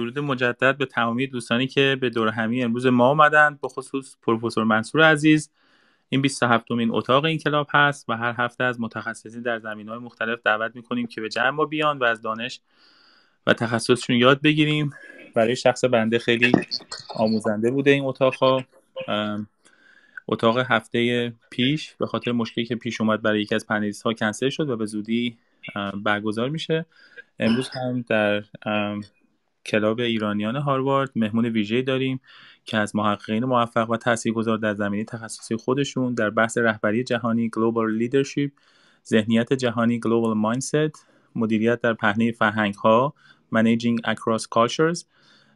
درود مجدد به تمامی دوستانی که به دور همی امروز ما آمدند به خصوص پروفسور منصور عزیز این 27 مین اتاق این کلاب هست و هر هفته از متخصصین در زمین های مختلف دعوت میکنیم که به جمع ما بیان و از دانش و تخصصشون یاد بگیریم برای شخص بنده خیلی آموزنده بوده این اتاق ها اتاق هفته پیش به خاطر مشکلی که پیش اومد برای یکی از پنلیست ها کنسل شد و به زودی برگزار میشه امروز هم در کلاب ایرانیان هاروارد مهمون ویژه‌ای داریم که از محققین موفق و تاثیرگذار در زمینه تخصصی خودشون در بحث رهبری جهانی Global Leadership، ذهنیت جهانی Global Mindset، مدیریت در پهنه فرهنگ ها Managing Across Cultures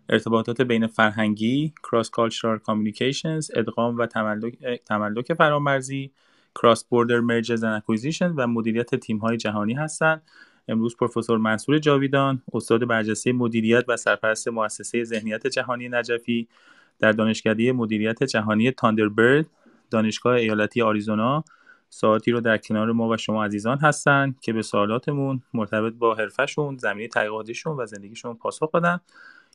ارتباطات بین فرهنگی Cross Cultural Communications ادغام و تملک, تملک فرامرزی Cross Border Mergers and Acquisitions و مدیریت تیم های جهانی هستند امروز پروفسور منصور جاویدان استاد برجسته مدیریت و سرپرست مؤسسه ذهنیت جهانی نجفی در دانشکده مدیریت جهانی تاندربرد دانشگاه ایالتی آریزونا ساعتی رو در کنار ما و شما عزیزان هستن که به سوالاتمون مرتبط با حرفشون زمینه تحقیقاتشون و زندگیشون پاسخ بدن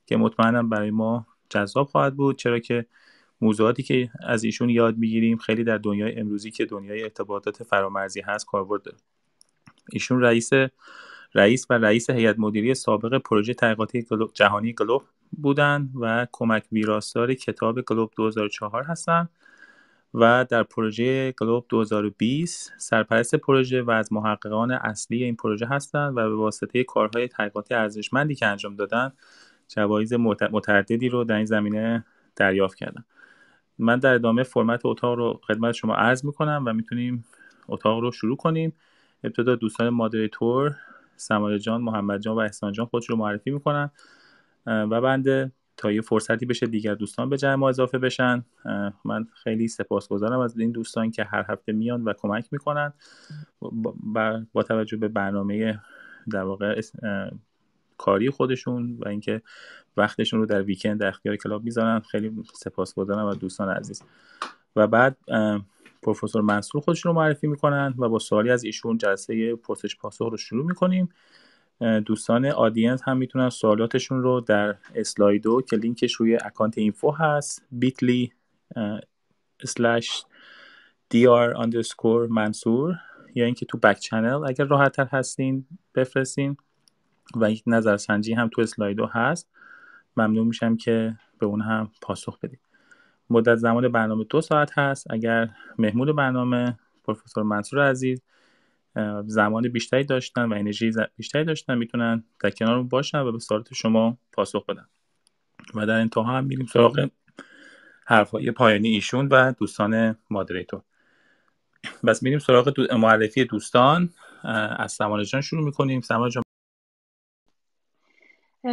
که مطمئنم برای ما جذاب خواهد بود چرا که موضوعاتی که از ایشون یاد میگیریم خیلی در دنیای امروزی که دنیای ارتباطات فرامرزی هست کاربرد داره ایشون رئیس رئیس و رئیس هیئت مدیری سابق پروژه تحقیقاتی جهانی گلوب بودن و کمک ویراستار کتاب گلوب 2004 هستن و در پروژه گلوب 2020 سرپرست پروژه و از محققان اصلی این پروژه هستند و به واسطه کارهای تحقیقاتی ارزشمندی که انجام دادن جوایز متعددی رو در این زمینه دریافت کردن من در ادامه فرمت اتاق رو خدمت شما عرض میکنم و میتونیم اتاق رو شروع کنیم ابتدا دوستان مادریتور سماره جان محمد جان و احسان جان خودش رو معرفی میکنن و بنده تا یه فرصتی بشه دیگر دوستان به جمع ما اضافه بشن من خیلی سپاسگزارم از این دوستان که هر هفته میان و کمک میکنن با, با توجه به برنامه در واقع کاری خودشون و اینکه وقتشون رو در ویکند در اختیار کلاب میذارن خیلی سپاسگزارم از دوستان عزیز و بعد پروفسور منصور خودشون رو معرفی میکنن و با سوالی از ایشون جلسه پرسش پاسخ رو شروع میکنیم دوستان آدینس هم میتونن سوالاتشون رو در اسلایدو که لینکش روی اکانت اینفو هست بیتلی dr underscore منصور یا اینکه تو بک چنل اگر راحت تر هستین بفرستین و یک نظرسنجی هم تو اسلایدو هست ممنون میشم که به اون هم پاسخ بدید مدت زمان برنامه دو ساعت هست اگر مهمون برنامه پروفسور منصور عزیز زمان بیشتری داشتن و انرژی بیشتری داشتن میتونن در کنارمون باشن و به سوالات شما پاسخ بدن و در انتها هم میریم سراغ حرفهای پایانی ایشون و دوستان مادریتور بس میریم سراغ معرفی دوستان از سمانه جان شروع میکنیم سمانه جان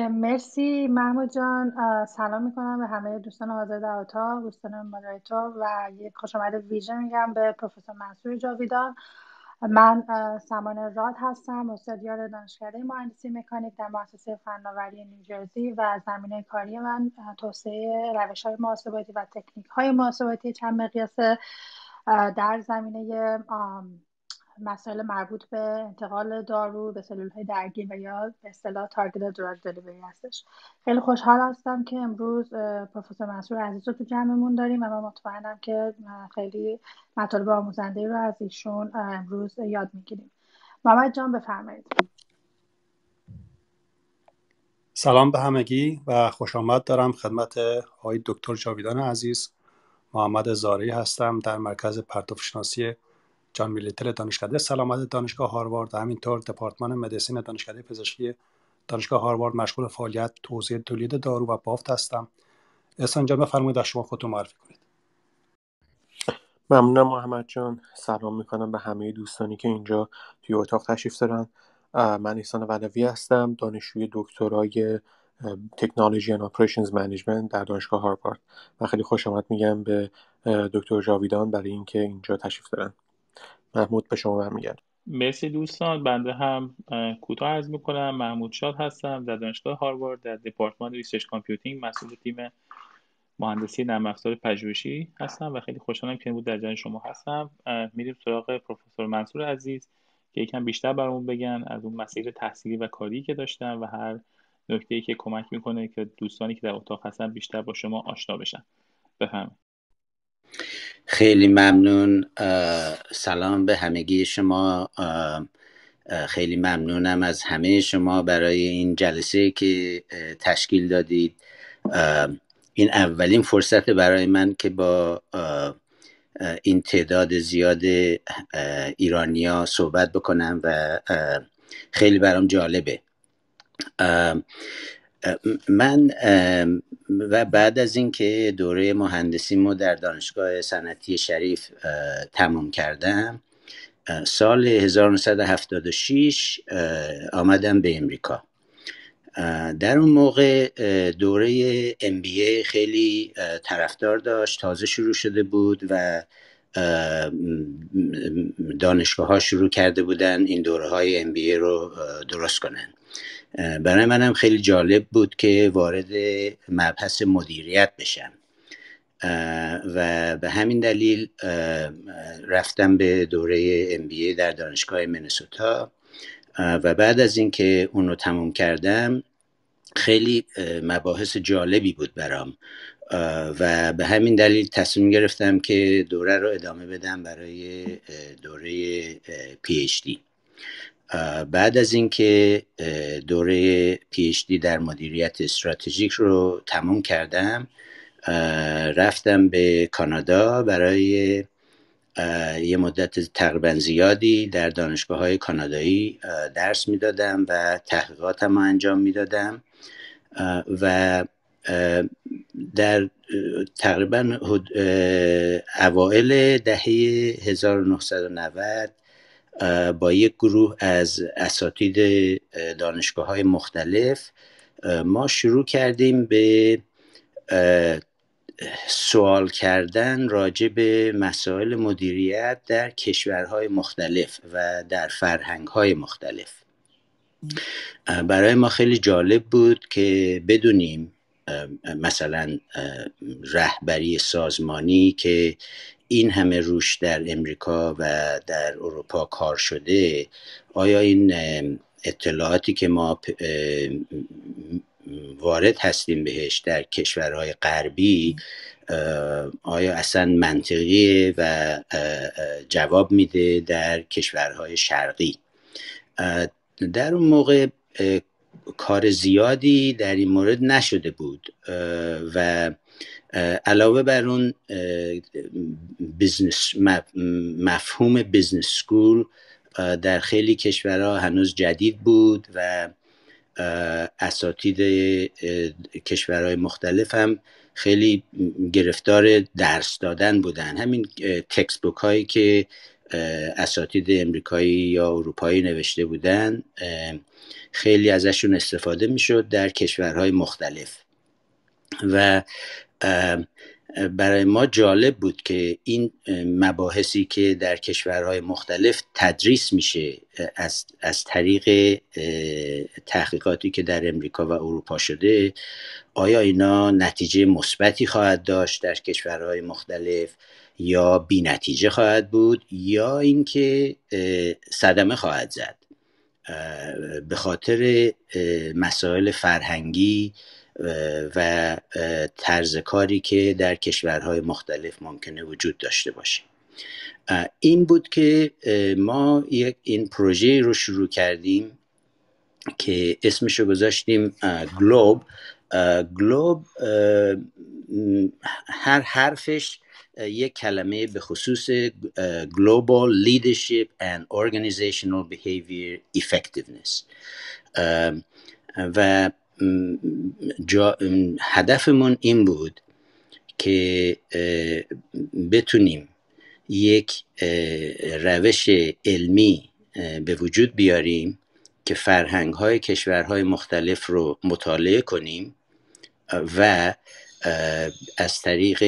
مرسی محمود جان سلام میکنم به همه دوستان حاضر در اتاق دوستان مدریتور و یک خوش آمد ویژه میگم به پروفسور منصور جاویدان من سمان راد هستم استادیار دانشکده مهندسی مکانیک در مؤسسه فناوری نیوجرسی و زمینه کاری من توسعه روش های محاسباتی و تکنیک های محاسباتی چند مقیاس در زمینه مسائل مربوط به انتقال دارو به سلول های درگیر و یا به اصطلاح تارگت دراگ دلیوری هستش خیلی خوشحال هستم که امروز پروفسور منصور عزیز رو تو جمعمون داریم و من مطمئنم که خیلی مطالب آموزنده رو از ایشون امروز یاد میگیریم محمد جان بفرمایید سلام به همگی و خوش آمد دارم خدمت های دکتر جاویدان عزیز محمد زاری هستم در مرکز شناسی. جان میلیتل دانشکده سلامت دانشگاه هاروارد و همینطور دپارتمان مدیسین دانشکده پزشکی دانشگاه هاروارد مشغول فعالیت توزیع تولید دارو و بافت هستم احسان جان بفرمایید از شما خودتون معرفی کنید ممنونم محمد جان سلام میکنم به همه دوستانی که اینجا توی اتاق تشریف دارن من احسان ولوی هستم دانشجوی دکترای تکنولوژی ان اپریشنز منیجمنت در دانشگاه هاروارد و خیلی خوش آمد میگم به دکتر جاویدان برای اینکه اینجا تشریف دارن محمود به شما برمیگرد مرسی دوستان بنده هم کوتاه عرض میکنم محمود شاد هستم در دانشگاه هاروارد در دپارتمان ریسرچ کامپیوتینگ مسئول تیم مهندسی نرم افزار پژوهشی هستم و خیلی خوشحالم که بود در جان شما هستم میریم سراغ پروفسور منصور عزیز که یکم بیشتر برامون بگن از اون مسیر تحصیلی و کاری که داشتن و هر نکته ای که کمک میکنه که دوستانی که در اتاق هستن بیشتر با شما آشنا بشن بفهمید خیلی ممنون سلام به همگی شما خیلی ممنونم از همه شما برای این جلسه که تشکیل دادید این اولین فرصت برای من که با این تعداد زیاد ایرانیا صحبت بکنم و خیلی برام جالبه من و بعد از اینکه دوره مهندسی ما در دانشگاه صنعتی شریف تموم کردم سال 1976 آمدم به امریکا در اون موقع دوره MBA خیلی طرفدار داشت تازه شروع شده بود و دانشگاه ها شروع کرده بودن این دوره های MBA رو درست کنند برای منم خیلی جالب بود که وارد مبحث مدیریت بشم و به همین دلیل رفتم به دوره MBA در دانشگاه منسوتا و بعد از اینکه اون رو تموم کردم خیلی مباحث جالبی بود برام و به همین دلیل تصمیم گرفتم که دوره رو ادامه بدم برای دوره پی دی بعد از اینکه دوره پیش دی در مدیریت استراتژیک رو تموم کردم رفتم به کانادا برای یه مدت تقریبا زیادی در دانشگاه های کانادایی درس میدادم و تحقیقاتم رو انجام میدادم و در تقریبا اوائل دهه 1990 با یک گروه از اساتید دانشگاه های مختلف ما شروع کردیم به سوال کردن راجع به مسائل مدیریت در کشورهای مختلف و در فرهنگهای مختلف برای ما خیلی جالب بود که بدونیم مثلا رهبری سازمانی که این همه روش در امریکا و در اروپا کار شده آیا این اطلاعاتی که ما وارد هستیم بهش در کشورهای غربی آیا اصلا منطقیه و جواب میده در کشورهای شرقی در اون موقع کار زیادی در این مورد نشده بود و علاوه بر اون بزنس مفهوم بزنس سکول در خیلی کشورها هنوز جدید بود و اساتید کشورهای مختلف هم خیلی گرفتار درس دادن بودن همین تکست بوک هایی که اساتید امریکایی یا اروپایی نوشته بودن خیلی ازشون استفاده میشد در کشورهای مختلف و برای ما جالب بود که این مباحثی که در کشورهای مختلف تدریس میشه از, از طریق تحقیقاتی که در امریکا و اروپا شده آیا اینا نتیجه مثبتی خواهد داشت در کشورهای مختلف یا بی نتیجه خواهد بود یا اینکه صدمه خواهد زد به خاطر مسائل فرهنگی و طرز کاری که در کشورهای مختلف ممکنه وجود داشته باشه این بود که ما یک این پروژه رو شروع کردیم که اسمش رو گذاشتیم گلوب گلوب هر حرفش یک کلمه به خصوص Global Leadership and Organizational Behavior Effectiveness و جا هدفمون این بود که بتونیم یک روش علمی به وجود بیاریم که فرهنگ های کشورهای مختلف رو مطالعه کنیم و از طریق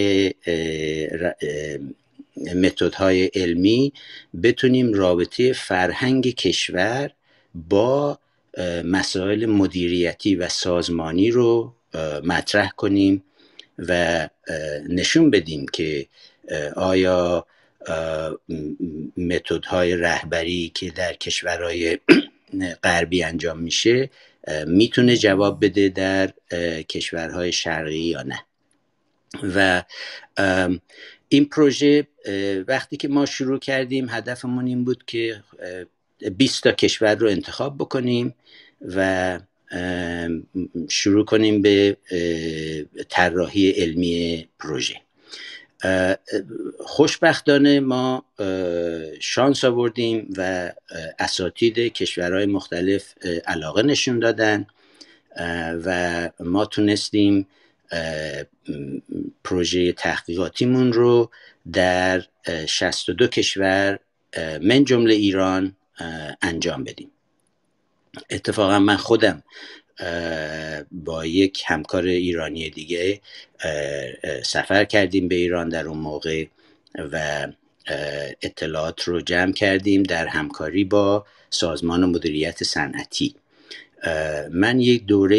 متدهای علمی بتونیم رابطه فرهنگ کشور با مسائل مدیریتی و سازمانی رو مطرح کنیم و نشون بدیم که آیا متدهای رهبری که در کشورهای غربی انجام میشه میتونه جواب بده در کشورهای شرقی یا نه و این پروژه وقتی که ما شروع کردیم هدفمون این بود که 20 تا کشور رو انتخاب بکنیم و شروع کنیم به طراحی علمی پروژه خوشبختانه ما شانس آوردیم و اساتید کشورهای مختلف علاقه نشون دادن و ما تونستیم پروژه تحقیقاتیمون رو در 62 کشور من جمله ایران انجام بدیم اتفاقا من خودم با یک همکار ایرانی دیگه سفر کردیم به ایران در اون موقع و اطلاعات رو جمع کردیم در همکاری با سازمان و مدیریت صنعتی من یک دوره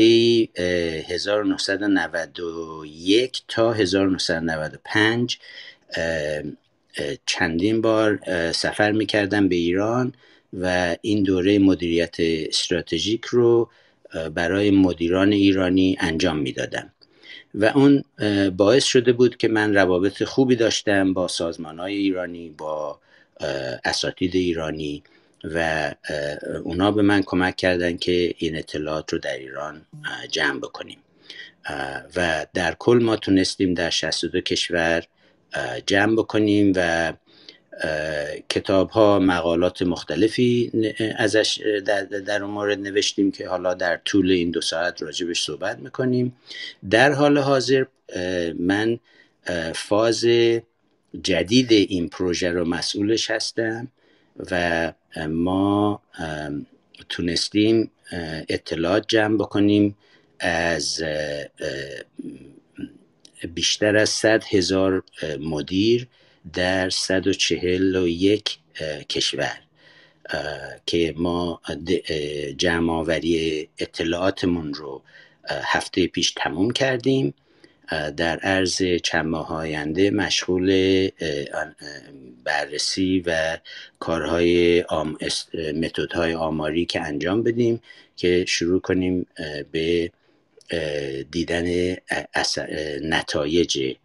1991 تا 1995 چندین بار سفر می کردم به ایران و این دوره مدیریت استراتژیک رو برای مدیران ایرانی انجام میدادم و اون باعث شده بود که من روابط خوبی داشتم با سازمان های ایرانی با اساتید ایرانی و اونا به من کمک کردن که این اطلاعات رو در ایران جمع بکنیم و در کل ما تونستیم در 62 کشور جمع بکنیم و کتاب ها مقالات مختلفی ازش در, در اون مورد نوشتیم که حالا در طول این دو ساعت راجبش صحبت میکنیم در حال حاضر من فاز جدید این پروژه رو مسئولش هستم و ما تونستیم اطلاعات جمع بکنیم از بیشتر از صد هزار مدیر در 141 کشور که ما جمعآوری اطلاعاتمون رو هفته پیش تموم کردیم در عرض چند ماه آینده مشغول بررسی و کارهای آم متدهای آماری که انجام بدیم که شروع کنیم به دیدن نتایج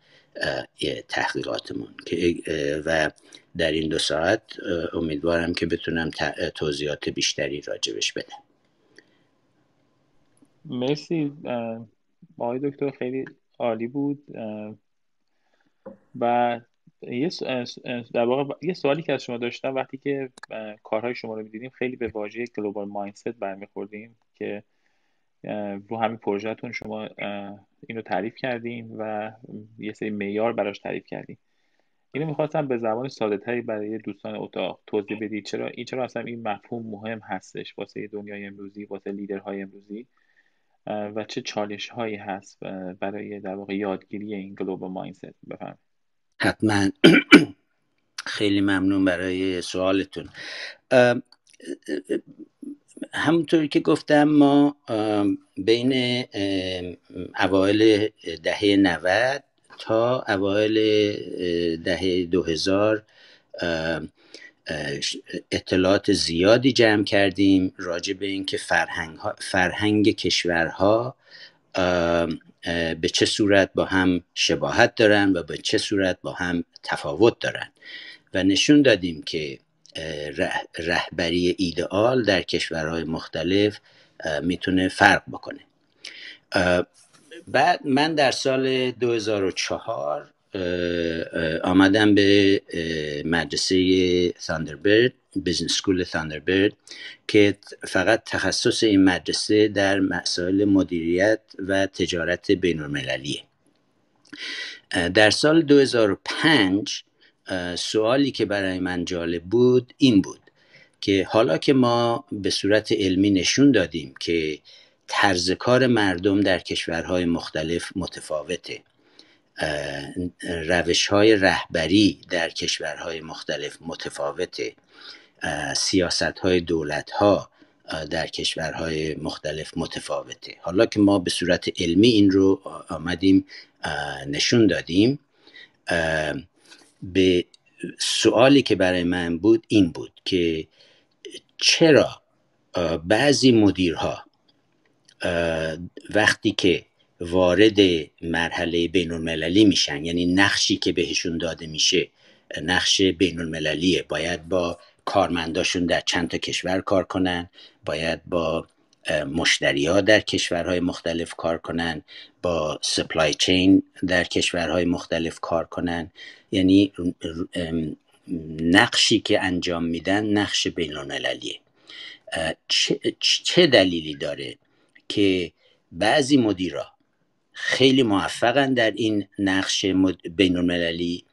تحقیقاتمون و در این دو ساعت امیدوارم که بتونم توضیحات بیشتری راجبش بدم مرسی آقای دکتر خیلی عالی بود و یه در واقع یه سوالی که از شما داشتم وقتی که کارهای شما رو میدیدیم خیلی به واژه گلوبال مایندست برمیخوردیم که رو همین پروژهتون شما اینو تعریف کردین و یه سری میار براش تعریف کردین اینو میخواستم به زبان ساده تری برای دوستان اتاق توضیح بدید چرا این چرا اصلا این مفهوم مهم هستش واسه دنیای امروزی واسه لیدرهای امروزی و چه چالش هایی هست برای در واقع یادگیری این گلوبال مایندست بفهم حتما خیلی ممنون برای سوالتون همونطوری که گفتم ما بین اوایل دهه 90 تا اوایل دهه 2000 اطلاعات زیادی جمع کردیم راجع به اینکه فرهنگ, فرهنگ کشورها به چه صورت با هم شباهت دارن و به چه صورت با هم تفاوت دارن و نشون دادیم که رهبری ایدئال در کشورهای مختلف میتونه فرق بکنه بعد من در سال 2004 آمدم به مدرسه ثاندربرد بزنس سکول ثاندربرد که فقط تخصص این مدرسه در مسائل مدیریت و تجارت بین در سال 2005 سوالی که برای من جالب بود این بود که حالا که ما به صورت علمی نشون دادیم که طرز کار مردم در کشورهای مختلف متفاوته روش های رهبری در کشورهای مختلف متفاوته سیاست های دولت ها در کشورهای مختلف متفاوته حالا که ما به صورت علمی این رو آمدیم نشون دادیم به سوالی که برای من بود این بود که چرا بعضی مدیرها وقتی که وارد مرحله بین المللی میشن یعنی نقشی که بهشون داده میشه نقش بین باید با کارمنداشون در چند تا کشور کار کنن باید با مشتری ها در کشورهای مختلف کار کنن با سپلای چین در کشورهای مختلف کار کنن یعنی نقشی که انجام میدن نقش بین چه،, دلیلی داره که بعضی مدیرها خیلی موفقن در این نقش بینالمللی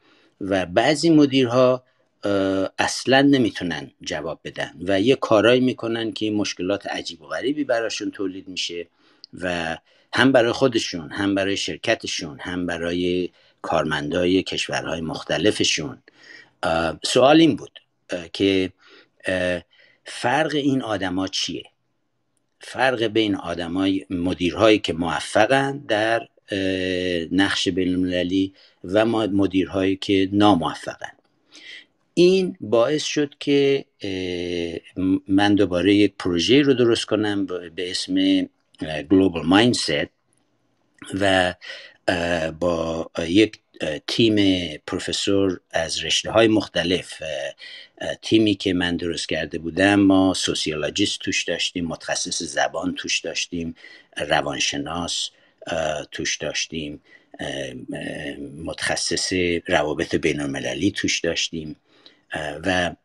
و بعضی مدیرها اصلا نمیتونن جواب بدن و یه کارایی میکنن که مشکلات عجیب و غریبی براشون تولید میشه و هم برای خودشون هم برای شرکتشون هم برای کارمندای کشورهای مختلفشون سوال این بود که فرق این آدما چیه فرق بین آدمای مدیرهایی که موفقن در نقش بین و مدیرهایی که ناموفقن این باعث شد که من دوباره یک پروژه رو درست کنم به اسم Global مایندست و با یک تیم پروفسور از رشته های مختلف تیمی که من درست کرده بودم ما سوسیولوژیست توش داشتیم متخصص زبان توش داشتیم روانشناس توش داشتیم متخصص روابط بین المللی توش داشتیم و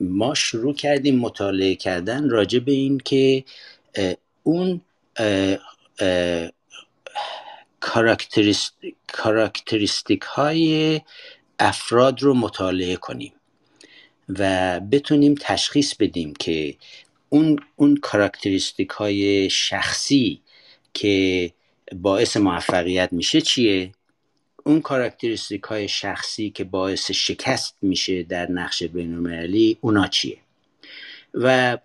ما شروع کردیم مطالعه کردن راجع به این که اون کاراکتریستیک های افراد رو مطالعه کنیم و بتونیم تشخیص بدیم که اون اون کاراکتریستیک های شخصی که باعث موفقیت میشه چیه اون کاراکتریستیک های شخصی که باعث شکست میشه در نقش بین اونا چیه و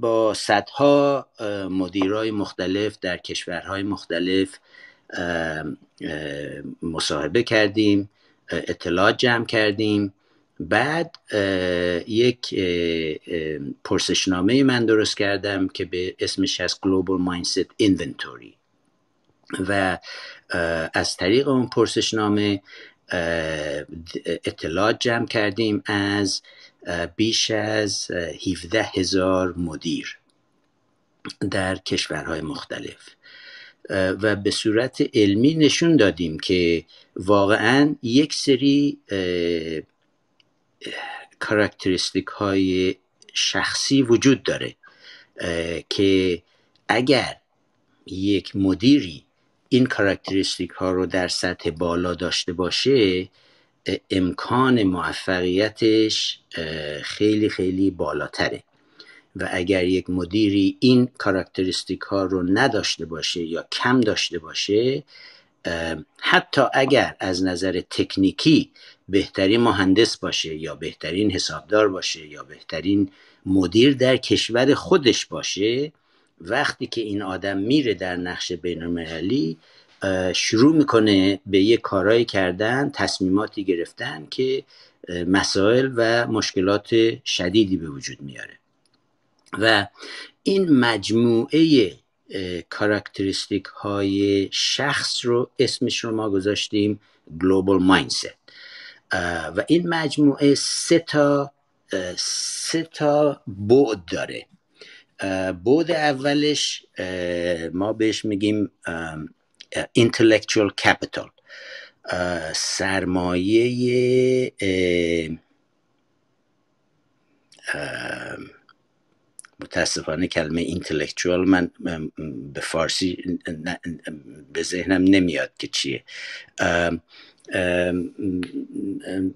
با صدها مدیرای مختلف در کشورهای مختلف مصاحبه کردیم اطلاعات جمع کردیم بعد یک پرسشنامه من درست کردم که به اسمش از Global Mindset Inventory و از طریق اون پرسشنامه اطلاعات جمع کردیم از بیش از 17 هزار مدیر در کشورهای مختلف و به صورت علمی نشون دادیم که واقعا یک سری کاراکتریستیک های شخصی وجود داره که اگر یک مدیری این کاراکتریستیک ها رو در سطح بالا داشته باشه امکان موفقیتش خیلی خیلی بالاتره و اگر یک مدیری این کاراکتریستیک ها رو نداشته باشه یا کم داشته باشه حتی اگر از نظر تکنیکی بهترین مهندس باشه یا بهترین حسابدار باشه یا بهترین مدیر در کشور خودش باشه وقتی که این آدم میره در نقش بین شروع میکنه به یه کارایی کردن تصمیماتی گرفتن که مسائل و مشکلات شدیدی به وجود میاره و این مجموعه کاراکتریستیک های شخص رو اسمش رو ما گذاشتیم گلوبال مایندست و این مجموعه سه تا سه تا بعد داره بعد اولش ما بهش میگیم intellectual capital سرمایه متاسفانه کلمه intellectual من به فارسی به ذهنم نمیاد که چیه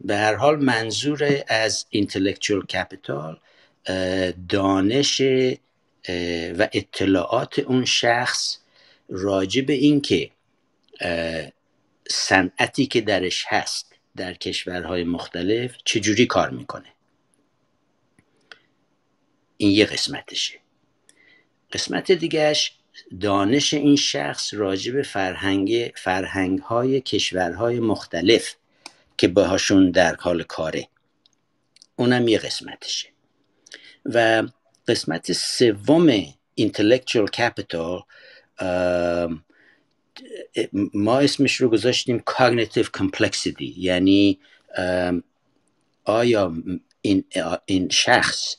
به هر حال منظور از intellectual capital دانش و اطلاعات اون شخص راجع به این که صنعتی که درش هست در کشورهای مختلف چجوری کار میکنه این یه قسمتشه قسمت دیگهش دانش این شخص راجع به فرهنگ فرهنگهای کشورهای مختلف که باهاشون در حال کاره اونم یه قسمتشه و قسمت سوم intellectual capital ما اسمش رو گذاشتیم Cognitive کمپلکسیتی یعنی آیا این, این شخص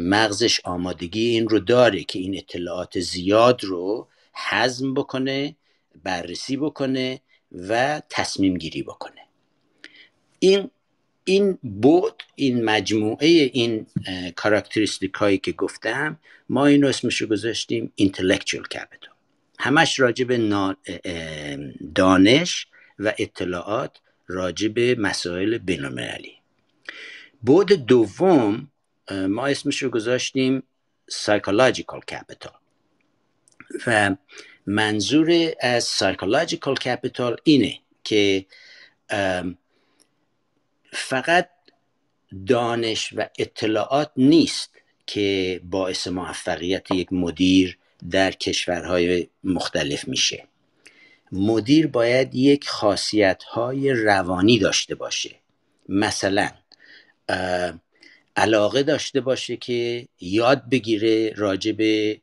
مغزش آمادگی این رو داره که این اطلاعات زیاد رو حزم بکنه بررسی بکنه و تصمیم گیری بکنه این این بود این مجموعه این کاراکتریستیک هایی که گفتم ما این اسمش رو گذاشتیم intellectual capital همش راجب دانش و اطلاعات راجب مسائل بینالمللی بود دوم ما اسمش رو گذاشتیم سایکولوژیکال کپیتال و منظور از سایکولوژیکال Capital اینه که فقط دانش و اطلاعات نیست که باعث موفقیت یک مدیر در کشورهای مختلف میشه مدیر باید یک خاصیت های روانی داشته باشه مثلا علاقه داشته باشه که یاد بگیره راجب به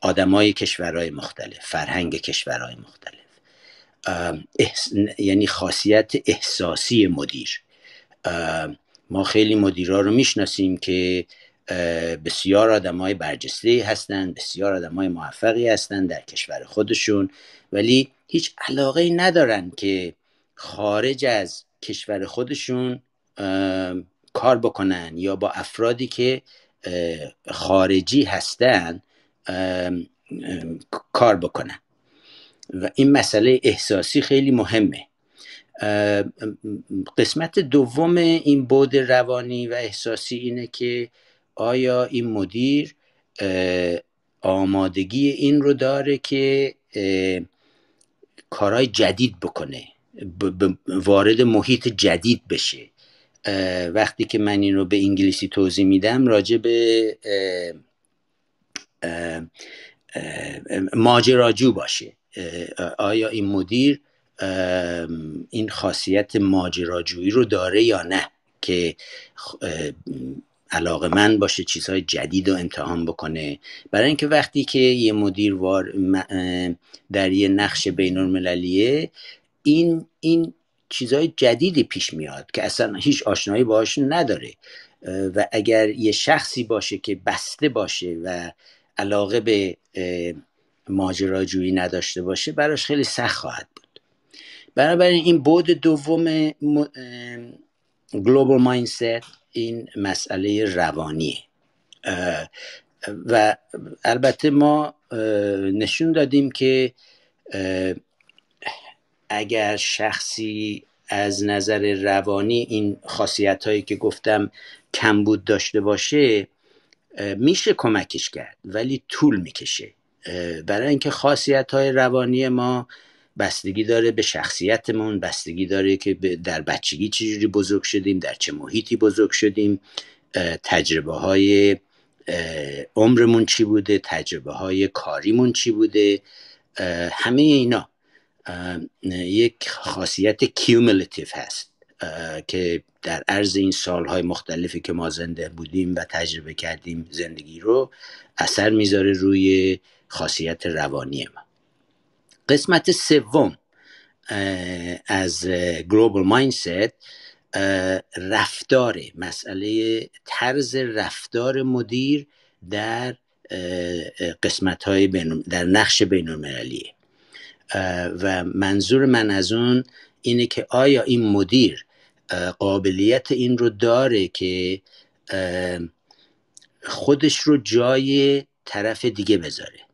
آدمای کشورهای مختلف فرهنگ کشورهای مختلف یعنی خاصیت احساسی مدیر ما خیلی مدیرا رو میشناسیم که بسیار آدم های برجسته هستند بسیار آدم های موفقی هستند در کشور خودشون ولی هیچ علاقه ای ندارن که خارج از کشور خودشون کار بکنن یا با افرادی که خارجی هستند کار بکنن و این مسئله احساسی خیلی مهمه قسمت دوم این بود روانی و احساسی اینه که آیا این مدیر آمادگی این رو داره که کارهای جدید بکنه وارد محیط جدید بشه وقتی که من این رو به انگلیسی توضیح میدم راجع به ماجراجو باشه آیا این مدیر این خاصیت ماجراجویی رو داره یا نه که علاقه من باشه چیزهای جدید رو امتحان بکنه برای اینکه وقتی که یه مدیر وار در یه نقش بین المللیه این این چیزهای جدیدی پیش میاد که اصلا هیچ آشنایی باهاش نداره و اگر یه شخصی باشه که بسته باشه و علاقه به ماجراجویی نداشته باشه براش خیلی سخت خواهد بود بنابراین این بود دوم گلوبال مایندست این مسئله روانی و البته ما نشون دادیم که اگر شخصی از نظر روانی این خاصیت هایی که گفتم کمبود داشته باشه میشه کمکش کرد ولی طول میکشه برای اینکه خاصیت های روانی ما بستگی داره به شخصیتمون بستگی داره که در بچگی چجوری بزرگ شدیم در چه محیطی بزرگ شدیم تجربه های عمرمون چی بوده تجربه های کاریمون چی بوده همه اینا یک خاصیت کیومولتیو هست که در عرض این سالهای مختلفی که ما زنده بودیم و تجربه کردیم زندگی رو اثر میذاره روی خاصیت روانی ما قسمت سوم از گلوبال مایندست رفتار مسئله طرز رفتار مدیر در قسمت های در نقش بین و منظور من از اون اینه که آیا این مدیر قابلیت این رو داره که خودش رو جای طرف دیگه بذاره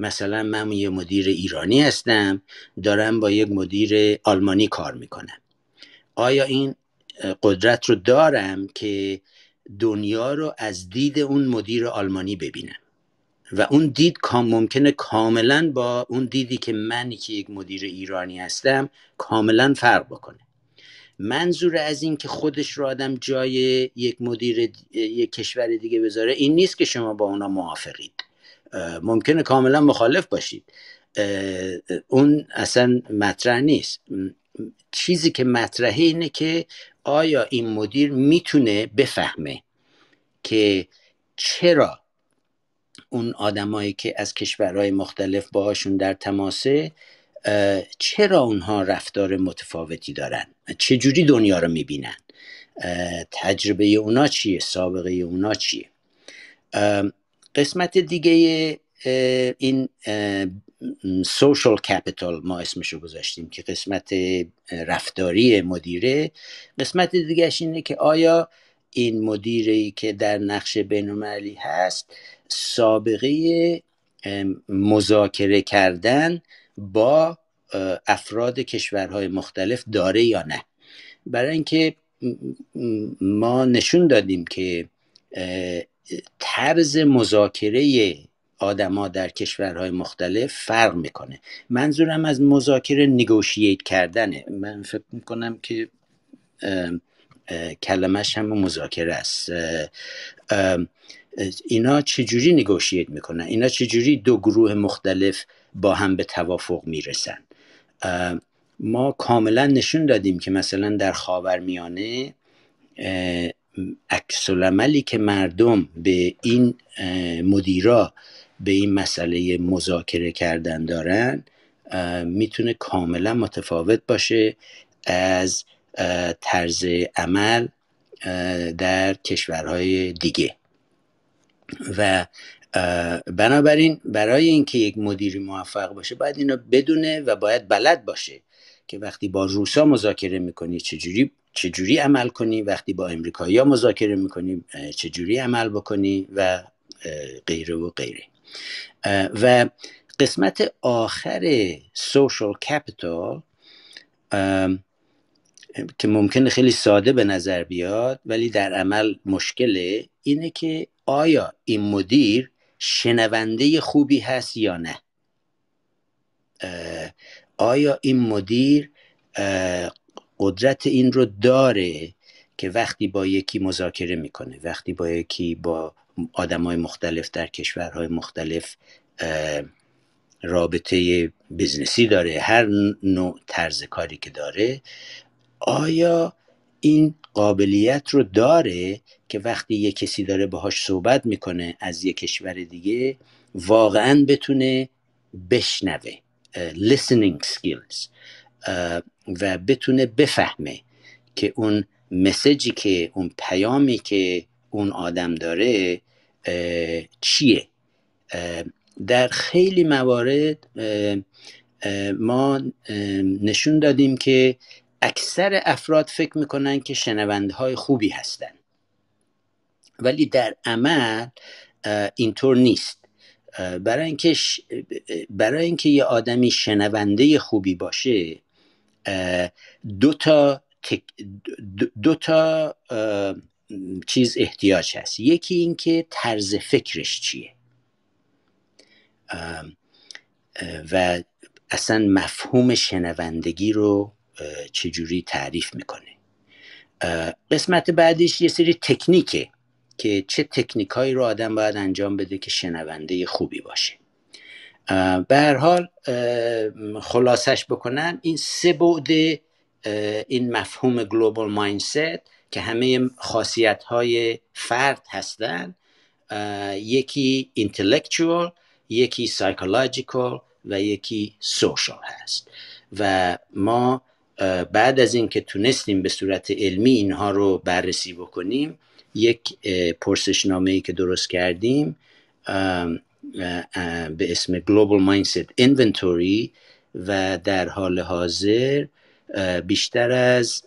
مثلا من یه مدیر ایرانی هستم دارم با یک مدیر آلمانی کار میکنم آیا این قدرت رو دارم که دنیا رو از دید اون مدیر آلمانی ببینم و اون دید کام ممکنه کاملا با اون دیدی که منی که یک مدیر ایرانی هستم کاملا فرق بکنه منظور از این که خودش رو آدم جای یک مدیر یک کشور دیگه بذاره این نیست که شما با اونا موافقید ممکنه کاملا مخالف باشید اون اصلا مطرح نیست چیزی که مطرحه اینه که آیا این مدیر میتونه بفهمه که چرا اون آدمایی که از کشورهای مختلف باهاشون در تماسه چرا اونها رفتار متفاوتی دارن چجوری دنیا رو میبینن تجربه اونا چیه سابقه اونا چیه قسمت دیگه این سوشال کپیتال ما اسمشو گذاشتیم که قسمت رفتاری مدیره قسمت دیگهش اینه که آیا این مدیری که در نقش بینالمللی هست سابقه مذاکره کردن با افراد کشورهای مختلف داره یا نه برای اینکه ما نشون دادیم که طرز مذاکره آدما در کشورهای مختلف فرق میکنه منظورم از مذاکره نگوشیت کردنه من فکر میکنم که کلمش هم مذاکره است اینا چجوری نگوشیت میکنن اینا چجوری دو گروه مختلف با هم به توافق میرسن ما کاملا نشون دادیم که مثلا در خاورمیانه عکس که مردم به این مدیرا به این مسئله مذاکره کردن دارن میتونه کاملا متفاوت باشه از طرز عمل در کشورهای دیگه و بنابراین برای اینکه یک مدیری موفق باشه باید اینو بدونه و باید بلد باشه که وقتی با روسا مذاکره میکنی چجوری چجوری عمل کنی وقتی با امریکایی ها مذاکره میکنی چجوری عمل بکنی و غیره و غیره و قسمت آخر سوشال کپیتال که ممکن خیلی ساده به نظر بیاد ولی در عمل مشکله اینه که آیا این مدیر شنونده خوبی هست یا نه آیا این مدیر قدرت این رو داره که وقتی با یکی مذاکره میکنه وقتی با یکی با آدم های مختلف در کشورهای مختلف رابطه بزنسی داره هر نوع طرز کاری که داره آیا این قابلیت رو داره که وقتی یه کسی داره باهاش صحبت میکنه از یه کشور دیگه واقعا بتونه بشنوه listening skills و بتونه بفهمه که اون مسیجی که اون پیامی که اون آدم داره چیه در خیلی موارد ما نشون دادیم که اکثر افراد فکر میکنن که شنونده های خوبی هستن ولی در عمل اینطور نیست برای اینکه برای اینکه یه آدمی شنونده خوبی باشه دو تا دو تا چیز احتیاج هست یکی اینکه طرز فکرش چیه و اصلا مفهوم شنوندگی رو چجوری تعریف میکنه قسمت بعدیش یه سری تکنیکه که چه تکنیک هایی رو آدم باید انجام بده که شنونده خوبی باشه به حال خلاصش بکنم این سه بعد این مفهوم گلوبال مایندست که همه خاصیت های فرد هستند یکی اینتלקچوال یکی سایکولوژیکال و یکی سوشال هست و ما بعد از اینکه تونستیم به صورت علمی اینها رو بررسی بکنیم یک پرسشنامه ای که درست کردیم به اسم Global Mindset Inventory و در حال حاضر بیشتر از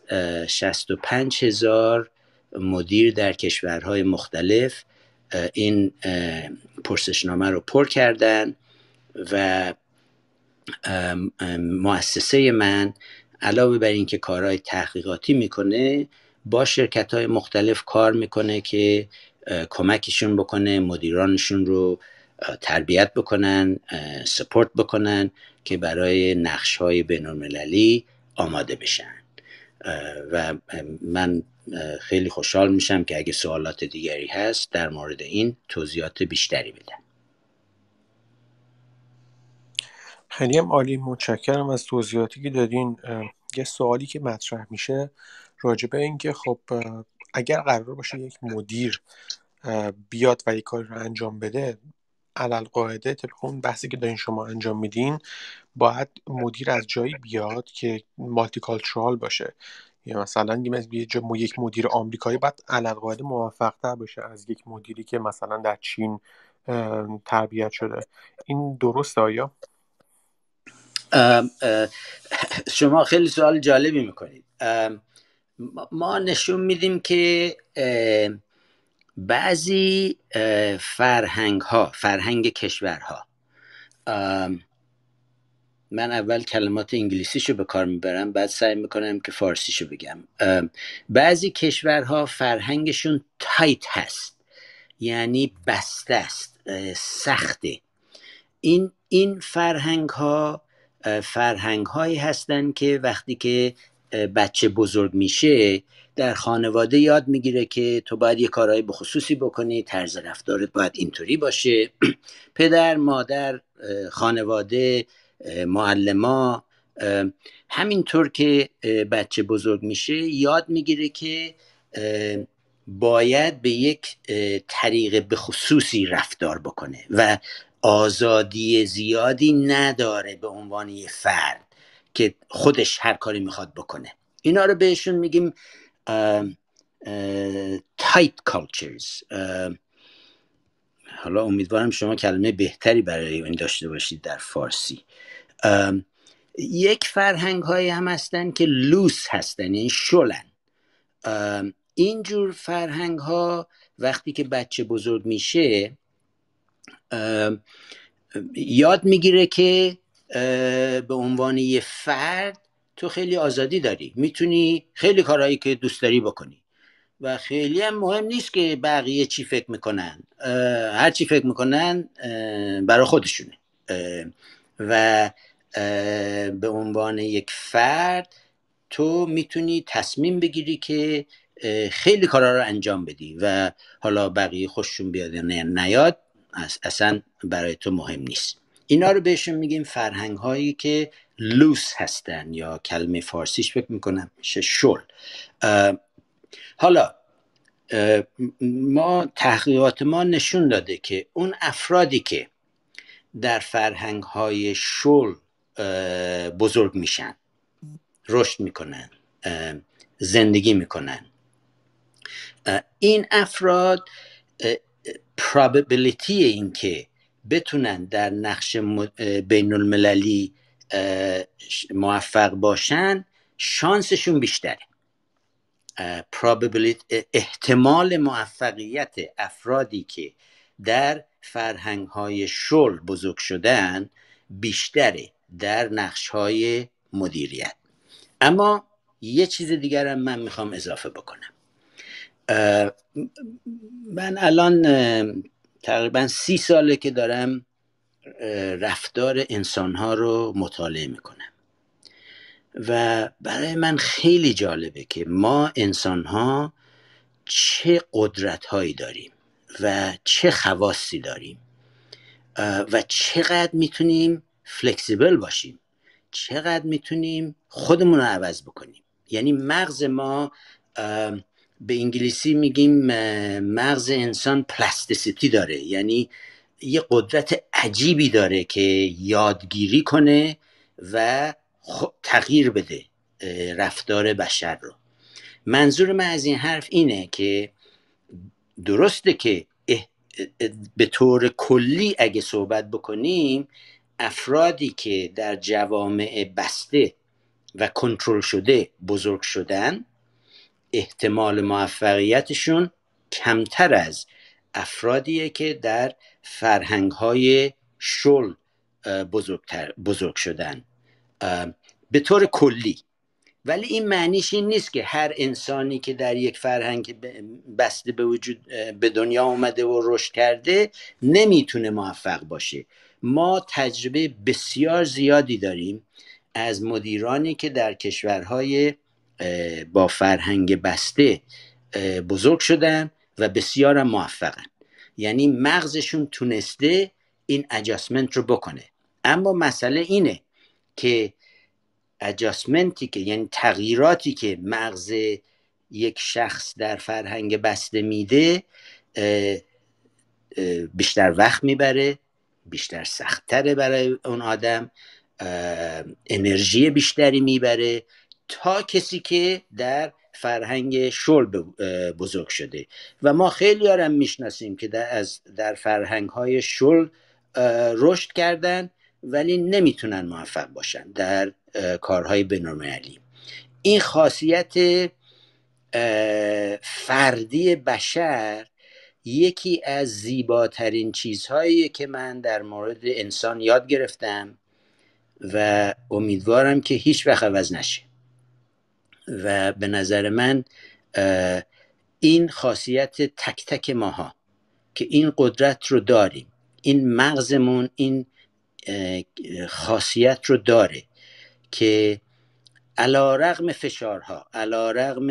65 هزار مدیر در کشورهای مختلف این پرسشنامه رو پر کردن و مؤسسه من علاوه بر اینکه کارهای تحقیقاتی میکنه با شرکت های مختلف کار میکنه که کمکشون بکنه مدیرانشون رو تربیت بکنن سپورت بکنن که برای نقش های بین آماده بشن و من خیلی خوشحال میشم که اگه سوالات دیگری هست در مورد این توضیحات بیشتری بدن خیلی هم عالی متشکرم از توضیحاتی که دادین یه سوالی که مطرح میشه راجبه که خب اگر قرار باشه یک مدیر بیاد و یک کار رو انجام بده علالقاعده طبق اون بحثی که دارین شما انجام میدین باید مدیر از جایی بیاد که مالتی کالچورال باشه یا یعنی مثلا یک مدیر آمریکایی باید علالقاعده تر باشه از یک مدیری که مثلا در چین تربیت شده این درست آیا شما خیلی سوال جالبی میکنید ما نشون میدیم که بعضی فرهنگ ها فرهنگ کشورها من اول کلمات انگلیسیشو به کار میبرم بعد سعی میکنم که فارسیشو بگم بعضی کشورها فرهنگشون تایت هست یعنی بسته است سخته این این فرهنگ ها فرهنگ هایی هستند که وقتی که بچه بزرگ میشه در خانواده یاد میگیره که تو باید یه کارهای بخصوصی بکنی طرز رفتارت باید اینطوری باشه پدر مادر خانواده معلما همینطور که بچه بزرگ میشه یاد میگیره که باید به یک طریق بخصوصی خصوصی رفتار بکنه و آزادی زیادی نداره به عنوان یه فرد که خودش هر کاری میخواد بکنه اینا رو بهشون میگیم um, uh, tight cultures um, حالا امیدوارم شما کلمه بهتری برای این داشته باشید در فارسی um, یک فرهنگ های هم هستن که لوس هستن یعنی شلن um, اینجور فرهنگ ها وقتی که بچه بزرگ میشه یاد میگیره که uh, به عنوان یه فرد تو خیلی آزادی داری میتونی خیلی کارهایی که دوست داری بکنی و خیلی هم مهم نیست که بقیه چی فکر میکنن هر چی فکر میکنن برای خودشونه و به عنوان یک فرد تو میتونی تصمیم بگیری که خیلی کارا رو انجام بدی و حالا بقیه خوششون بیاد یا نیاد اصلا برای تو مهم نیست اینا رو بهشون میگیم فرهنگ هایی که لوس هستن یا کلمه فارسیش فکر میکنم میشه شل حالا ما تحقیقات ما نشون داده که اون افرادی که در فرهنگ های شل بزرگ میشن رشد میکنن زندگی میکنن این افراد این اینکه بتونن در نقش بین المللی موفق باشن شانسشون بیشتره احتمال موفقیت افرادی که در فرهنگ های شل بزرگ شدن بیشتره در نقش های مدیریت اما یه چیز دیگر هم من میخوام اضافه بکنم من الان تقریبا سی ساله که دارم رفتار انسانها رو مطالعه میکنم و برای من خیلی جالبه که ما انسانها چه قدرت هایی داریم و چه خواصی داریم و چقدر میتونیم فلکسیبل باشیم چقدر میتونیم خودمون رو عوض بکنیم یعنی مغز ما به انگلیسی میگیم مغز انسان پلاستیسیتی داره یعنی یه قدرت عجیبی داره که یادگیری کنه و تغییر بده رفتار بشر رو منظور من از این حرف اینه که درسته که به طور کلی اگه صحبت بکنیم افرادی که در جوامع بسته و کنترل شده بزرگ شدن احتمال موفقیتشون کمتر از افرادیه که در فرهنگ های شل بزرگتر بزرگ شدن به طور کلی ولی این معنیش این نیست که هر انسانی که در یک فرهنگ بسته به وجود به دنیا آمده و رشد کرده نمیتونه موفق باشه ما تجربه بسیار زیادی داریم از مدیرانی که در کشورهای با فرهنگ بسته بزرگ شدن و بسیار موفقن یعنی مغزشون تونسته این اجاسمنت رو بکنه اما مسئله اینه که اجاسمنتی که یعنی تغییراتی که مغز یک شخص در فرهنگ بسته میده بیشتر وقت میبره بیشتر سختتره برای اون آدم انرژی بیشتری میبره تا کسی که در فرهنگ شل بزرگ شده و ما خیلی هم میشناسیم که در, از در فرهنگ های شل رشد کردن ولی نمیتونن موفق باشن در کارهای بینالمللی این خاصیت فردی بشر یکی از زیباترین چیزهایی که من در مورد انسان یاد گرفتم و امیدوارم که هیچ وقت عوض نشه و به نظر من این خاصیت تک تک ماها که این قدرت رو داریم این مغزمون این خاصیت رو داره که علا رغم فشارها علا رغم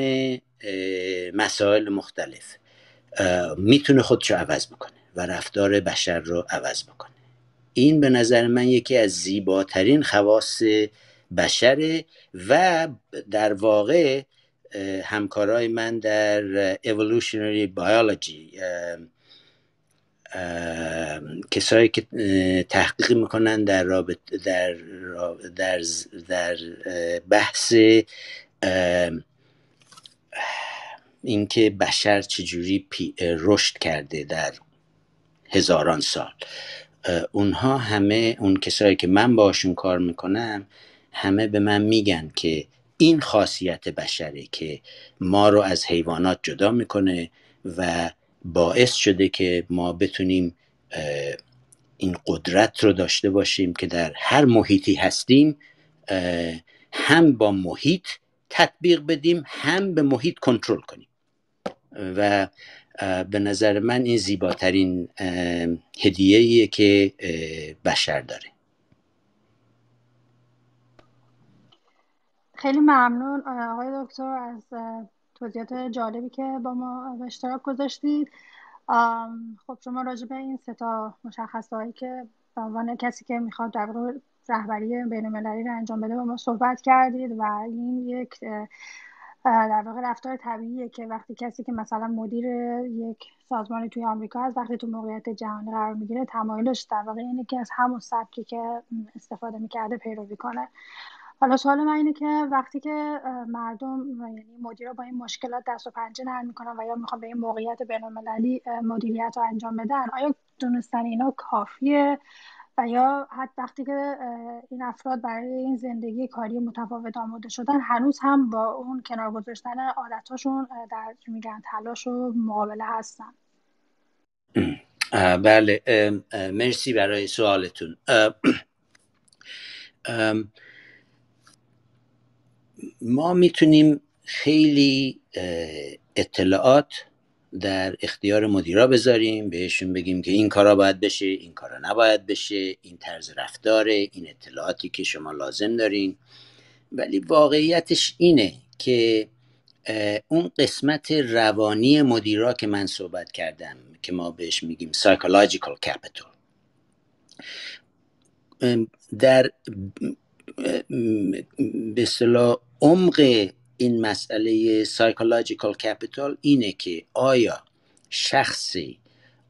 مسائل مختلف میتونه رو عوض بکنه و رفتار بشر رو عوض بکنه این به نظر من یکی از زیباترین خواص بشره و در واقع همکارای من در evolutionary biology کسایی که تحقیق میکنن در رابط در, در, در بحث اینکه بشر چجوری رشد کرده در هزاران سال اونها همه اون کسایی که من باشون کار میکنم همه به من میگن که این خاصیت بشره که ما رو از حیوانات جدا میکنه و باعث شده که ما بتونیم این قدرت رو داشته باشیم که در هر محیطی هستیم هم با محیط تطبیق بدیم هم به محیط کنترل کنیم و به نظر من این زیباترین هدیه که بشر داره خیلی ممنون آقای دکتر از توضیحات جالبی که با ما به اشتراک گذاشتید خب شما راجع به این سه تا که به عنوان کسی که میخواد در رهبری بین رو انجام بده با ما صحبت کردید و این یک در واقع رفتار طبیعیه که وقتی کسی که مثلا مدیر یک سازمانی توی آمریکا هست وقتی تو موقعیت جهانی قرار میگیره تمایلش در واقع اینه که از همون سبکی که استفاده میکرده پیروی کنه حالا سوال من اینه که وقتی که مردم یعنی مدیرا با این مشکلات دست و پنجه نرم میکنن و یا میخوان به این موقعیت بینالمللی مدیریت رو انجام بدن آیا دونستن اینا کافیه و یا حتی وقتی که این افراد برای این زندگی کاری متفاوت آماده شدن هنوز هم با اون کنار گذاشتن عادتاشون در میگن تلاش و مقابله هستن بله مرسی برای سوالتون ما میتونیم خیلی اطلاعات در اختیار مدیرا بذاریم بهشون بگیم که این کارا باید بشه این کارا نباید بشه این طرز رفتاره این اطلاعاتی که شما لازم دارین ولی واقعیتش اینه که اون قسمت روانی مدیرا که من صحبت کردم که ما بهش میگیم psychological capital در به عمق این مسئله سایکولوژیکال کپیتال اینه که آیا شخصی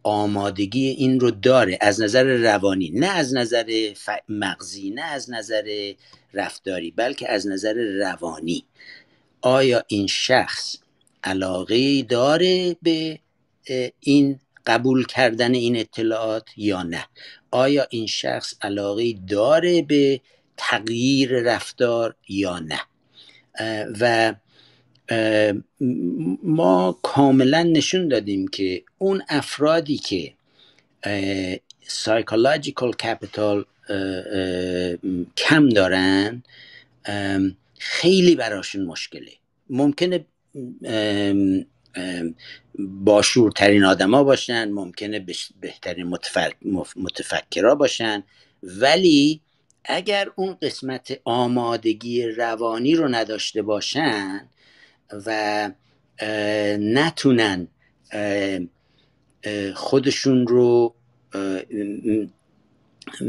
آمادگی این رو داره از نظر روانی نه از نظر مغزی نه از نظر رفتاری بلکه از نظر روانی آیا این شخص علاقه داره به این قبول کردن این اطلاعات یا نه آیا این شخص علاقه داره به تغییر رفتار یا نه و ما کاملا نشون دادیم که اون افرادی که سایکولوژیکال کپیتال کم دارن خیلی براشون مشکله ممکنه باشورترین آدما باشن ممکنه بهترین متفکرها باشن ولی اگر اون قسمت آمادگی روانی رو نداشته باشن و نتونن خودشون رو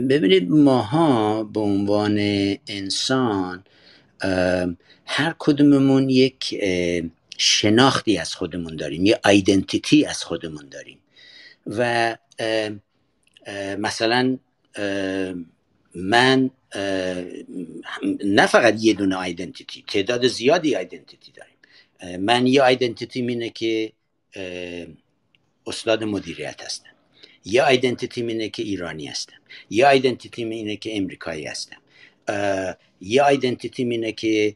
ببینید ماها به عنوان انسان هر کدوممون یک شناختی از خودمون داریم یه آیدنتیتی از خودمون داریم و مثلا من نه فقط یه دونه آیدنتیتی تعداد زیادی آیدنتیتی داریم من یه آیدنتیتی اینه که استاد مدیریت هستم یه آیدنتیتی اینه که ایرانی هستم یه آیدنتیتی اینه که امریکایی هستم یه آیدنتیتی اینه که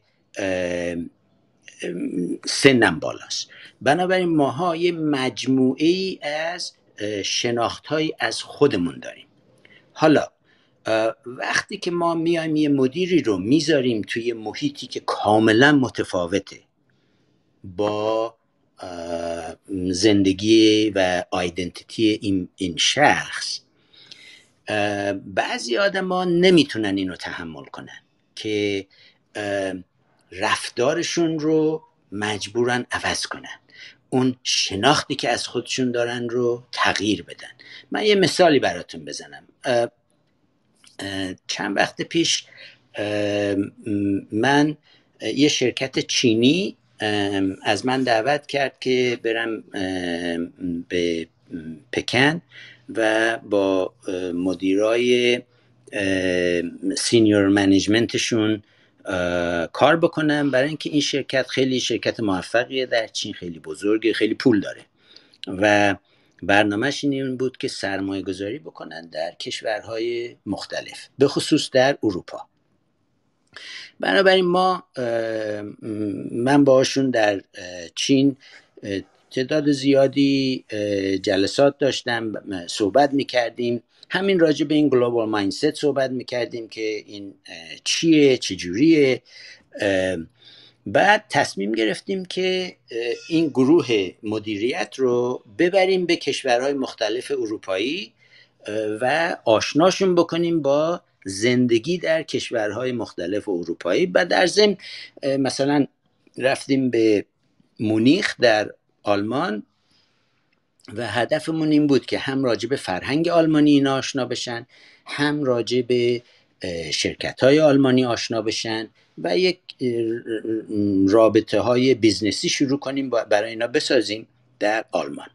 سنم بالاست بنابراین ماها یه مجموعه ای از شناخت از خودمون داریم حالا وقتی که ما میایم یه مدیری رو میذاریم توی محیطی که کاملا متفاوته با زندگی و آیدنتیتی این, شخص بعضی آدما نمیتونن اینو تحمل کنن که رفتارشون رو مجبورن عوض کنن اون شناختی که از خودشون دارن رو تغییر بدن من یه مثالی براتون بزنم چند وقت پیش من یه شرکت چینی از من دعوت کرد که برم به پکن و با مدیرای سینیور منیجمنتشون کار بکنم برای اینکه این شرکت خیلی شرکت موفقیه در چین خیلی بزرگه خیلی پول داره و برنامهش این بود که سرمایه گذاری بکنن در کشورهای مختلف به خصوص در اروپا بنابراین ما من باشون در چین تعداد زیادی جلسات داشتم صحبت میکردیم همین راجع به این گلوبال مایندست صحبت میکردیم که این چیه چجوریه بعد تصمیم گرفتیم که این گروه مدیریت رو ببریم به کشورهای مختلف اروپایی و آشناشون بکنیم با زندگی در کشورهای مختلف اروپایی و در ضمن مثلا رفتیم به مونیخ در آلمان و هدفمون این بود که هم راجع به فرهنگ آلمانی اینا آشنا بشن هم راجع به شرکت های آلمانی آشنا بشن و یک رابطه های بیزنسی شروع کنیم برای اینا بسازیم در آلمان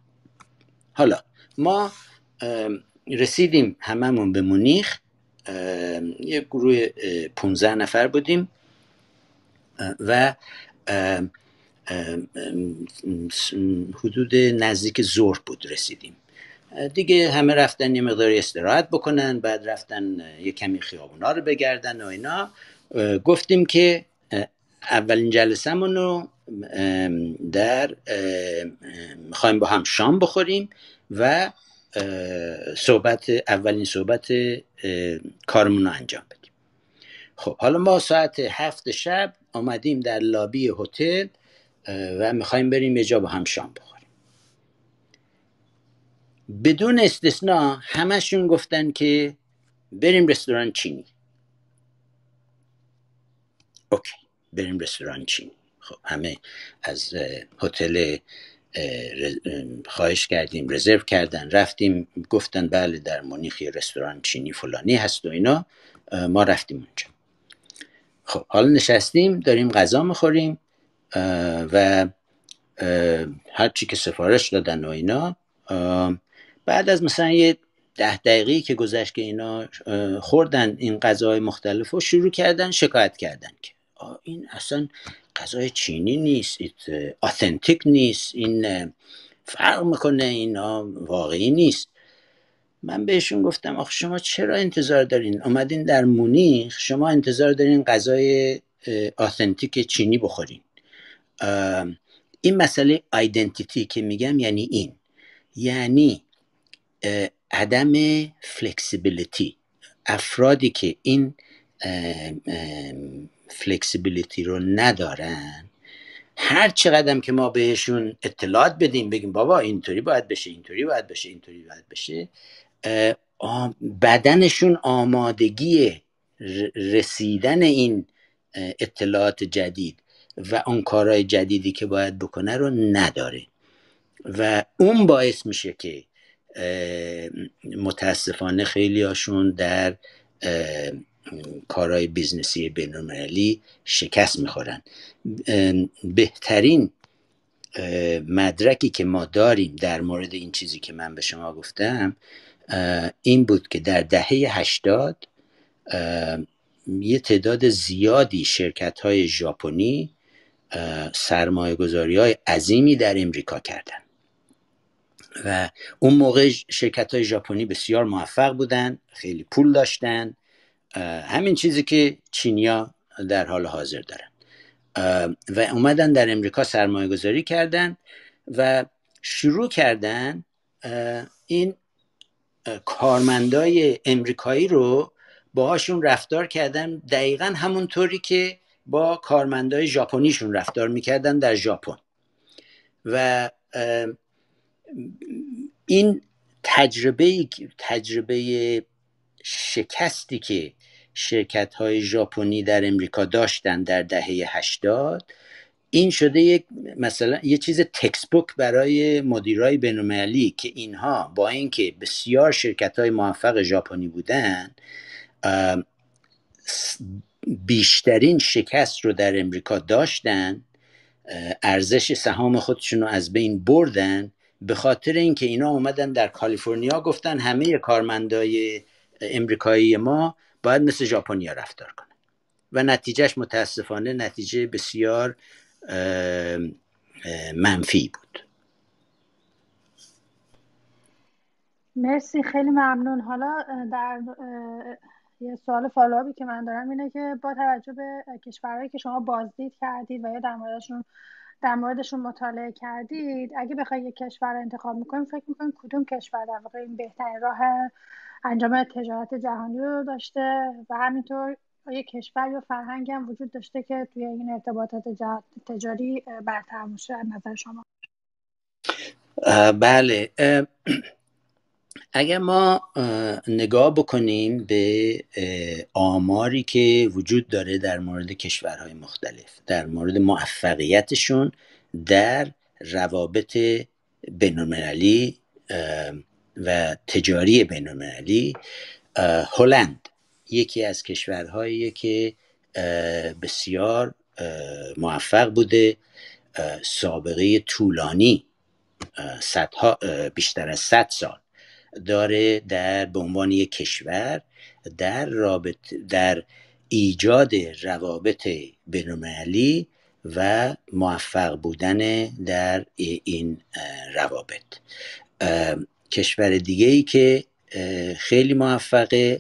حالا ما رسیدیم هممون به مونیخ یک گروه 15 نفر بودیم و حدود نزدیک زور بود رسیدیم دیگه همه رفتن یه مقداری استراحت بکنن بعد رفتن یه کمی خیابونا رو بگردن و اینا گفتیم که اولین جلسه رو در میخوایم با هم شام بخوریم و صحبت اولین صحبت کارمون رو انجام بدیم خب حالا ما ساعت هفت شب آمدیم در لابی هتل و میخوایم بریم یه جا با هم شام بخوریم بدون استثنا همشون گفتن که بریم رستوران چینی اوکی بریم رستوران چینی خب همه از هتل خواهش کردیم رزرو کردن رفتیم گفتن بله در مونیخ رستوران چینی فلانی هست و اینا ما رفتیم اونجا خب حالا نشستیم داریم غذا میخوریم و هرچی که سفارش دادن و اینا بعد از مثلا یه ده دقیقی که گذشت که اینا خوردن این غذای مختلف رو شروع کردن شکایت کردن که این اصلا غذای چینی نیست آثنتیک نیست این فرق میکنه اینا واقعی نیست من بهشون گفتم آخه شما چرا انتظار دارین آمدین در مونیخ شما انتظار دارین غذای آثنتیک چینی بخورین این مسئله آیدنتیتی که میگم یعنی این یعنی عدم فلکسیبیلیتی افرادی که این فلکسیبیلیتی رو ندارن هر چقدر که ما بهشون اطلاعات بدیم بگیم بابا اینطوری باید بشه اینطوری باید بشه اینطوری باید بشه بدنشون آمادگی رسیدن این اطلاعات جدید و اون کارهای جدیدی که باید بکنه رو نداره و اون باعث میشه که متاسفانه خیلی هاشون در کارهای بیزنسی بینالمللی شکست میخورن بهترین مدرکی که ما داریم در مورد این چیزی که من به شما گفتم این بود که در دهه هشتاد یه تعداد زیادی شرکت های ژاپنی سرمایه گذاری های عظیمی در امریکا کردن و اون موقع شرکت های ژاپنی بسیار موفق بودن خیلی پول داشتن همین چیزی که چینیا در حال حاضر دارن و اومدن در امریکا سرمایه گذاری کردن و شروع کردن این کارمندای امریکایی رو باهاشون رفتار کردن دقیقا همونطوری که با کارمندای ژاپنیشون رفتار میکردن در ژاپن و این تجربه تجربه شکستی که شرکت های ژاپنی در امریکا داشتن در دهه 80 این شده یک مثلا یه چیز تکسبوک برای مدیرای بینالمللی که اینها با اینکه بسیار شرکت های موفق ژاپنی بودن بیشترین شکست رو در امریکا داشتن ارزش سهام خودشون رو از بین بردن به خاطر اینکه اینا اومدن در کالیفرنیا گفتن همه کارمندای امریکایی ما باید مثل ژاپنیا رفتار کنن و نتیجهش متاسفانه نتیجه بسیار منفی بود مرسی خیلی ممنون حالا در یه سوال فالوآپی که من دارم اینه که با توجه به کشورهایی که شما بازدید کردید و یا در در موردشون مطالعه کردید اگه بخواید یک کشور انتخاب میکنید فکر میکنید کدوم کشور در واقع این بهترین راه انجام تجارت جهانی رو داشته و همینطور یک کشور یا فرهنگ هم وجود داشته که توی این ارتباطات تجاری برتر میشه از نظر شما بله اگر ما نگاه بکنیم به آماری که وجود داره در مورد کشورهای مختلف در مورد موفقیتشون در روابط بینالمللی و تجاری بینالمللی هلند یکی از کشورهایی که بسیار موفق بوده سابقه طولانی صدها بیشتر از 100 سال داره در به عنوان یک کشور در رابط در ایجاد روابط بینالمللی و موفق بودن در این روابط کشور دیگه ای که خیلی موفق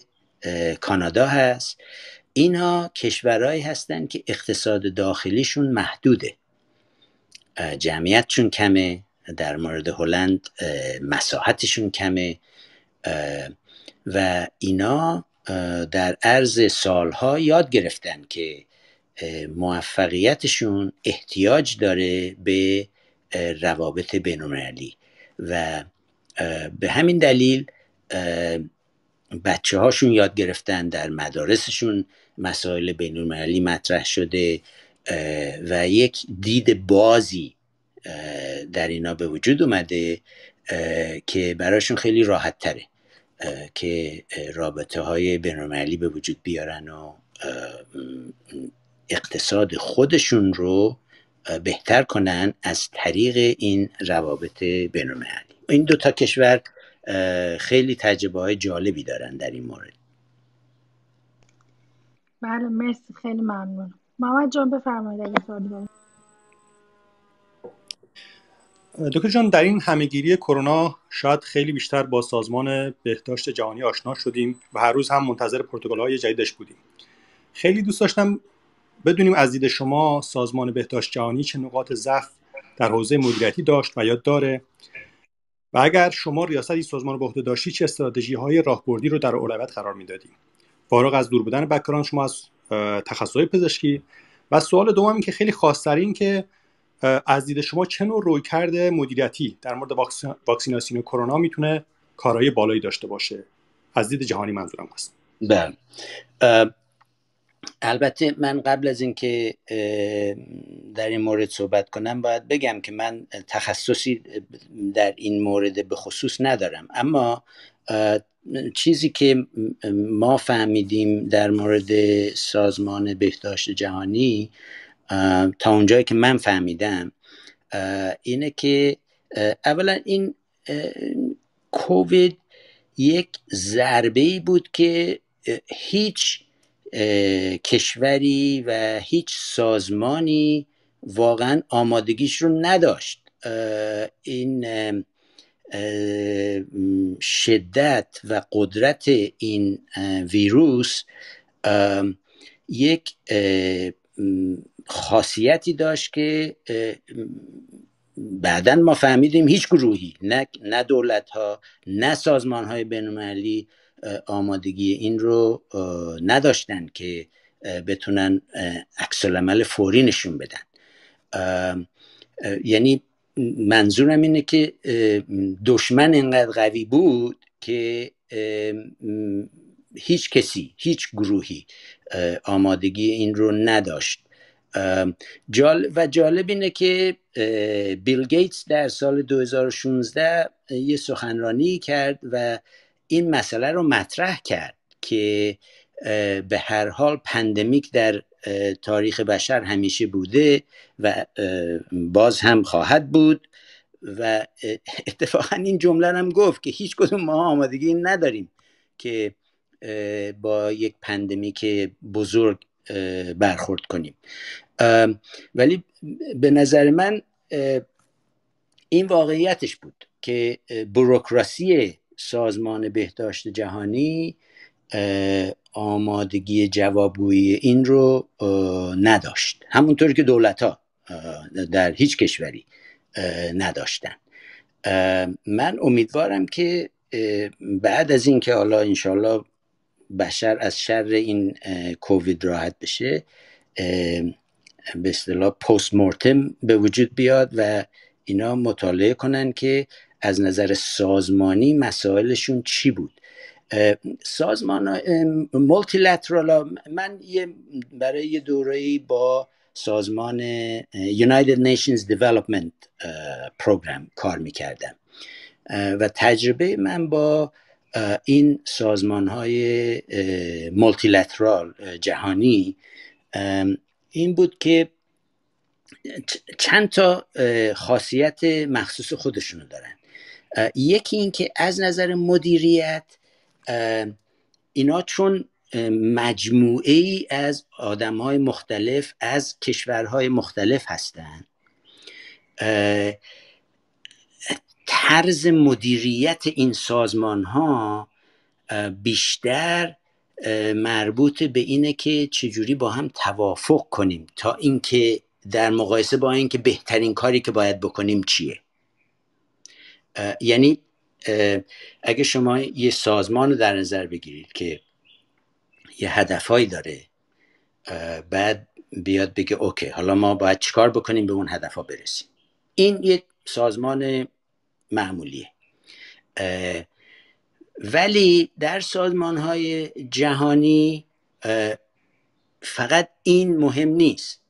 کانادا هست اینها کشورهایی هستند که اقتصاد داخلیشون محدوده جمعیتشون کمه در مورد هلند مساحتشون کمه و اینا در عرض سالها یاد گرفتن که موفقیتشون احتیاج داره به روابط بینالمللی و به همین دلیل بچه هاشون یاد گرفتن در مدارسشون مسائل بین مطرح شده و یک دید بازی در اینا به وجود اومده که براشون خیلی راحت تره که رابطه های بینالمللی به وجود بیارن و اقتصاد خودشون رو بهتر کنن از طریق این روابط بینالمللی این دو تا کشور خیلی تجربه های جالبی دارن در این مورد بله مرسی خیلی ممنون محمد جان بفرمایید اگه سوالی دکتر جان در این همهگیری کرونا شاید خیلی بیشتر با سازمان بهداشت جهانی آشنا شدیم و هر روز هم منتظر پروتکل های جدیدش بودیم خیلی دوست داشتم بدونیم از دید شما سازمان بهداشت جهانی چه نقاط ضعف در حوزه مدیریتی داشت و یاد داره و اگر شما ریاست این سازمان رو به عهده داشتی چه استراتژی های راهبردی رو در اولویت قرار میدادیم فارغ از دور بودن بکران شما از تخصص پزشکی و سوال دوم که خیلی خاصتر این که از دید شما چه نوع روی کرده مدیریتی در مورد واکسیناسیون کرونا میتونه کارهای بالایی داشته باشه از دید جهانی منظورم هست بله البته من قبل از اینکه در این مورد صحبت کنم باید بگم که من تخصصی در این مورد به خصوص ندارم اما چیزی که ما فهمیدیم در مورد سازمان بهداشت جهانی تا اونجایی که من فهمیدم اینه که اولا این کووید یک ضربه ای بود که هیچ کشوری و هیچ سازمانی واقعا آمادگیش رو نداشت این شدت و قدرت این ویروس یک خاصیتی داشت که بعدا ما فهمیدیم هیچ گروهی نه, نه دولت ها نه سازمان های بین آمادگی این رو نداشتن که بتونن عکس فوری نشون بدن یعنی منظورم اینه که دشمن اینقدر قوی بود که هیچ کسی هیچ گروهی آمادگی این رو نداشت جال و جالب اینه که بیل گیتس در سال 2016 یه سخنرانی کرد و این مسئله رو مطرح کرد که به هر حال پندمیک در تاریخ بشر همیشه بوده و باز هم خواهد بود و اتفاقا این جمله هم گفت که هیچ کدوم ما آمادگی نداریم که با یک پندمیک بزرگ برخورد کنیم ولی به نظر من این واقعیتش بود که بروکراسی سازمان بهداشت جهانی آمادگی جوابگویی این رو نداشت همونطور که دولت ها در هیچ کشوری نداشتن من امیدوارم که بعد از اینکه حالا انشالله بشر از شر این کووید راحت بشه به اصطلاح پست مورتم به وجود بیاد و اینا مطالعه کنن که از نظر سازمانی مسائلشون چی بود سازمان مولتی من یه برای یه دوره‌ای با سازمان United Nations Development Program کار میکردم و تجربه من با این سازمان های جهانی این بود که چند تا خاصیت مخصوص خودشونو دارن یکی اینکه از نظر مدیریت اینا چون مجموعه ای از آدم های مختلف از کشورهای مختلف هستند طرز مدیریت این سازمان ها بیشتر مربوط به اینه که چجوری با هم توافق کنیم تا اینکه در مقایسه با اینکه بهترین کاری که باید بکنیم چیه یعنی اگه شما یه سازمان رو در نظر بگیرید که یه هدفهایی داره بعد بیاد بگه اوکی حالا ما باید چیکار بکنیم به اون هدفها برسیم این یه سازمان معمولیه ولی در سازمان های جهانی فقط این مهم نیست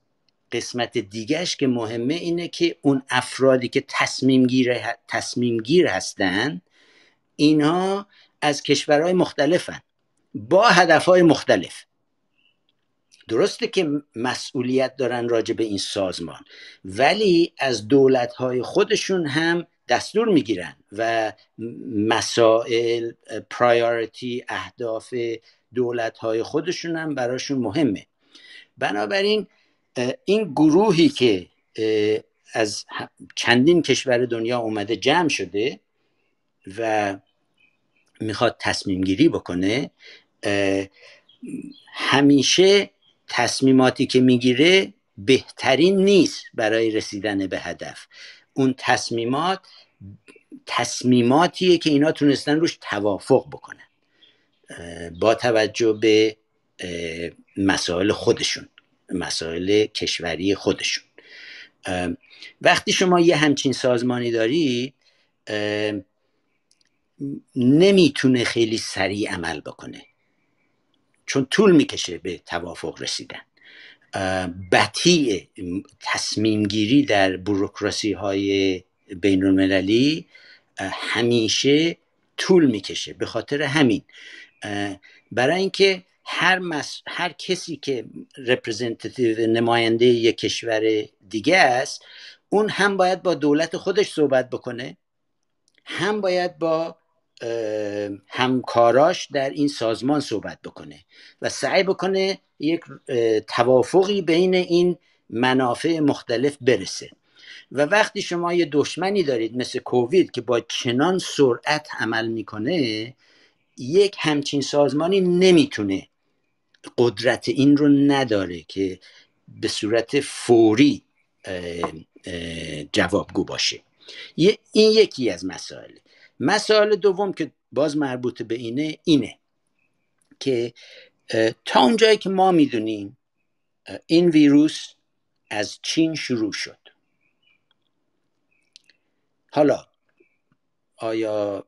قسمت دیگهش که مهمه اینه که اون افرادی که تصمیم گیر, تصمیم هستن اینها از کشورهای مختلفن با هدفهای مختلف درسته که مسئولیت دارن راجع به این سازمان ولی از دولتهای خودشون هم دستور میگیرن و مسائل پرایورتی اهداف دولت های خودشون هم براشون مهمه بنابراین این گروهی که از چندین کشور دنیا اومده جمع شده و میخواد تصمیم گیری بکنه همیشه تصمیماتی که میگیره بهترین نیست برای رسیدن به هدف اون تصمیمات تصمیماتیه که اینا تونستن روش توافق بکنن با توجه به مسائل خودشون مسائل کشوری خودشون وقتی شما یه همچین سازمانی داری نمیتونه خیلی سریع عمل بکنه چون طول میکشه به توافق رسیدن بطیع تصمیم گیری در بروکراسی های بین المللی همیشه طول میکشه به خاطر همین برای اینکه هر, هر کسی که رپرزنتیتیو نماینده یک کشور دیگه است اون هم باید با دولت خودش صحبت بکنه هم باید با همکاراش در این سازمان صحبت بکنه و سعی بکنه یک توافقی بین این منافع مختلف برسه و وقتی شما یه دشمنی دارید مثل کووید که با چنان سرعت عمل میکنه یک همچین سازمانی نمیتونه قدرت این رو نداره که به صورت فوری جوابگو باشه این یکی از مسائله مسائل دوم که باز مربوط به اینه اینه که تا اونجایی که ما میدونیم این ویروس از چین شروع شد حالا آیا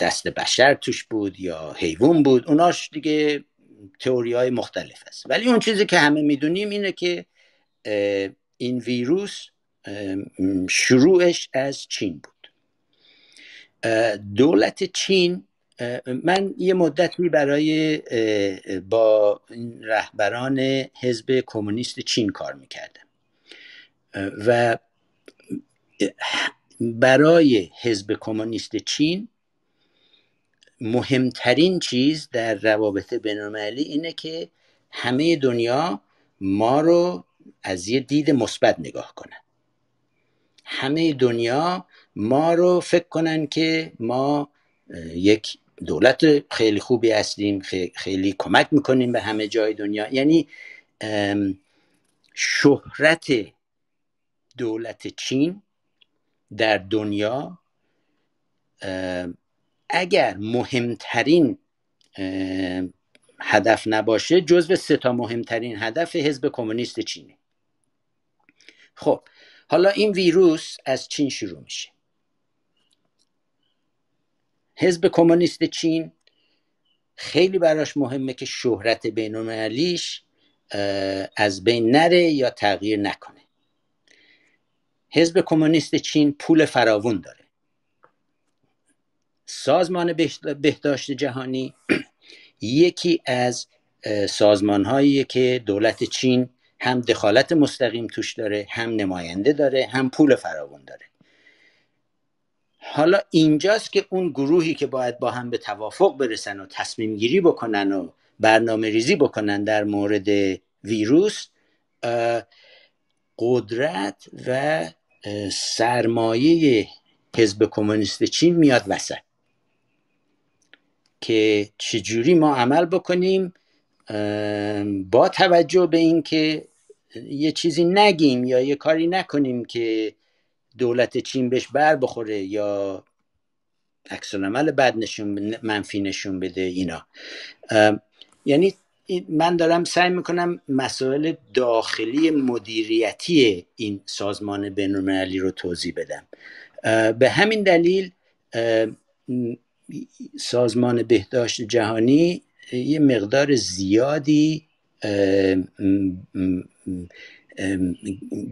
دست بشر توش بود یا حیوان بود اوناش دیگه تئوری های مختلف است ولی اون چیزی که همه میدونیم اینه که این ویروس شروعش از چین بود دولت چین من یه مدتی برای با رهبران حزب کمونیست چین کار میکردم و برای حزب کمونیست چین مهمترین چیز در روابط بینالمللی اینه که همه دنیا ما رو از یه دید مثبت نگاه کنند همه دنیا ما رو فکر کنن که ما یک دولت خیلی خوبی هستیم خیلی کمک میکنیم به همه جای دنیا یعنی شهرت دولت چین در دنیا اگر مهمترین هدف نباشه جزو سه تا مهمترین هدف حزب کمونیست چینه خب حالا این ویروس از چین شروع میشه حزب کمونیست چین خیلی براش مهمه که شهرت بینالمللیش از بین نره یا تغییر نکنه حزب کمونیست چین پول فراوون داره سازمان بهداشت جهانی یکی از سازمان که دولت چین هم دخالت مستقیم توش داره هم نماینده داره هم پول فراوان داره حالا اینجاست که اون گروهی که باید با هم به توافق برسن و تصمیم گیری بکنن و برنامه ریزی بکنن در مورد ویروس قدرت و سرمایه حزب کمونیست چین میاد وسط که چجوری ما عمل بکنیم با توجه به اینکه یه چیزی نگیم یا یه کاری نکنیم که دولت چین بهش بر بخوره یا عکس العمل بد نشون منفی نشون بده اینا یعنی من دارم سعی میکنم مسائل داخلی مدیریتی این سازمان بینالمللی رو توضیح بدم به همین دلیل سازمان بهداشت جهانی یه مقدار زیادی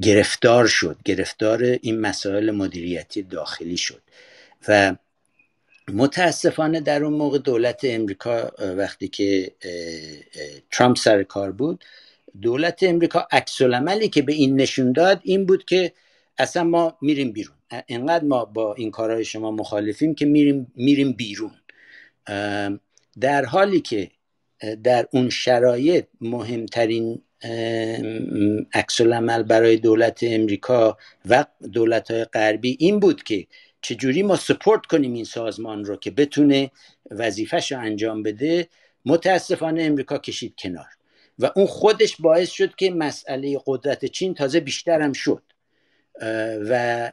گرفتار شد گرفتار این مسائل مدیریتی داخلی شد و متاسفانه در اون موقع دولت امریکا وقتی که ترامپ سر کار بود دولت امریکا عکس که به این نشون داد این بود که اصلا ما میریم بیرون انقدر ما با این کارهای شما مخالفیم که میریم میریم بیرون در حالی که در اون شرایط مهمترین عکس عمل برای دولت امریکا و دولت های غربی این بود که چجوری ما سپورت کنیم این سازمان رو که بتونه وظیفهش رو انجام بده متاسفانه امریکا کشید کنار و اون خودش باعث شد که مسئله قدرت چین تازه بیشتر هم شد و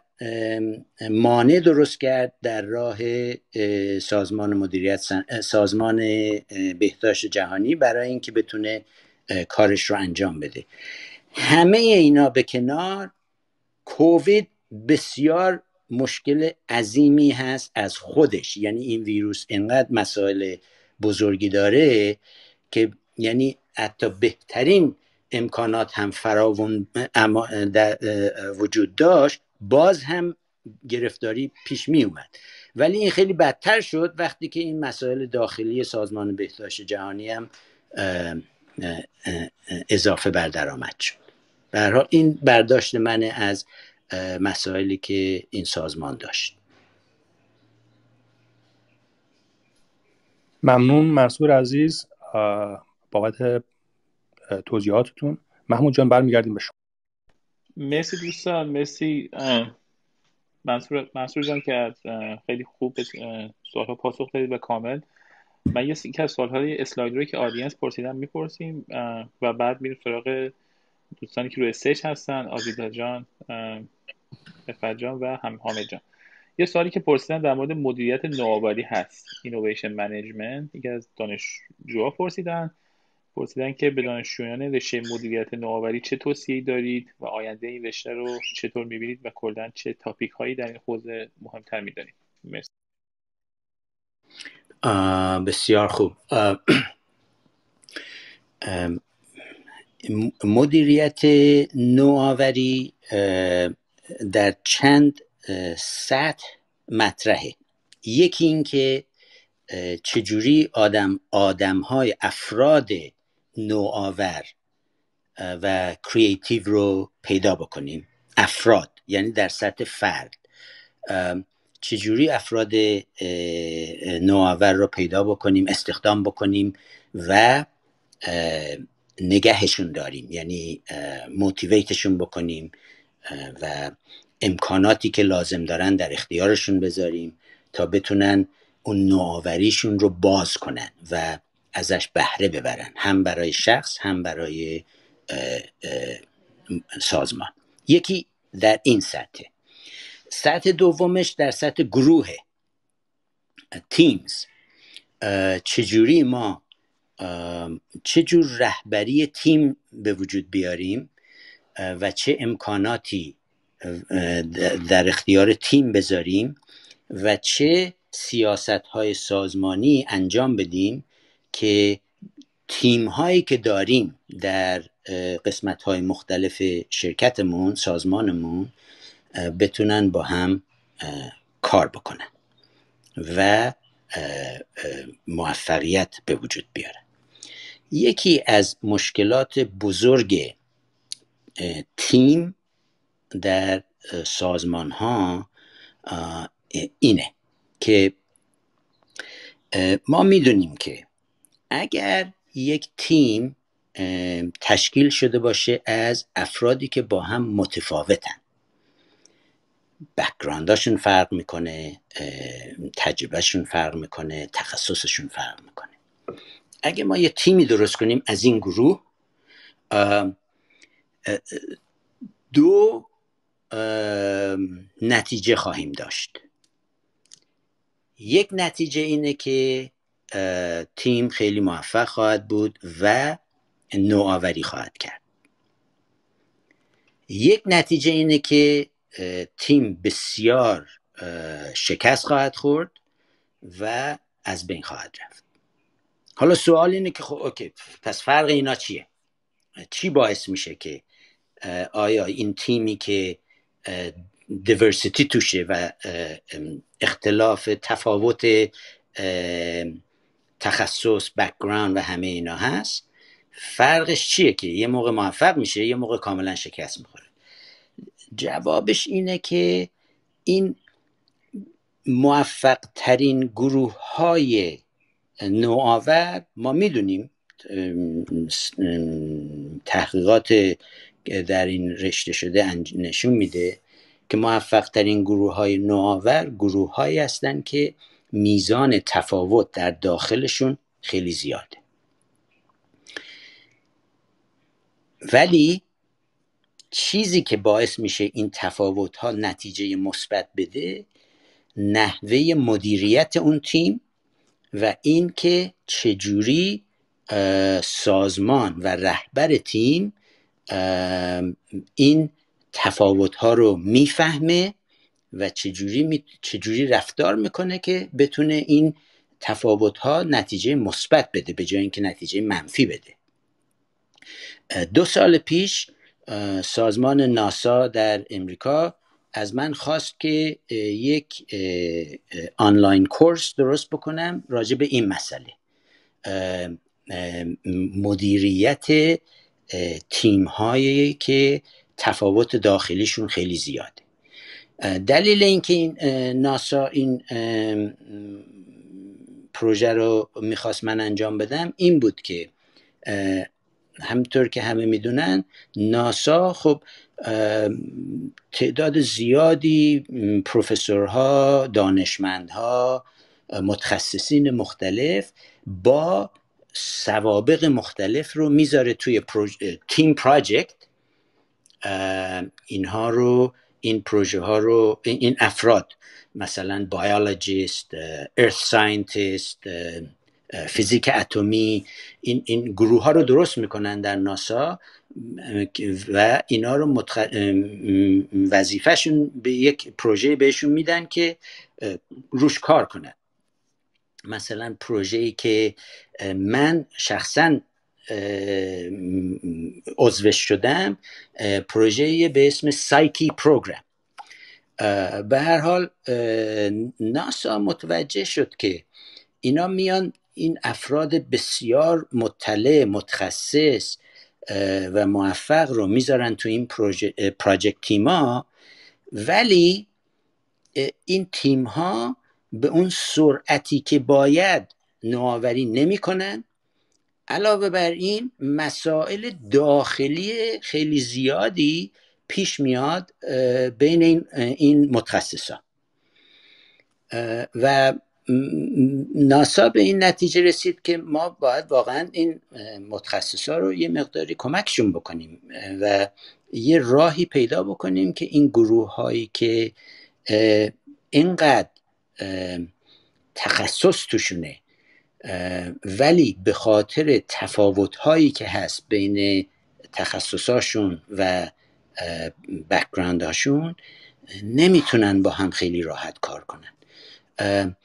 مانع درست کرد در راه سازمان مدیریت سازمان بهداشت جهانی برای اینکه بتونه کارش رو انجام بده همه اینا به کنار کووید بسیار مشکل عظیمی هست از خودش یعنی این ویروس انقدر مسائل بزرگی داره که یعنی حتی بهترین امکانات هم فراون در وجود داشت باز هم گرفتاری پیش می اومد ولی این خیلی بدتر شد وقتی که این مسائل داخلی سازمان بهداشت جهانی هم اضافه بر درآمد شد برها این برداشت من از مسائلی که این سازمان داشت ممنون مرسور عزیز بابت توضیحاتتون محمود جان برمیگردیم به شما مرسی دوستان مرسی منصور, منصور جان که خیلی خوب سوالها پاسخ دادید و کامل من یه از سوالهای اسلاید رو که آدینس پرسیدن میپرسیم و بعد میریم سراغ دوستانی که روی سیش هستن آزیدا جان افر جان و هم جان یه سوالی که پرسیدن در مورد مدیریت نوآوری هست اینویشن منیجمنت یکی از دانشجوها پرسیدن پرسیدن که به دانشجویان رشته مدیریت نوآوری چه توصیه‌ای دارید و آینده این رشته رو چطور می‌بینید و کلا چه تاپیک هایی در این حوزه مهمتر می‌دانید مرسی بسیار خوب مدیریت نوآوری در چند سطح مطرحه یکی اینکه چجوری آدم آدم های افراد نوآور و کریتیو رو پیدا بکنیم افراد یعنی در سطح فرد چجوری افراد نوآور رو پیدا بکنیم استخدام بکنیم و نگهشون داریم یعنی موتیویتشون بکنیم و امکاناتی که لازم دارن در اختیارشون بذاریم تا بتونن اون نوآوریشون رو باز کنن و ازش بهره ببرن هم برای شخص هم برای سازمان یکی در این سطح سطح دومش در سطح گروه تیمز چجوری ما چجور رهبری تیم به وجود بیاریم و چه امکاناتی در اختیار تیم بذاریم و چه سیاست های سازمانی انجام بدیم که تیم هایی که داریم در قسمت های مختلف شرکتمون سازمانمون بتونن با هم کار بکنن و موفقیت به وجود بیارن یکی از مشکلات بزرگ تیم در سازمان ها اینه که ما میدونیم که اگر یک تیم تشکیل شده باشه از افرادی که با هم متفاوتن بکرانداشون فرق میکنه تجربهشون فرق میکنه تخصصشون فرق میکنه اگه ما یه تیمی درست کنیم از این گروه دو نتیجه خواهیم داشت یک نتیجه اینه که تیم خیلی موفق خواهد بود و نوآوری خواهد کرد یک نتیجه اینه که تیم بسیار شکست خواهد خورد و از بین خواهد رفت حالا سوال اینه که خب اوکی پس فرق اینا چیه چی باعث میشه که آیا این تیمی که دیورسیتی توشه و اختلاف تفاوت تخصص بکگراند و همه اینا هست فرقش چیه که یه موقع موفق میشه یه موقع کاملا شکست میخوره جوابش اینه که این موفق ترین گروه های نوآور ما میدونیم تحقیقات در این رشته شده نشون میده که موفق ترین گروه های نوآور گروه هایی هستند که میزان تفاوت در داخلشون خیلی زیاده ولی چیزی که باعث میشه این تفاوت ها نتیجه مثبت بده نحوه مدیریت اون تیم و اینکه چجوری سازمان و رهبر تیم این تفاوت ها رو میفهمه و چجوری, می... چجوری رفتار میکنه که بتونه این تفاوت ها نتیجه مثبت بده به جای اینکه نتیجه منفی بده دو سال پیش سازمان ناسا در امریکا از من خواست که یک آنلاین کورس درست بکنم راجع به این مسئله مدیریت تیم هایی که تفاوت داخلیشون خیلی زیاده دلیل اینکه این ناسا این پروژه رو میخواست من انجام بدم این بود که همطور که همه میدونن ناسا خب تعداد زیادی پروفسورها دانشمندها متخصصین مختلف با سوابق مختلف رو میذاره توی تیم پراجکت اینها رو این پروژه ها رو این افراد مثلا بایولوژیست ارث ساینتیست فیزیک اتمی این, این گروه ها رو درست میکنن در ناسا و اینا رو متخ... وظیفهشون به یک پروژه بهشون میدن که روش کار کنن مثلا پروژه‌ای که من شخصا عضوش شدم پروژه به اسم سایکی پروگرام به هر حال ناسا متوجه شد که اینا میان این افراد بسیار مطلع متخصص و موفق رو میذارن تو این پروژه تیما ولی این تیم ها به اون سرعتی که باید نوآوری نمیکنن علاوه بر این مسائل داخلی خیلی زیادی پیش میاد بین این, این متخصصان و ناسا به این نتیجه رسید که ما باید واقعا این متخصصا رو یه مقداری کمکشون بکنیم و یه راهی پیدا بکنیم که این گروه هایی که اینقدر تخصص توشونه ولی به خاطر تفاوت هایی که هست بین تخصصاشون و بکگراند نمیتونن با هم خیلی راحت کار کنن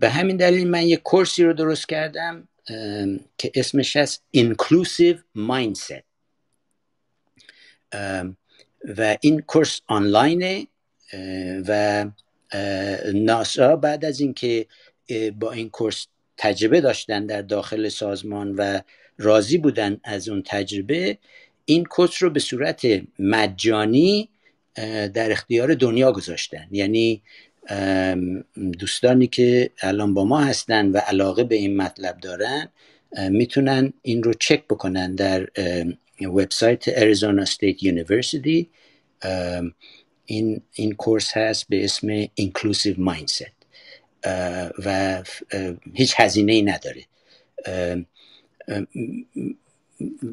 به همین دلیل من یه کورسی رو درست کردم که اسمش هست Inclusive Mindset و این کورس آنلاینه و ناسا بعد از اینکه با این کورس تجربه داشتن در داخل سازمان و راضی بودن از اون تجربه این کورس رو به صورت مجانی در اختیار دنیا گذاشتن یعنی دوستانی که الان با ما هستن و علاقه به این مطلب دارن میتونن این رو چک بکنن در وبسایت اریزونا State University این این کورس هست به اسم Inclusive Mindset و هیچ هزینه ای نداره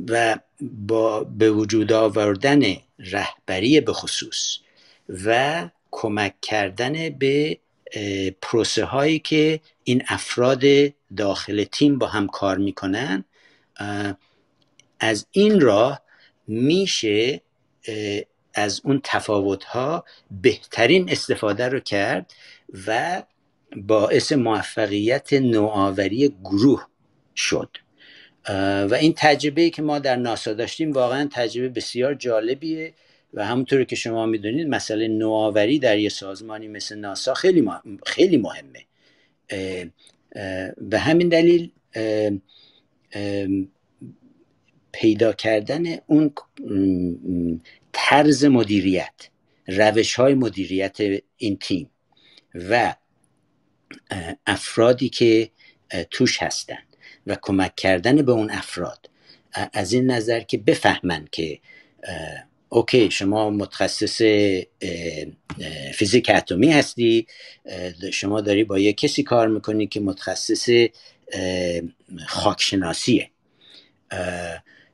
و با به وجود آوردن رهبری به خصوص و کمک کردن به پروسه هایی که این افراد داخل تیم با هم کار میکنن از این راه میشه از اون تفاوت ها بهترین استفاده رو کرد و باعث موفقیت نوآوری گروه شد و این تجربه که ما در ناسا داشتیم واقعا تجربه بسیار جالبیه و همونطور که شما میدونید مسئله نوآوری در یه سازمانی مثل ناسا خیلی, خیلی مهمه به همین دلیل پیدا کردن اون طرز مدیریت روش های مدیریت این تیم و افرادی که توش هستن و کمک کردن به اون افراد از این نظر که بفهمن که اوکی شما متخصص فیزیک اتمی هستی شما داری با یه کسی کار میکنی که متخصص خاکشناسیه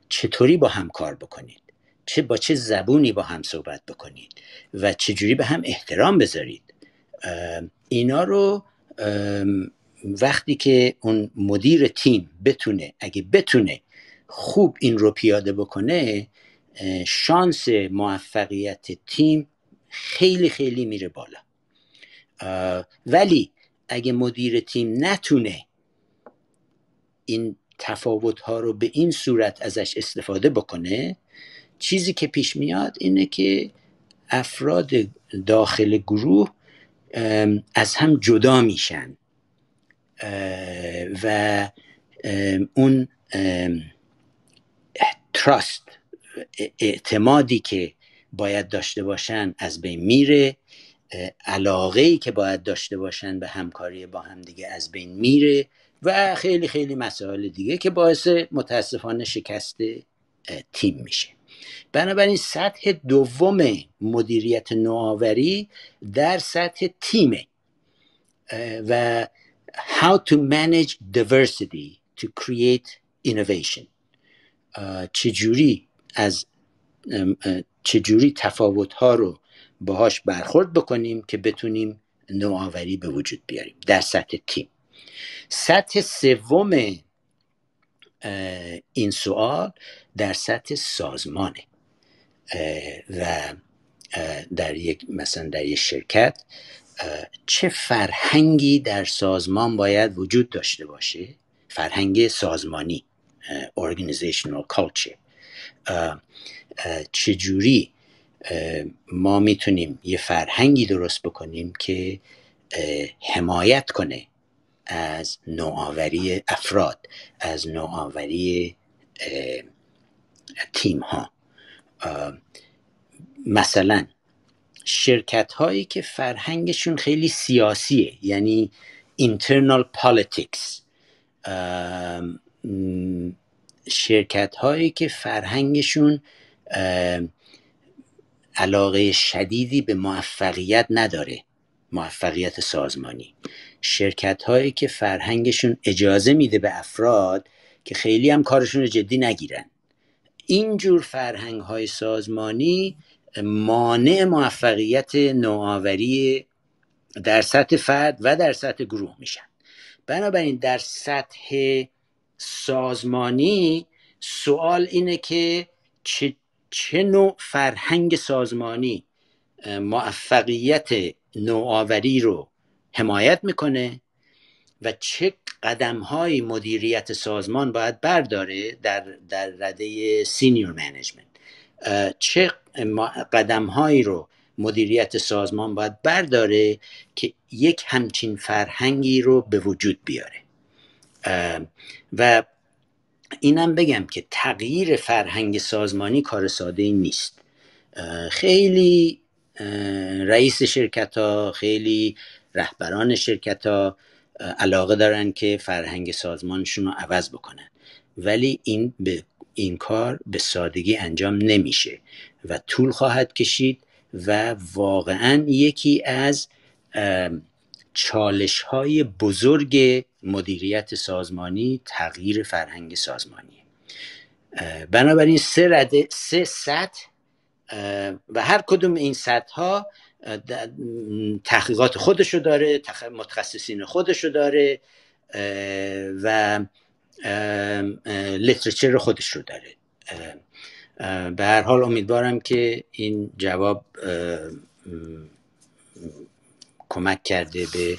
چطوری با هم کار بکنید چه با چه زبونی با هم صحبت بکنید و چجوری به هم احترام بذارید اینا رو وقتی که اون مدیر تیم بتونه اگه بتونه خوب این رو پیاده بکنه شانس موفقیت تیم خیلی خیلی میره بالا ولی اگه مدیر تیم نتونه این تفاوت ها رو به این صورت ازش استفاده بکنه چیزی که پیش میاد اینه که افراد داخل گروه از هم جدا میشن و اون تراست اعتمادی که باید داشته باشن از بین میره علاقه ای که باید داشته باشن به همکاری با هم دیگه از بین میره و خیلی خیلی مسائل دیگه که باعث متاسفانه شکست تیم میشه بنابراین سطح دوم مدیریت نوآوری در سطح تیم و how to manage diversity to create innovation چجوری از چجوری تفاوت ها رو باهاش برخورد بکنیم که بتونیم نوآوری به وجود بیاریم در سطح تیم سطح سوم این سوال در سطح سازمانه و در یک مثلا در یک شرکت چه فرهنگی در سازمان باید وجود داشته باشه فرهنگ سازمانی organizational culture چجوری ما میتونیم یه فرهنگی درست بکنیم که حمایت کنه از نوآوری افراد از نوآوری تیم ها مثلا شرکت هایی که فرهنگشون خیلی سیاسیه یعنی internal politics شرکت هایی که فرهنگشون علاقه شدیدی به موفقیت نداره موفقیت سازمانی شرکت هایی که فرهنگشون اجازه میده به افراد که خیلی هم کارشون رو جدی نگیرن اینجور فرهنگ های سازمانی مانع موفقیت نوآوری در سطح فرد و در سطح گروه میشن بنابراین در سطح سازمانی سوال اینه که چه, چه نوع فرهنگ سازمانی موفقیت نوآوری رو حمایت میکنه و چه قدم های مدیریت سازمان باید برداره در, در رده سینیور منیجمنت چه قدم هایی رو مدیریت سازمان باید برداره که یک همچین فرهنگی رو به وجود بیاره و اینم بگم که تغییر فرهنگ سازمانی کار ساده ای نیست خیلی رئیس شرکت ها خیلی رهبران شرکت ها علاقه دارن که فرهنگ سازمانشون رو عوض بکنن ولی این این کار به سادگی انجام نمیشه و طول خواهد کشید و واقعا یکی از چالش های بزرگ مدیریت سازمانی تغییر فرهنگ سازمانی بنابراین سه رده سه سطح و هر کدوم این سطح ها تحقیقات رو داره متخصصین خودشو داره و لیترچر خودش رو داره به هر حال امیدوارم که این جواب کمک کرده به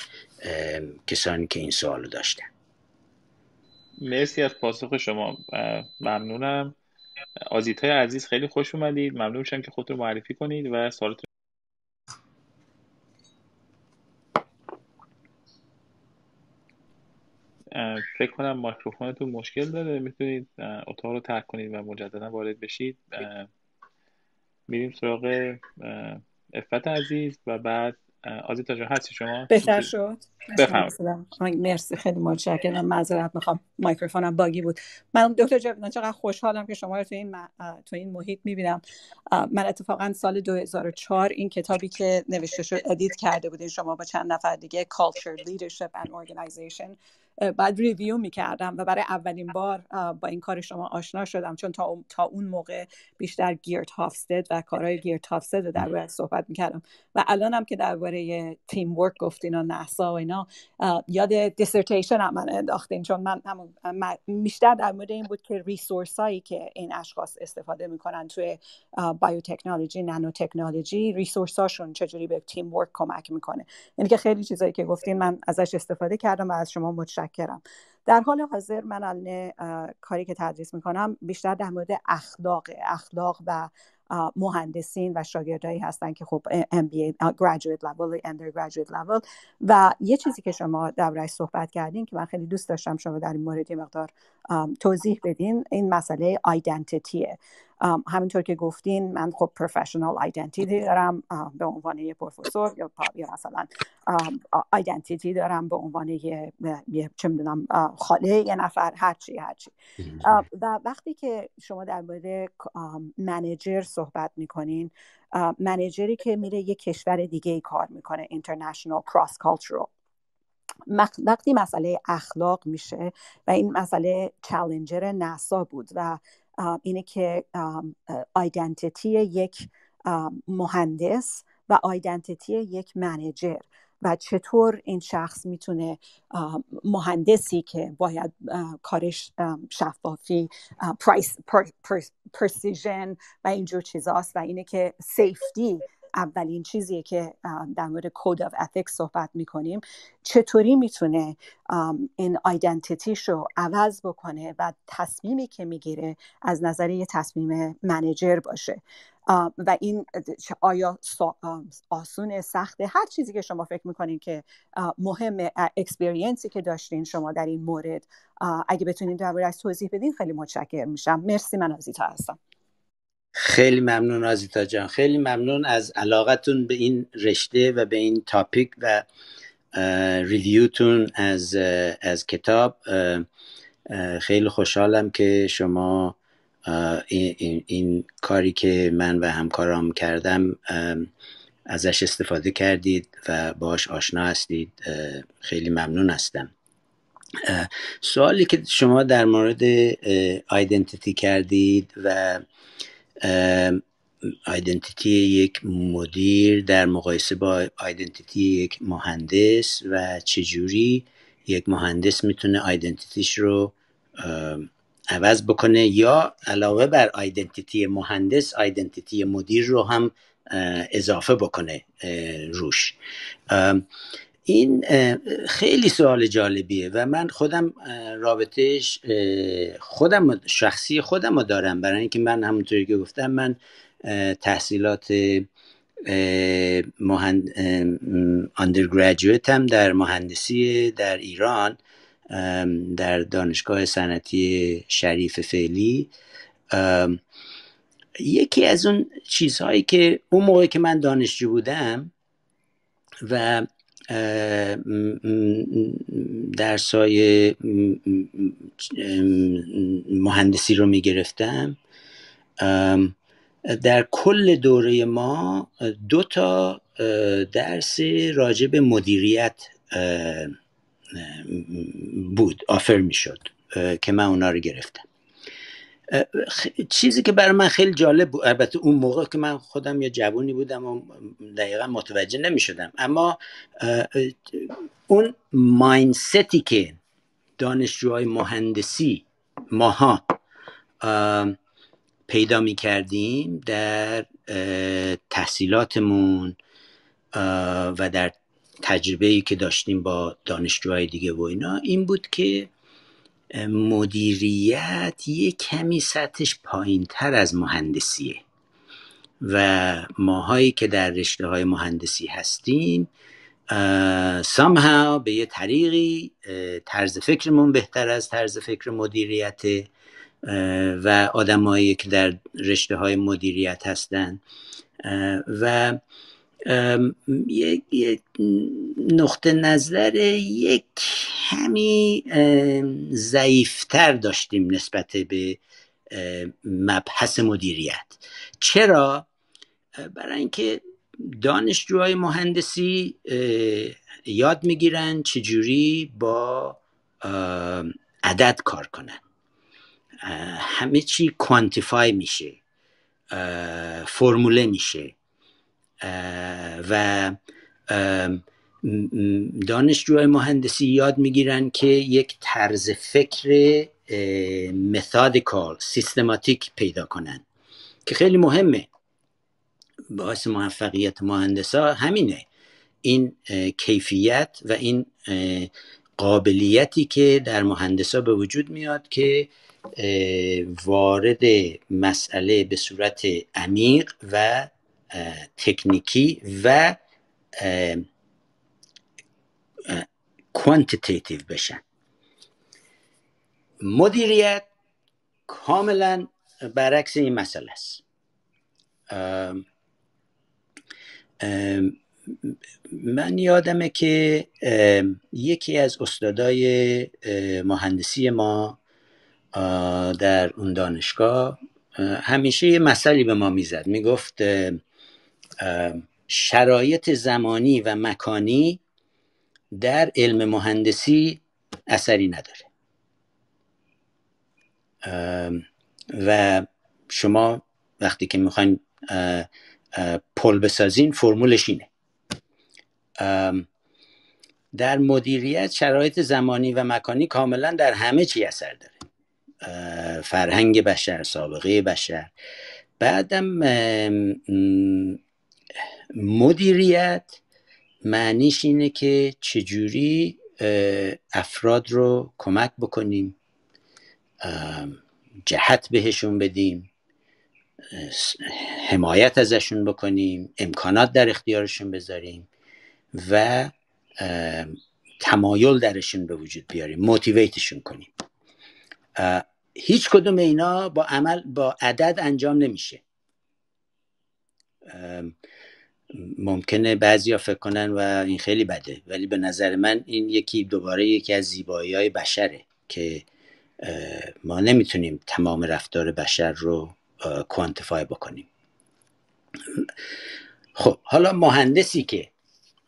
کسانی که این سوال رو داشتن مرسی از پاسخ شما ممنونم آزیتای عزیز خیلی خوش اومدید ممنون میشم که خود معرفی کنید و سوالتون فکر کنم مایکروفونتون مشکل داره میتونید اتاق رو ترک کنید و مجددا وارد بشید میریم سراغ افت عزیز و بعد آزیتا جان هستی شما بهتر شد بفهم مرسی خیلی متشکرم معذرت میخوام مایکروفونم باگی بود من دکتر جاویدان چقدر خوشحالم که شما رو تو این م... تو این محیط میبینم من اتفاقا سال 2004 این کتابی که نوشته شد ادیت کرده بودین شما با چند نفر دیگه Culture Leadership and Organization بعد ریویو میکردم و برای اولین بار با این کار شما آشنا شدم چون تا, تا اون موقع بیشتر گیرت هافستد و کارهای گیرت هافستد در باید صحبت میکردم و الان هم که درباره تیم ورک گفتین و نحسا و اینا یاد دیسرتیشن هم من انداختین چون من, بیشتر در مورد این بود که ریسورس هایی که این اشخاص استفاده میکنن توی بایوتکنولوژی نانو تکنولوژی ریسورس هاشون چجوری به تیم ورک کمک میکنه یعنی که خیلی چیزایی که گفتین من ازش استفاده کردم و از شما متشکرم متشکرم در حال حاضر من الان کاری که تدریس میکنم بیشتر در مورد اخلاق اخلاق و مهندسین و شاگردهایی هستن که خب MBA graduate level undergraduate level و یه چیزی که شما در صحبت کردین که من خیلی دوست داشتم شما در این مورد مقدار توضیح بدین این مسئله آیدنتیتیه همینطور که گفتین من خب پروفشنال آیدنتیتی دارم به عنوان یه پروفسور یا, یا مثلا آیدنتیتی دارم به عنوان یه, چه میدونم خاله یه نفر هرچی هرچی و وقتی که شما در مورد منیجر صحبت میکنین منیجری که میره یه کشور دیگه ای کار میکنه اینترنشنال کراس کالچورال وقتی مسئله اخلاق میشه و این مسئله چالنجر نسا بود و اینه که آیدنتیتی یک مهندس و آیدنتیتی یک منیجر و چطور این شخص میتونه مهندسی که باید کارش شفافی پر پرسیژن و اینجور چیزاست و اینه که سیفتی اولین چیزیه که در مورد کود آف اتیکس صحبت میکنیم چطوری میتونه این آیدنتیتیش رو عوض بکنه و تصمیمی که میگیره از نظر یه تصمیم منجر باشه و این آیا آسون سخته هر چیزی که شما فکر میکنین که مهم اکسپیرینسی که داشتین شما در این مورد اگه بتونین از توضیح بدین خیلی متشکر میشم مرسی من آزیتا هستم خیلی ممنون آزیتا جان خیلی ممنون از علاقتون به این رشته و به این تاپیک و ریویوتون از, از کتاب خیلی خوشحالم که شما این, این, این کاری که من و همکارام کردم ازش استفاده کردید و باش آشنا هستید خیلی ممنون هستم سوالی که شما در مورد آیدنتیتی کردید و آیدنتیتی یک مدیر در مقایسه با آیدنتیتی یک مهندس و چجوری یک مهندس میتونه آیدنتیتیش رو عوض بکنه یا علاوه بر آیدنتیتی مهندس آیدنتیتی مدیر رو هم اضافه بکنه روش این خیلی سوال جالبیه و من خودم رابطهش خودم شخصی خودم رو دارم برای اینکه من همونطوری که گفتم من تحصیلات مهند... هم در مهندسی در ایران در دانشگاه صنعتی شریف فعلی یکی از اون چیزهایی که اون موقع که من دانشجو بودم و های مهندسی رو میگرفتم در کل دوره ما دو تا درس راجع به مدیریت بود آفر شد که من اونا رو گرفتم چیزی که برای من خیلی جالب بود البته اون موقع که من خودم یه جوونی بودم و دقیقا متوجه نمی شدم اما اون ماینستی که دانشجوهای مهندسی ماها پیدا می کردیم در تحصیلاتمون و در تجربه ای که داشتیم با دانشجوهای دیگه و اینا این بود که مدیریت یه کمی سطحش پایین تر از مهندسیه و ماهایی که در رشته های مهندسی هستیم somehow به یه طریقی طرز فکرمون بهتر از طرز فکر مدیریت و آدمایی که در رشته های مدیریت هستن و یک نقطه نظر یک کمی ضعیفتر داشتیم نسبت به مبحث مدیریت چرا برای اینکه دانشجوهای مهندسی یاد میگیرن چجوری با عدد کار کنن همه چی کوانتیفای میشه فرموله میشه و دانشجوهای مهندسی یاد میگیرن که یک طرز فکر کال سیستماتیک پیدا کنن که خیلی مهمه باعث موفقیت مهندسا همینه این کیفیت و این قابلیتی که در مهندسا به وجود میاد که وارد مسئله به صورت عمیق و تکنیکی و کوانتیتیتیو بشن مدیریت کاملا برعکس این مسئله است من یادمه که یکی از استادای مهندسی ما در اون دانشگاه همیشه یه مسئله به ما میزد میگفت شرایط زمانی و مکانی در علم مهندسی اثری نداره و شما وقتی که میخواین پل بسازین فرمولش اینه در مدیریت شرایط زمانی و مکانی کاملا در همه چی اثر داره فرهنگ بشر سابقه بشر بعدم مدیریت معنیش اینه که چجوری افراد رو کمک بکنیم جهت بهشون بدیم حمایت ازشون بکنیم امکانات در اختیارشون بذاریم و تمایل درشون به وجود بیاریم موتیویتشون کنیم هیچ کدوم اینا با عمل با عدد انجام نمیشه ممکنه بعضیا فکر کنن و این خیلی بده ولی به نظر من این یکی دوباره یکی از زیبایی های بشره که ما نمیتونیم تمام رفتار بشر رو کوانتیفای بکنیم خب حالا مهندسی که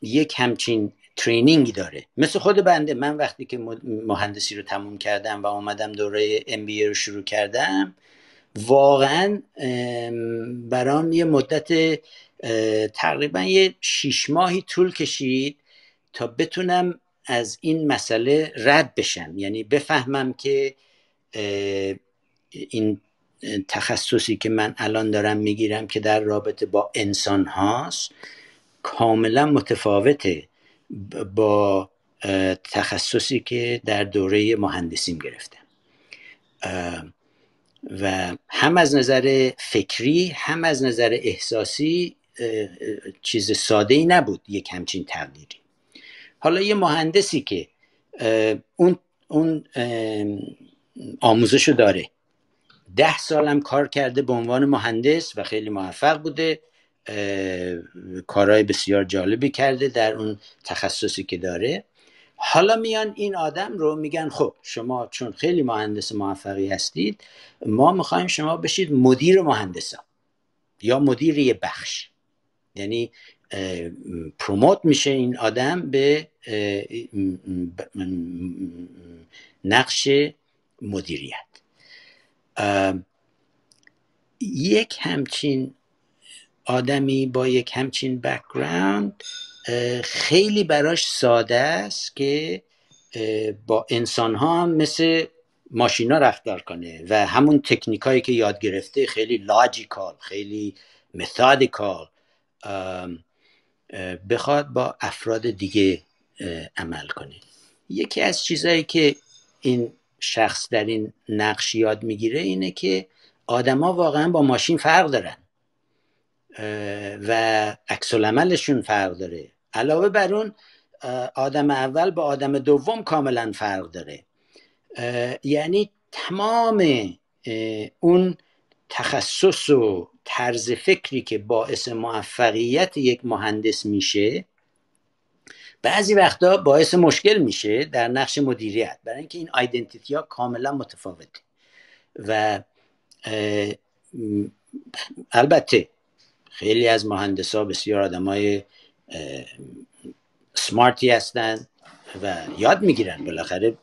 یک همچین ترینینگی داره مثل خود بنده من وقتی که مهندسی رو تموم کردم و آمدم دوره ام رو شروع کردم واقعا برام یه مدت تقریبا یه شیش ماهی طول کشید تا بتونم از این مسئله رد بشم یعنی بفهمم که این تخصصی که من الان دارم میگیرم که در رابطه با انسان هاست کاملا متفاوته با تخصصی که در دوره مهندسیم گرفتم و هم از نظر فکری هم از نظر احساسی چیز ساده ای نبود یک همچین تغییری حالا یه مهندسی که اون اون آموزشو داره ده سالم کار کرده به عنوان مهندس و خیلی موفق بوده کارهای بسیار جالبی کرده در اون تخصصی که داره حالا میان این آدم رو میگن خب شما چون خیلی مهندس موفقی هستید ما میخوایم شما بشید مدیر مهندسا یا مدیر یه بخش یعنی پروموت میشه این آدم به نقش مدیریت یک همچین آدمی با یک همچین بکگراند خیلی براش ساده است که با انسان ها مثل ماشینا رفتار کنه و همون تکنیک هایی که یاد گرفته خیلی لاجیکال خیلی مثادیکال بخواد با افراد دیگه عمل کنه یکی از چیزهایی که این شخص در این نقش یاد میگیره اینه که آدما واقعا با ماشین فرق دارن و عکس فرق داره علاوه بر اون آدم اول با آدم دوم کاملا فرق داره یعنی تمام اون تخصص و طرز فکری که باعث موفقیت یک مهندس میشه بعضی وقتا باعث مشکل میشه در نقش مدیریت برای اینکه این آیدنتیتی ها کاملا متفاوته و البته خیلی از مهندس ها بسیار آدم های سمارتی هستن و یاد میگیرن بالاخره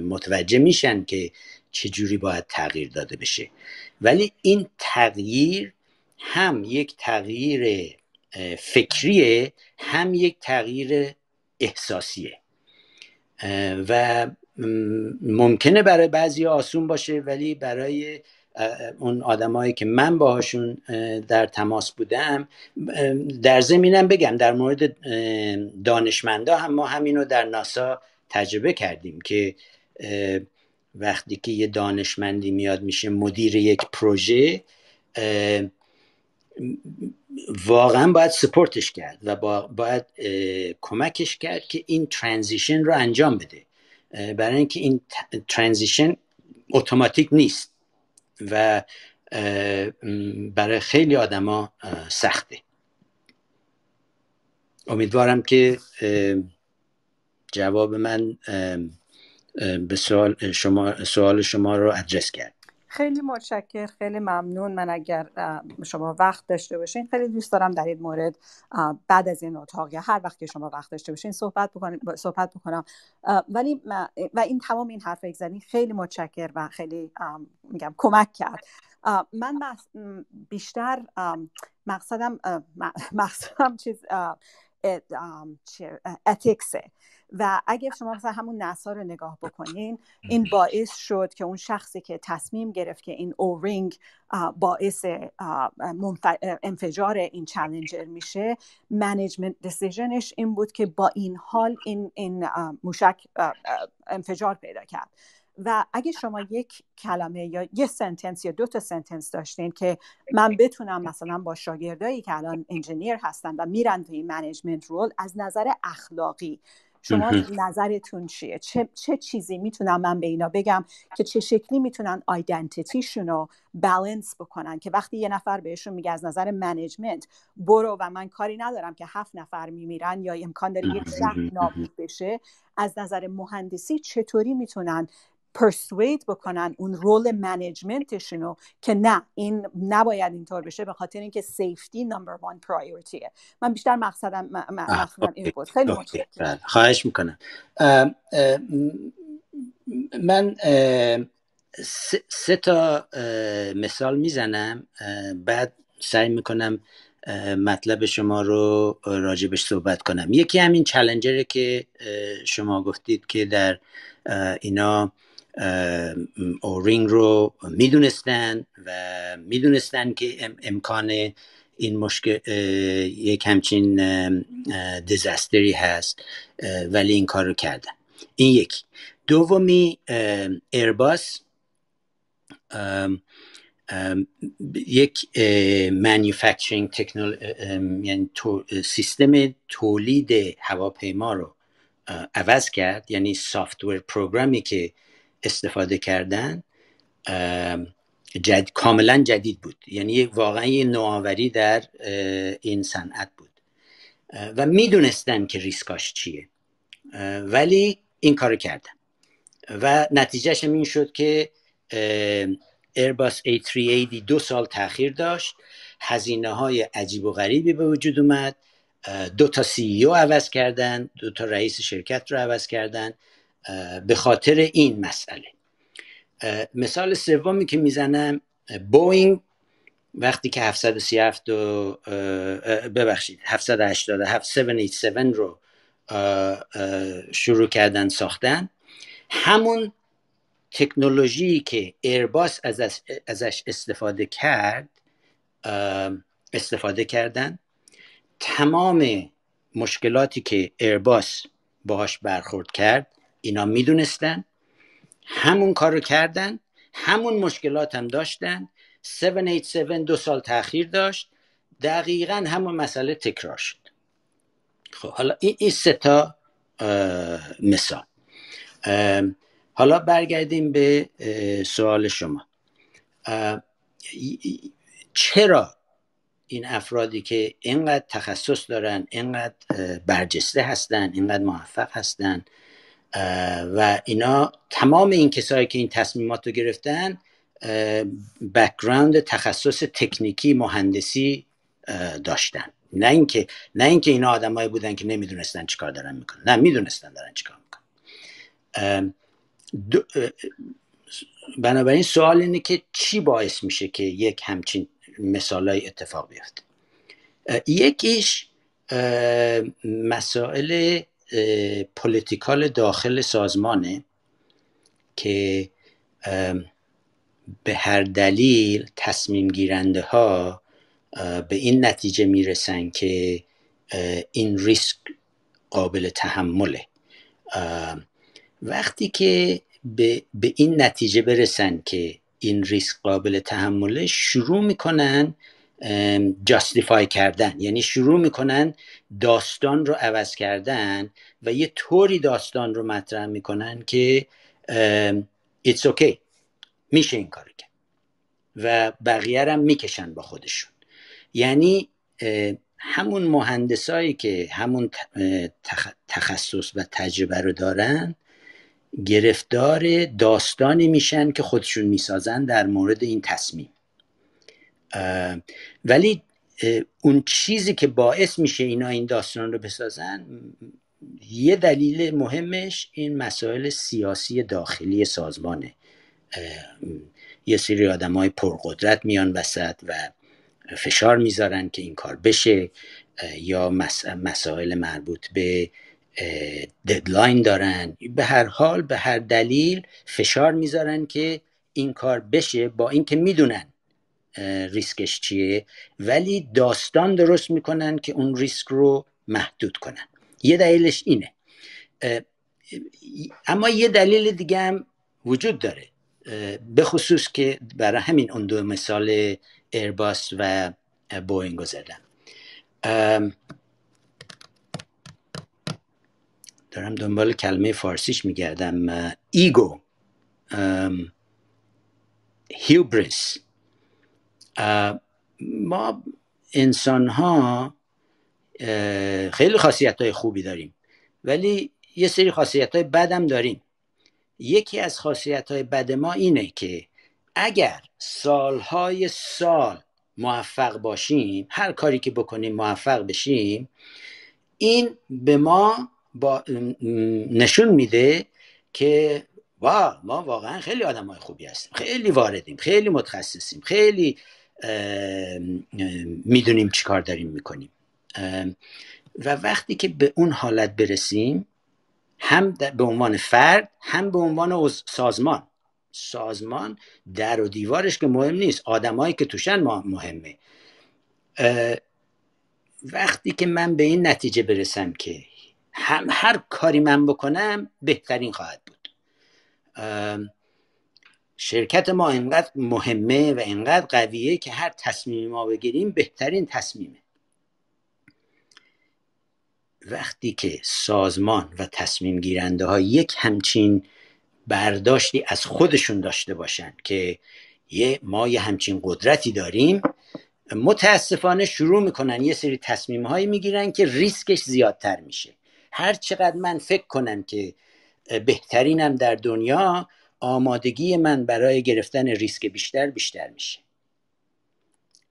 متوجه میشن که چجوری باید تغییر داده بشه ولی این تغییر هم یک تغییر فکریه هم یک تغییر احساسیه و ممکنه برای بعضی آسون باشه ولی برای اون آدمایی که من باهاشون در تماس بودم در زمینم بگم در مورد دانشمندا هم ما همینو در ناسا تجربه کردیم که وقتی که یه دانشمندی میاد میشه مدیر یک پروژه واقعا باید سپورتش کرد و باید کمکش کرد که این ترانزیشن رو انجام بده برای اینکه این ترانزیشن اتوماتیک نیست و برای خیلی آدما سخته امیدوارم که جواب من به سوال شما سوال شما رو ادرس کرد خیلی متشکر خیلی ممنون من اگر شما وقت داشته باشین خیلی دوست دارم در این مورد بعد از این اتاق یا هر وقت که شما وقت داشته باشین صحبت بکنم صحبت بکنم ولی و این تمام این حرف زنی خیلی متشکر و خیلی میگم کمک کرد من بیشتر مقصدم مقصدم چیز اتکسه و اگر شما مثلا همون نسا رو نگاه بکنین این باعث شد که اون شخصی که تصمیم گرفت که این اورینگ باعث انفجار این چلنجر میشه منیجمنت دیسیژنش این بود که با این حال این, این موشک انفجار پیدا کرد و اگه شما یک کلمه یا یه سنتنس یا دو تا سنتنس داشتین که من بتونم مثلا با شاگردایی که الان انجینیر هستن و میرن توی منیجمنت رول از نظر اخلاقی شما نظرتون چیه چه, چه چیزی میتونم من به اینا بگم که چه شکلی میتونن آیدنتیتیشون رو بالانس بکنن که وقتی یه نفر بهشون میگه از نظر منیجمنت برو و من کاری ندارم که هفت نفر میمیرن یا امکان داره یک شهر نابود بشه از نظر مهندسی چطوری میتونن پرسوید بکنن اون رول منیجمنتشون رو که نه این نباید اینطور بشه به خاطر اینکه سیفتی نمبر وان پرایورتیه من بیشتر مقصدم مقصدم این بله، خواهش میکنم من سه تا مثال میزنم بعد سعی میکنم مطلب شما رو راجبش صحبت کنم یکی همین چلنجره که شما گفتید که در اینا اورینگ رو میدونستن و میدونستن که امکان این مشکل یک همچین دیزاستری هست ولی این کار رو کردن این یکی دومی ایرباس یک مانیفکچرینگ تکنول یعنی سیستم تولید هواپیما رو عوض کرد یعنی سافتور پروگرامی که استفاده کردن جد... کاملا جدید بود یعنی واقعا یه نوآوری در این صنعت بود و میدونستن که ریسکاش چیه ولی این کارو کردن و نتیجهش این شد که ایرباس A380 دو سال تاخیر داشت هزینه های عجیب و غریبی به وجود اومد دو تا سی او e عوض کردن دو تا رئیس شرکت رو عوض کردن به خاطر این مسئله مثال سومی که میزنم بوینگ وقتی که 737 و ببخشید 787 787 رو شروع کردن ساختن همون تکنولوژی که ایرباس ازش, استفاده کرد استفاده کردن تمام مشکلاتی که ایرباس باهاش برخورد کرد اینا میدونستن همون کار رو کردن همون مشکلات هم داشتن 787 دو سال تاخیر داشت دقیقا همون مسئله تکرار شد خب حالا این این سه تا مثال حالا برگردیم به سوال شما چرا این افرادی که اینقدر تخصص دارن اینقدر برجسته هستن اینقدر موفق هستن و اینا تمام این کسایی که این تصمیمات رو گرفتن بکگراند تخصص تکنیکی مهندسی داشتن نه اینکه نه اینکه اینا آدمایی بودن که نمیدونستن چیکار دارن میکنن نه میدونستن دارن چیکار میکنن بنابراین سوال اینه که چی باعث میشه که یک همچین مثالای اتفاق بیفته یکیش مسائل پلیتیکال داخل سازمانه که به هر دلیل تصمیم گیرنده ها به این نتیجه میرسن که این ریسک قابل تحمله وقتی که به, به این نتیجه برسن که این ریسک قابل تحمله شروع میکنن جاستیفای کردن یعنی شروع میکنن داستان رو عوض کردن و یه طوری داستان رو مطرح میکنن که ایتس اوکی okay. میشه این کار کرد و بقیه هم میکشن با خودشون یعنی همون مهندسایی که همون تخصص و تجربه رو دارن گرفتار داستانی میشن که خودشون میسازن در مورد این تصمیم ولی اون چیزی که باعث میشه اینا این داستان رو بسازن یه دلیل مهمش این مسائل سیاسی داخلی سازمانه یه سری آدم های پرقدرت میان وسط و فشار میذارن که این کار بشه یا مسائل مربوط به ددلاین دارن به هر حال به هر دلیل فشار میذارن که این کار بشه با اینکه میدونن ریسکش چیه ولی داستان درست میکنن که اون ریسک رو محدود کنن یه دلیلش اینه اما یه دلیل دیگه هم وجود داره به خصوص که برای همین اون دو مثال ایرباس و بوینگ زدم دارم دنبال کلمه فارسیش میگردم ایگو هیوبریس ما انسان ها خیلی خاصیت های خوبی داریم ولی یه سری خاصیت های بد هم داریم یکی از خاصیت های بد ما اینه که اگر سالهای سال موفق باشیم هر کاری که بکنیم موفق بشیم این به ما با نشون میده که وا ما واقعا خیلی آدم های خوبی هستیم خیلی واردیم خیلی متخصصیم خیلی میدونیم چی کار داریم میکنیم و وقتی که به اون حالت برسیم هم به عنوان فرد هم به عنوان سازمان سازمان در و دیوارش که مهم نیست آدمایی که توشن مهمه وقتی که من به این نتیجه برسم که هم هر کاری من بکنم بهترین خواهد بود شرکت ما اینقدر مهمه و اینقدر قویه که هر تصمیم ما بگیریم بهترین تصمیمه وقتی که سازمان و تصمیم گیرنده ها یک همچین برداشتی از خودشون داشته باشن که یه ما یه همچین قدرتی داریم متاسفانه شروع میکنن یه سری تصمیم هایی میگیرن که ریسکش زیادتر میشه هر چقدر من فکر کنم که بهترینم در دنیا آمادگی من برای گرفتن ریسک بیشتر بیشتر میشه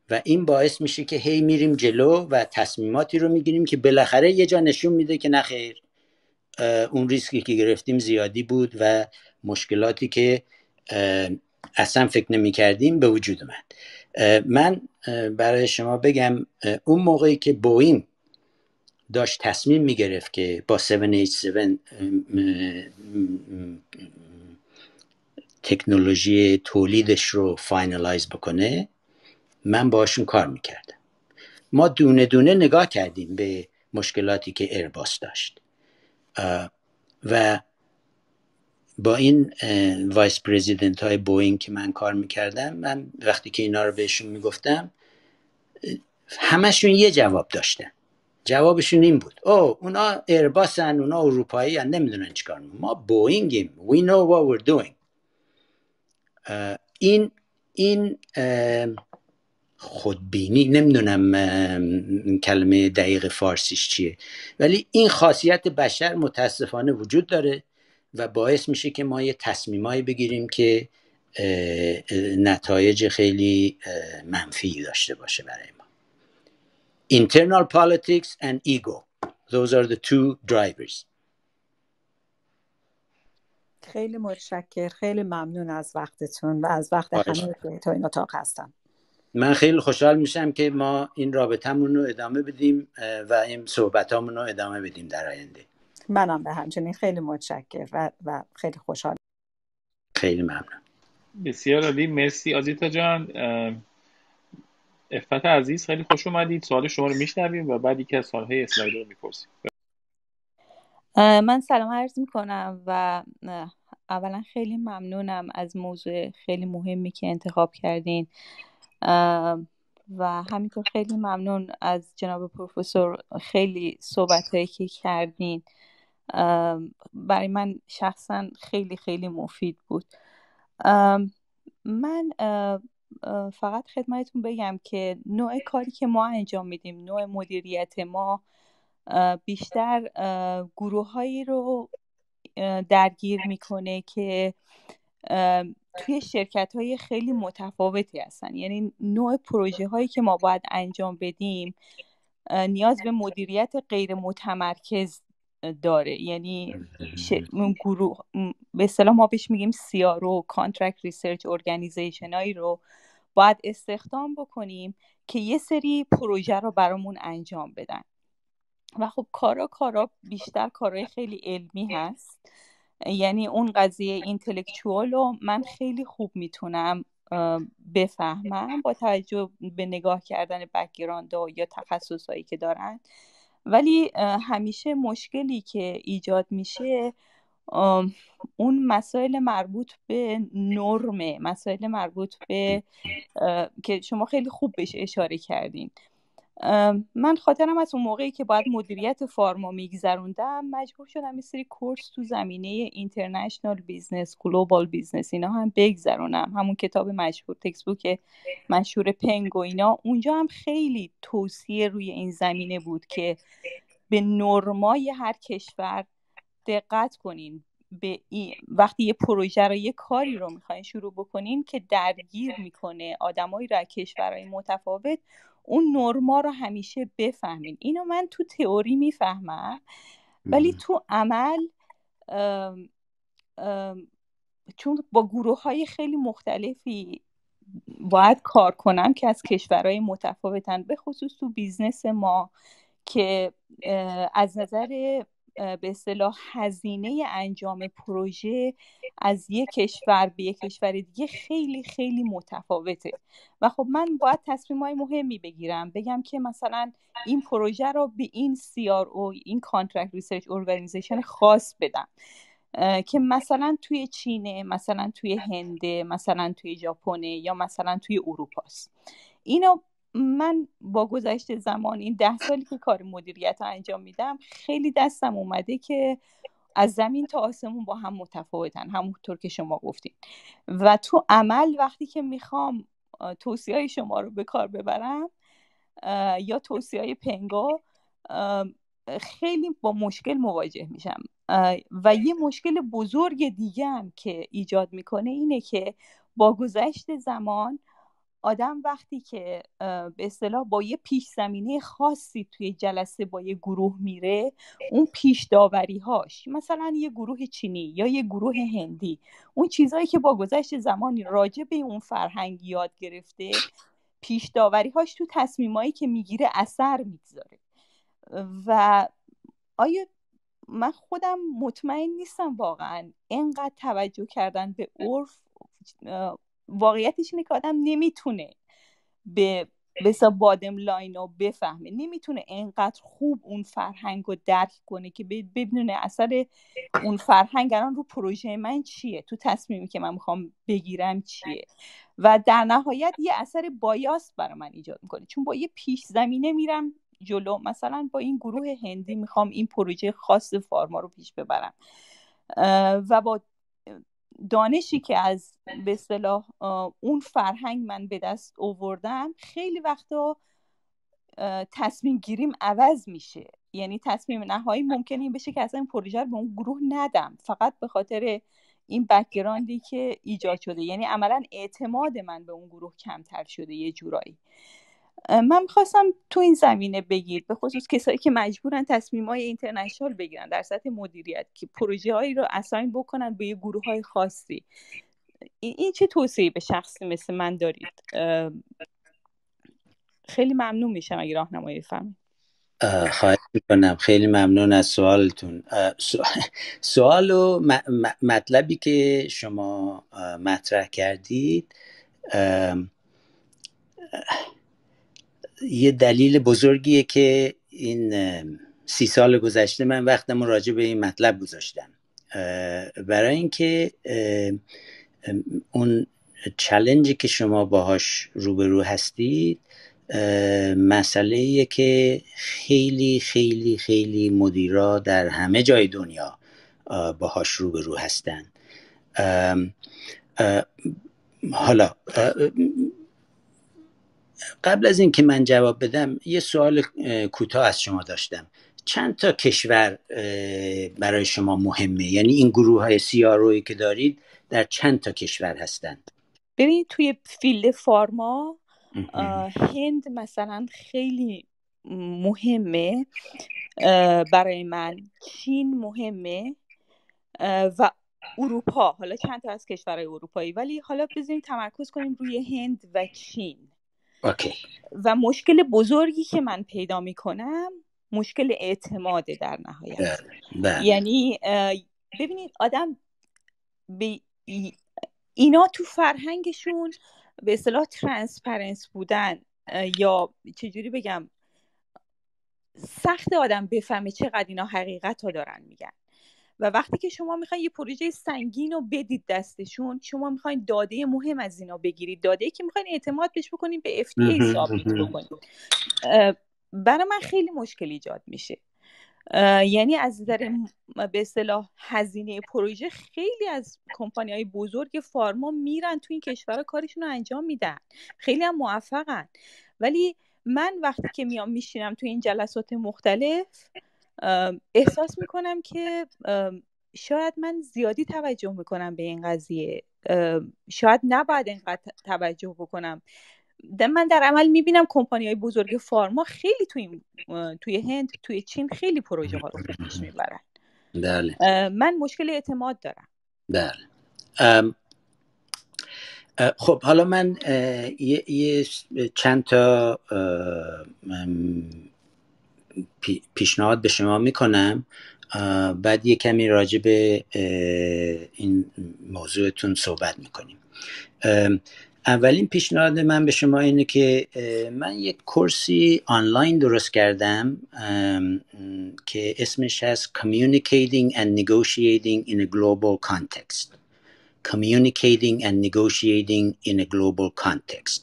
و این باعث میشه که هی میریم جلو و تصمیماتی رو میگیریم که بالاخره یه جا نشون میده که نخیر اون ریسکی که گرفتیم زیادی بود و مشکلاتی که اصلا فکر نمی کردیم به وجود اومد من برای شما بگم اون موقعی که بوین داشت تصمیم می که با 787 تکنولوژی تولیدش رو فاینالایز بکنه من باشون کار میکردم ما دونه دونه نگاه کردیم به مشکلاتی که ایرباس داشت و با این وایس پریزیدنت های بوینگ که من کار میکردم من وقتی که اینا رو بهشون میگفتم همشون یه جواب داشتن جوابشون این بود او اونا ایرباسن اونا اروپایی هن نمیدونن چیکار ما بوینگیم we know what we're doing این این خودبینی نمیدونم کلمه دقیق فارسیش چیه ولی این خاصیت بشر متاسفانه وجود داره و باعث میشه که ما یه تصمیمایی بگیریم که نتایج خیلی منفی داشته باشه برای ما internal politics and ego those are the two drivers خیلی متشکر خیلی ممنون از وقتتون و از وقت همه تو این اتاق هستم من خیلی خوشحال میشم که ما این رابطمون رو ادامه بدیم و این صحبتامون رو ادامه بدیم در آینده منم به همچنین خیلی متشکر و, و خیلی خوشحال خیلی ممنون بسیار عالی مرسی آزیتا جان افت عزیز خیلی خوش اومدید سوال شما رو میشنویم و بعد یکی از سوالهای اسلایدر رو میپرسیم من سلام عرض میکنم و اولا خیلی ممنونم از موضوع خیلی مهمی که انتخاب کردین و همینطور خیلی ممنون از جناب پروفسور خیلی صحبت که کردین برای من شخصا خیلی خیلی مفید بود من فقط خدمتون بگم که نوع کاری که ما انجام میدیم نوع مدیریت ما بیشتر گروههایی رو درگیر میکنه که توی شرکت های خیلی متفاوتی هستن یعنی نوع پروژه هایی که ما باید انجام بدیم نیاز به مدیریت غیر متمرکز داره یعنی اون گروه به سلام ما بهش میگیم سیارو کانترکت ریسرچ ارگانیزیشن هایی رو باید استخدام بکنیم که یه سری پروژه رو برامون انجام بدن و خب کارا کارا بیشتر کارای خیلی علمی هست یعنی اون قضیه اینتלקچوال رو من خیلی خوب میتونم بفهمم با توجه به نگاه کردن بکگراند یا تخصص هایی که دارن ولی همیشه مشکلی که ایجاد میشه اون مسائل مربوط به نرمه مسائل مربوط به که شما خیلی خوب بهش اشاره کردین من خاطرم از اون موقعی که باید مدیریت فارما میگذروندم مجبور شدم یه سری کورس تو زمینه اینترنشنال بیزنس گلوبال بیزنس اینا هم بگذرونم همون کتاب مشهور تکسبوک مشهور پنگ و اینا اونجا هم خیلی توصیه روی این زمینه بود که به نرمای هر کشور دقت کنین به این وقتی یه پروژه رو یه کاری رو میخواین شروع بکنین که درگیر میکنه آدمایی را از کشورهای متفاوت اون نرما رو همیشه بفهمین اینو من تو تئوری میفهمم ولی تو عمل چون با گروه های خیلی مختلفی باید کار کنم که از کشورهای متفاوتن به خصوص تو بیزنس ما که از نظر به اصطلاح هزینه انجام پروژه از یک کشور به یک کشور دیگه خیلی خیلی متفاوته و خب من باید تصمیم های مهمی بگیرم بگم که مثلا این پروژه رو به این او این کانترکت ریسرچ اورگانایزیشن خاص بدم که مثلا توی چینه مثلا توی هنده مثلا توی ژاپن یا مثلا توی اروپاست اینو من با گذشت زمان این ده سالی که کار مدیریت رو انجام میدم خیلی دستم اومده که از زمین تا آسمون با هم متفاوتن همونطور که شما گفتین و تو عمل وقتی که میخوام توصیه های شما رو به کار ببرم یا توصیه های پنگا خیلی با مشکل مواجه میشم و یه مشکل بزرگ دیگه هم که ایجاد میکنه اینه که با گذشت زمان آدم وقتی که به اصطلاح با یه پیش زمینه خاصی توی جلسه با یه گروه میره اون پیش داوری هاش مثلا یه گروه چینی یا یه گروه هندی اون چیزهایی که با گذشت زمانی راجع به اون فرهنگ یاد گرفته پیش داوری هاش تو تصمیمایی که میگیره اثر میذاره و آیا من خودم مطمئن نیستم واقعا اینقدر توجه کردن به عرف واقعیتش اینه که آدم نمیتونه به بسا بادم لاین رو بفهمه نمیتونه انقدر خوب اون فرهنگ رو درک کنه که ببینونه اثر اون فرهنگ الان رو پروژه من چیه تو تصمیمی که من میخوام بگیرم چیه و در نهایت یه اثر بایاس برای من ایجاد میکنه چون با یه پیش زمینه میرم جلو مثلا با این گروه هندی میخوام این پروژه خاص فارما رو پیش ببرم و با دانشی که از به اصطلاح اون فرهنگ من به دست آوردم خیلی وقتا تصمیم گیریم عوض میشه یعنی تصمیم نهایی ممکنه این بشه که اصلا این پروژه به اون گروه ندم فقط به خاطر این بکگراندی که ایجاد شده یعنی عملا اعتماد من به اون گروه کمتر شده یه جورایی من میخواستم تو این زمینه بگیر به خصوص کسایی که مجبورن تصمیم های اینترنشنال بگیرن در سطح مدیریت که پروژه هایی رو اساین بکنن به یه گروه های خاصی این چه توصیه به شخصی مثل من دارید خیلی ممنون میشم اگه راهنمایی بفرمایید خواهش میکنم خیلی ممنون از سوالتون سوال و مطلبی که شما مطرح کردید یه دلیل بزرگیه که این سی سال گذشته من وقتم راجع به این مطلب گذاشتم برای اینکه اون چلنجی که شما باهاش روبرو هستید مسئله که خیلی خیلی خیلی مدیرا در همه جای دنیا باهاش روبرو هستن حالا قبل از اینکه من جواب بدم یه سوال کوتاه از شما داشتم چند تا کشور برای شما مهمه یعنی این گروه های سیاروی که دارید در چند تا کشور هستند ببینید توی فیلد فارما هند مثلا خیلی مهمه برای من چین مهمه و اروپا حالا چند تا از کشورهای اروپایی ولی حالا بزنیم تمرکز کنیم روی هند و چین اوکی. و مشکل بزرگی که من پیدا میکنم مشکل اعتماده در نهایت بله. بله. یعنی ببینید آدم اینا تو فرهنگشون به اصطلاح ترانسپرنس بودن یا چجوری بگم سخت آدم بفهمه چقدر اینا حقیقت رو دارن میگن و وقتی که شما میخواین یه پروژه سنگین رو بدید دستشون شما میخواین داده مهم از اینا بگیرید داده که میخواین اعتماد بهش بکنید به FTA ثابت بکنید برای من خیلی مشکل ایجاد میشه یعنی از نظر به اصطلاح هزینه پروژه خیلی از کمپانی های بزرگ فارما میرن تو این کشور کارشون رو انجام میدن خیلی هم موفقن ولی من وقتی که میام میشینم تو این جلسات مختلف احساس میکنم که شاید من زیادی توجه میکنم به این قضیه شاید نباید اینقدر توجه بکنم من در عمل میبینم کمپانی های بزرگ فارما خیلی توی, توی هند توی چین خیلی پروژه ها رو پیش میبرن بله. من مشکل اعتماد دارم بله خب حالا من یه،, چند تا پیشنهاد به شما میکنم بعد یه کمی راجع به این موضوعتون صحبت میکنیم اولین پیشنهاد من به شما اینه که من یک کورسی آنلاین درست کردم که اسمش هست Communicating and Negotiating in a Global Context Communicating and Negotiating in a Global Context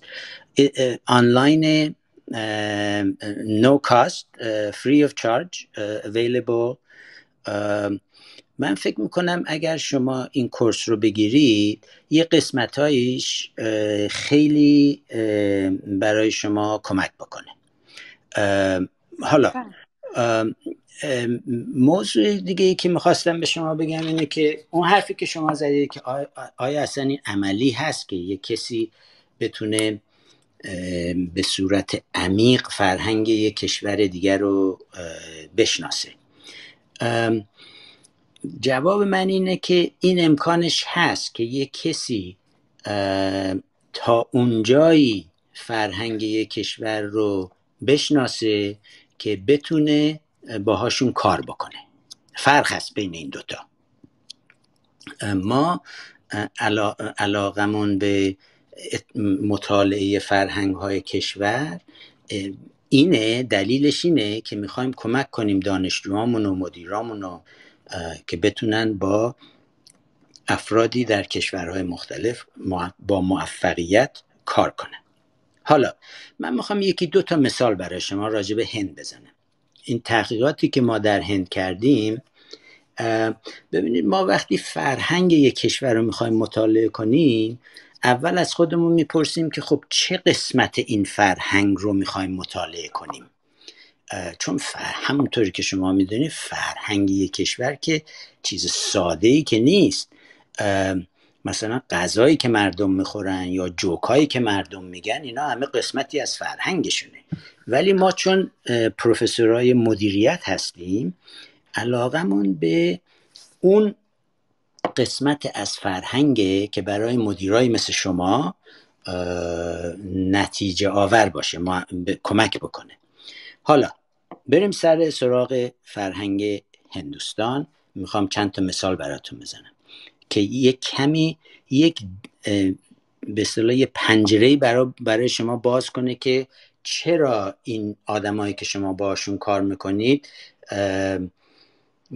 آنلاین Um, uh, no cost uh, free of charge uh, available um, من فکر میکنم اگر شما این کورس رو بگیرید یه قسمت هایش خیلی برای شما کمک بکنه حالا بله. موضوع دیگه ای که میخواستم به شما بگم اینه که اون حرفی که شما زدید که آیا اصلا این عملی هست که یه کسی بتونه به صورت عمیق فرهنگ یک کشور دیگر رو بشناسه جواب من اینه که این امکانش هست که یک کسی تا اونجایی فرهنگ یک کشور رو بشناسه که بتونه باهاشون کار بکنه فرق هست بین این دوتا ما علا... علاقمون به مطالعه فرهنگ های کشور اینه دلیلش اینه که میخوایم کمک کنیم دانشجوامون و مدیرامون و که بتونن با افرادی در کشورهای مختلف با موفقیت کار کنن حالا من میخوام یکی دو تا مثال برای شما راجع به هند بزنم این تحقیقاتی که ما در هند کردیم ببینید ما وقتی فرهنگ یک کشور رو میخوایم مطالعه کنیم اول از خودمون میپرسیم که خب چه قسمت این فرهنگ رو میخوایم مطالعه کنیم چون همونطوری که شما میدونید فرهنگ یک کشور که چیز ساده ای که نیست مثلا غذایی که مردم میخورن یا جوکایی که مردم میگن اینا همه قسمتی از فرهنگشونه ولی ما چون پروفسورای مدیریت هستیم علاقمون به اون قسمت از فرهنگه که برای مدیرای مثل شما نتیجه آور باشه ما کمک بکنه حالا بریم سر سراغ فرهنگ هندوستان میخوام چند تا مثال براتون بزنم که یک کمی یک به اصطلاح پنجره برای, برای شما باز کنه که چرا این آدمایی که شما باشون کار میکنید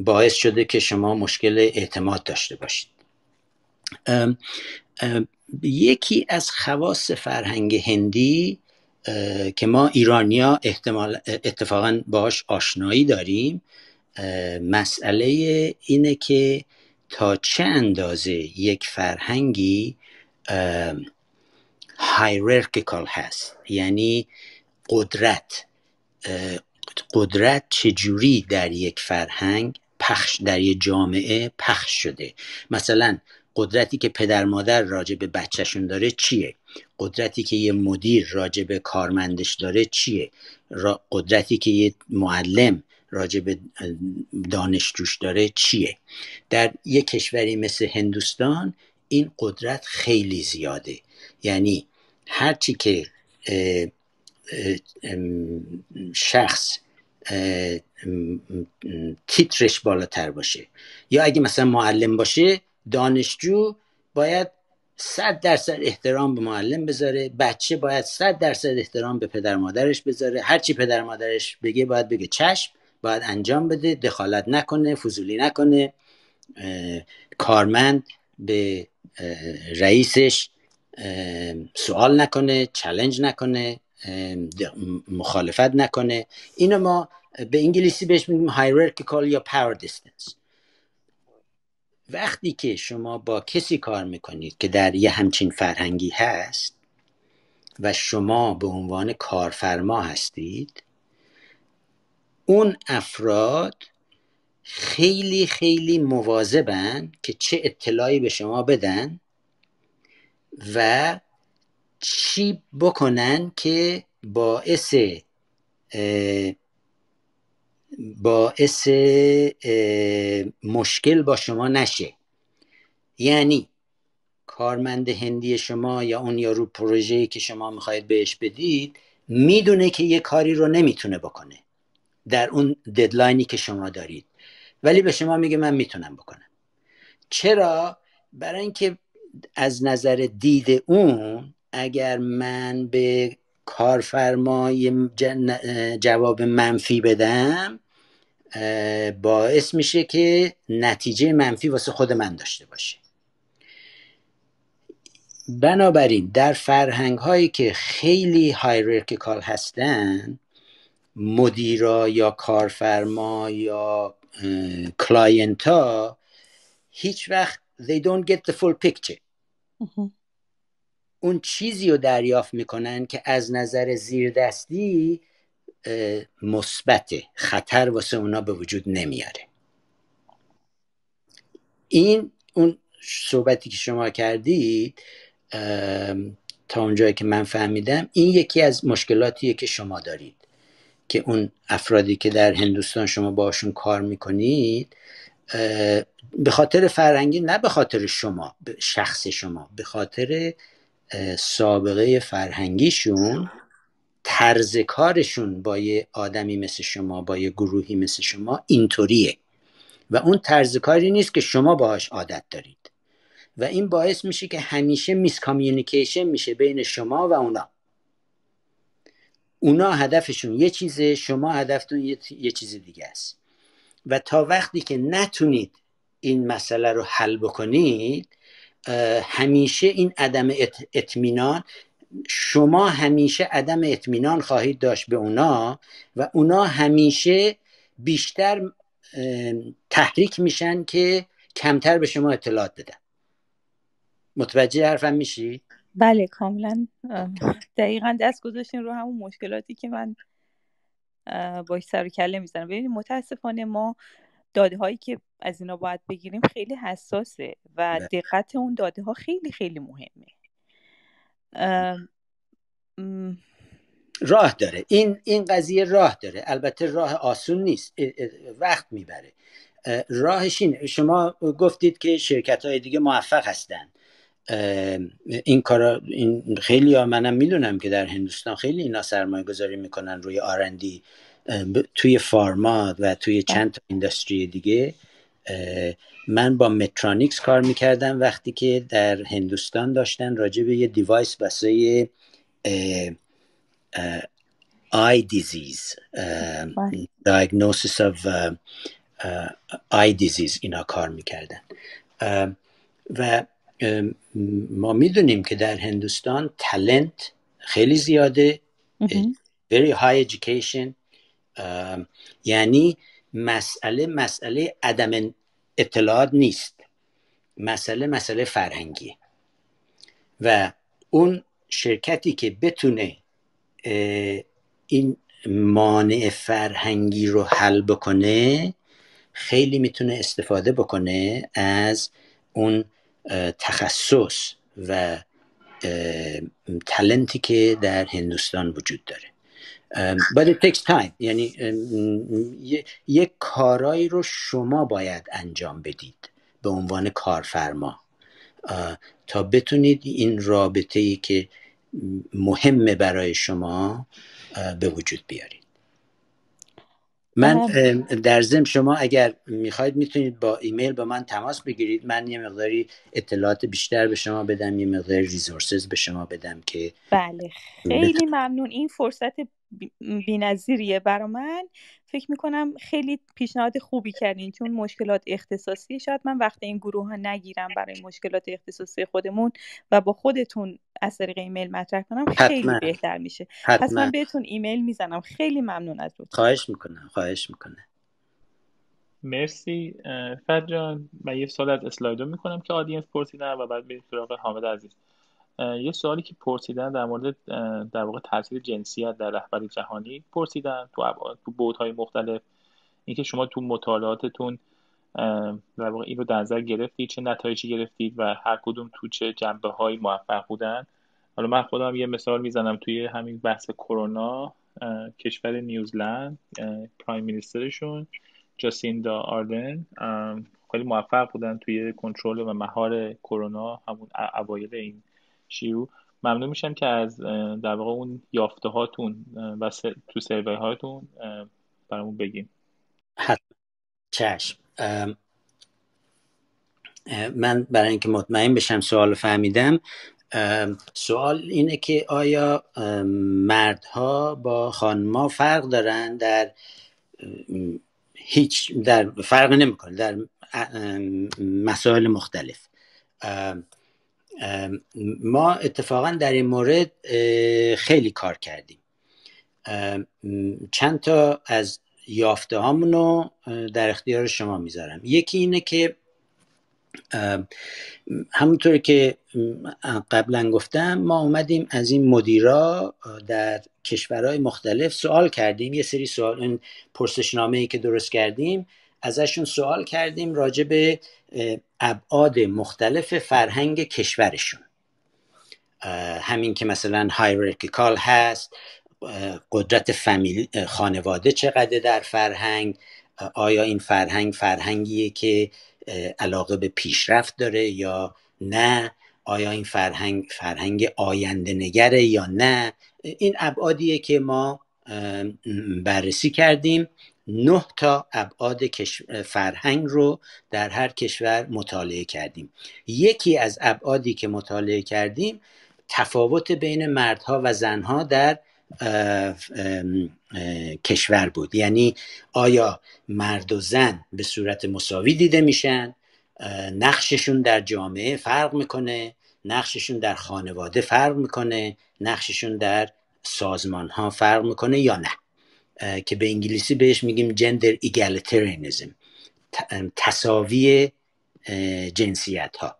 باعث شده که شما مشکل اعتماد داشته باشید یکی از خواص فرهنگ هندی که ما ایرانیا احتمال اتفاقا باش آشنایی داریم مسئله اینه که تا چه اندازه یک فرهنگی هایرارکیکال هست یعنی قدرت قدرت چجوری در یک فرهنگ پخش در یه جامعه پخش شده مثلا قدرتی که پدر مادر راجع به بچهشون داره چیه قدرتی که یه مدیر راجع به کارمندش داره چیه قدرتی که یه معلم راجع به دانشجوش داره چیه در یه کشوری مثل هندوستان این قدرت خیلی زیاده یعنی هرچی که شخص تیترش بالاتر باشه یا اگه مثلا معلم باشه دانشجو باید صد درصد احترام به معلم بذاره بچه باید صد درصد احترام به پدر مادرش بذاره هرچی پدر مادرش بگه باید بگه چشم باید انجام بده دخالت نکنه فضولی نکنه کارمند به رئیسش سوال نکنه چلنج نکنه مخالفت نکنه اینو ما به انگلیسی بهش میگیم hierarchical یا power distance وقتی که شما با کسی کار میکنید که در یه همچین فرهنگی هست و شما به عنوان کارفرما هستید اون افراد خیلی خیلی مواظبن که چه اطلاعی به شما بدن و چی بکنن که باعث باعث مشکل با شما نشه یعنی کارمند هندی شما یا اون یارو پروژه که شما میخواید بهش بدید میدونه که یه کاری رو نمیتونه بکنه در اون ددلاینی که شما دارید ولی به شما میگه من میتونم بکنم چرا برای اینکه از نظر دید اون اگر من به کارفرما یه جواب منفی بدم باعث میشه که نتیجه منفی واسه خود من داشته باشه بنابراین در فرهنگ هایی که خیلی هایرارکیکال هستن مدیرا یا کارفرما یا کلاینت ها هیچ وقت they don't get the full picture اون چیزی رو دریافت میکنن که از نظر زیردستی مثبت خطر واسه اونا به وجود نمیاره این اون صحبتی که شما کردید تا اونجایی که من فهمیدم این یکی از مشکلاتیه که شما دارید که اون افرادی که در هندوستان شما باشون کار میکنید به خاطر فرنگی نه به خاطر شما شخص شما به خاطر سابقه فرهنگیشون طرز کارشون با یه آدمی مثل شما با یه گروهی مثل شما اینطوریه و اون طرز کاری نیست که شما باهاش عادت دارید و این باعث میشه که همیشه میسکامیونیکیشن میشه بین شما و اونا اونا هدفشون یه چیزه شما هدفتون یه, یه چیز دیگه است و تا وقتی که نتونید این مسئله رو حل بکنید همیشه این عدم اطمینان شما همیشه عدم اطمینان خواهید داشت به اونا و اونا همیشه بیشتر تحریک میشن که کمتر به شما اطلاعات بدن متوجه حرفم میشی؟ بله کاملا دقیقا دست گذاشتین رو همون مشکلاتی که من باش سر و کله میزنم ببینید متاسفانه ما داده هایی که از اینا باید بگیریم خیلی حساسه و دقت اون داده ها خیلی خیلی مهمه راه داره این این قضیه راه داره البته راه آسون نیست وقت میبره راهش اینه شما گفتید که شرکت های دیگه موفق هستند این کارا این خیلی ها منم میدونم که در هندوستان خیلی اینا سرمایه گذاری میکنن روی آرندی توی فارما و توی بله. چند تا اینداستری دیگه من با مترانیکس کار میکردم وقتی که در هندوستان داشتن راجع به یه دیوایس بسای آی دیزیز دایگنوسیس بله. آف آی دیزیز اینا کار میکردن و ما میدونیم که در هندوستان تلنت خیلی زیاده very high education یعنی مسئله مسئله عدم اطلاعات نیست مسئله مسئله فرهنگی و اون شرکتی که بتونه این مانع فرهنگی رو حل بکنه خیلی میتونه استفاده بکنه از اون تخصص و تلنتی که در هندوستان وجود داره but it takes time یعنی یک کارایی رو شما باید انجام بدید به عنوان کارفرما تا بتونید این رابطه ای که مهمه برای شما به وجود بیارید من در ضمن شما اگر میخواید میتونید با ایمیل با من تماس بگیرید من یه مقداری اطلاعات بیشتر به شما بدم یه مقداری ریزورسز به شما بدم که بله خیلی ممنون این فرصت بینظیریه برا من فکر میکنم خیلی پیشنهاد خوبی کردین چون مشکلات اختصاصی شاید من وقت این گروه ها نگیرم برای مشکلات اختصاصی خودمون و با خودتون از طریق ایمیل مطرح کنم خیلی بهتر میشه حتما. پس من بهتون ایمیل میزنم خیلی ممنون از بود خواهش میکنم خواهش میکنم مرسی فدران من یه سال از اسلایدو میکنم که آدینس پرسیدن و بعد به سراغ حامد عزیز یه سوالی که پرسیدن در مورد در واقع تاثیر جنسیت در رهبری جهانی پرسیدن تو تو بودهای مختلف اینکه شما تو مطالعاتتون در واقع این رو در نظر گرفتید چه نتایجی گرفتید و هر کدوم تو چه جنبه های موفق بودن حالا من خودم یه مثال میزنم توی همین بحث کرونا کشور نیوزلند پرایم مینیسترشون جاسیندا آردن خیلی موفق بودن توی کنترل و مهار کرونا همون اوایل این شیو ممنون میشم که از در واقع اون یافته هاتون و تو سروی هاتون برامون بگیم چشم من برای اینکه مطمئن بشم سوال فهمیدم سوال اینه که آیا مردها با خانما فرق دارن در هیچ در فرق نمیکنه در مسائل مختلف ما اتفاقا در این مورد خیلی کار کردیم چند تا از یافته رو در اختیار شما میذارم یکی اینه که همونطور که قبلا گفتم ما اومدیم از این مدیرا در کشورهای مختلف سوال کردیم یه سری سوال این پرسشنامه ای که درست کردیم ازشون سوال کردیم راجع به ابعاد مختلف فرهنگ کشورشون همین که مثلا هایرارکیکال هست قدرت فامیل خانواده چقدر در فرهنگ آیا این فرهنگ فرهنگیه که علاقه به پیشرفت داره یا نه آیا این فرهنگ فرهنگ آینده نگره یا نه این ابعادیه که ما بررسی کردیم نه تا ابعاد فرهنگ رو در هر کشور مطالعه کردیم یکی از ابعادی که مطالعه کردیم تفاوت بین مردها و زنها در کشور بود یعنی آیا مرد و زن به صورت مساوی دیده میشن نقششون در جامعه فرق میکنه نقششون در خانواده فرق میکنه نقششون در سازمان ها فرق میکنه یا نه که به انگلیسی بهش میگیم جندر ایگالیتریانیزم تساوی جنسیت ها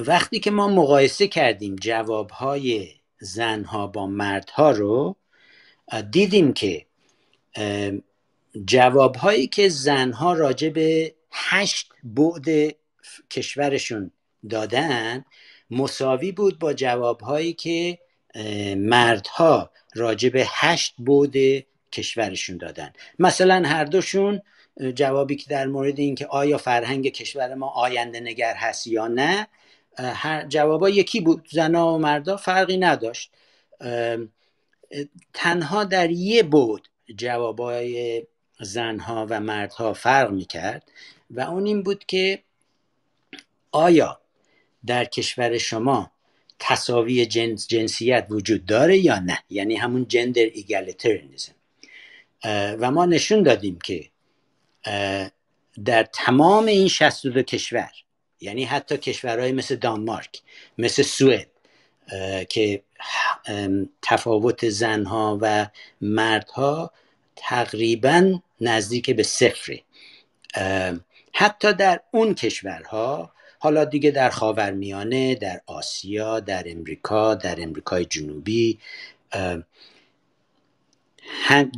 وقتی که ما مقایسه کردیم جواب های زنها با ها رو دیدیم که جواب هایی که زنها راجع به هشت بعد کشورشون دادن مساوی بود با جواب هایی که مردها راجع به هشت بود کشورشون دادن مثلا هر دوشون جوابی که در مورد اینکه آیا فرهنگ کشور ما آینده نگر هست یا نه هر جوابا یکی بود زنا و مردا فرقی نداشت تنها در یه بود جوابای زنها و مردها فرق میکرد و اون این بود که آیا در کشور شما تصاوی جنسیت وجود داره یا نه یعنی همون جندر ایگالیترینیزم و ما نشون دادیم که در تمام این 62 کشور یعنی حتی کشورهای مثل دانمارک مثل سوئد که تفاوت زنها و مردها تقریبا نزدیک به صفره حتی در اون کشورها حالا دیگه در خاورمیانه در آسیا در امریکا در امریکای جنوبی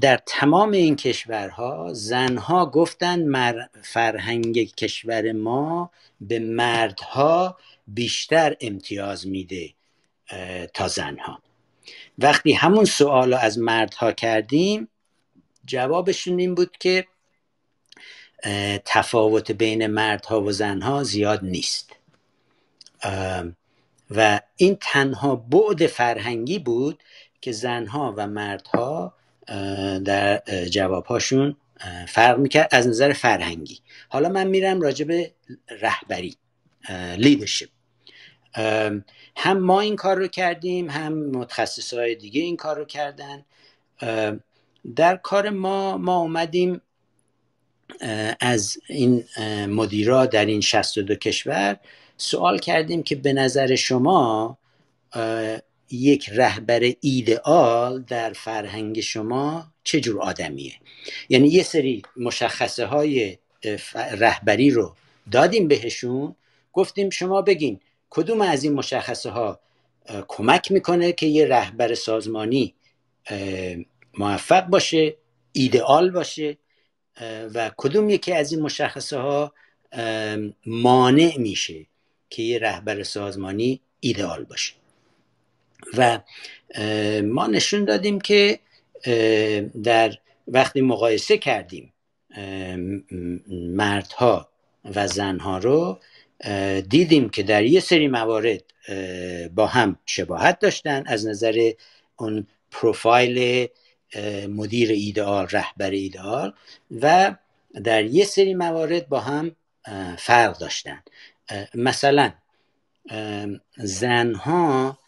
در تمام این کشورها زنها گفتن فرهنگ کشور ما به مردها بیشتر امتیاز میده تا زنها وقتی همون سوال رو از مردها کردیم جوابشون این بود که تفاوت بین مردها و زنها زیاد نیست و این تنها بعد فرهنگی بود که زنها و مردها در جوابهاشون فرق میکرد از نظر فرهنگی حالا من میرم راجع به رهبری لیدرشپ هم ما این کار رو کردیم هم متخصص های دیگه این کار رو کردن در کار ما ما اومدیم از این مدیرا در این 62 کشور سوال کردیم که به نظر شما یک رهبر ایدئال در فرهنگ شما چه جور آدمیه یعنی یه سری مشخصه های رهبری رو دادیم بهشون گفتیم شما بگین کدوم از این مشخصه ها کمک میکنه که یه رهبر سازمانی موفق باشه ایدئال باشه و کدوم یکی از این مشخصه ها مانع میشه که یه رهبر سازمانی ایدئال باشه و ما نشون دادیم که در وقتی مقایسه کردیم مردها و زنها رو دیدیم که در یه سری موارد با هم شباهت داشتن از نظر اون پروفایل مدیر ایدئال رهبر ایدئال و در یه سری موارد با هم فرق داشتن مثلا زنها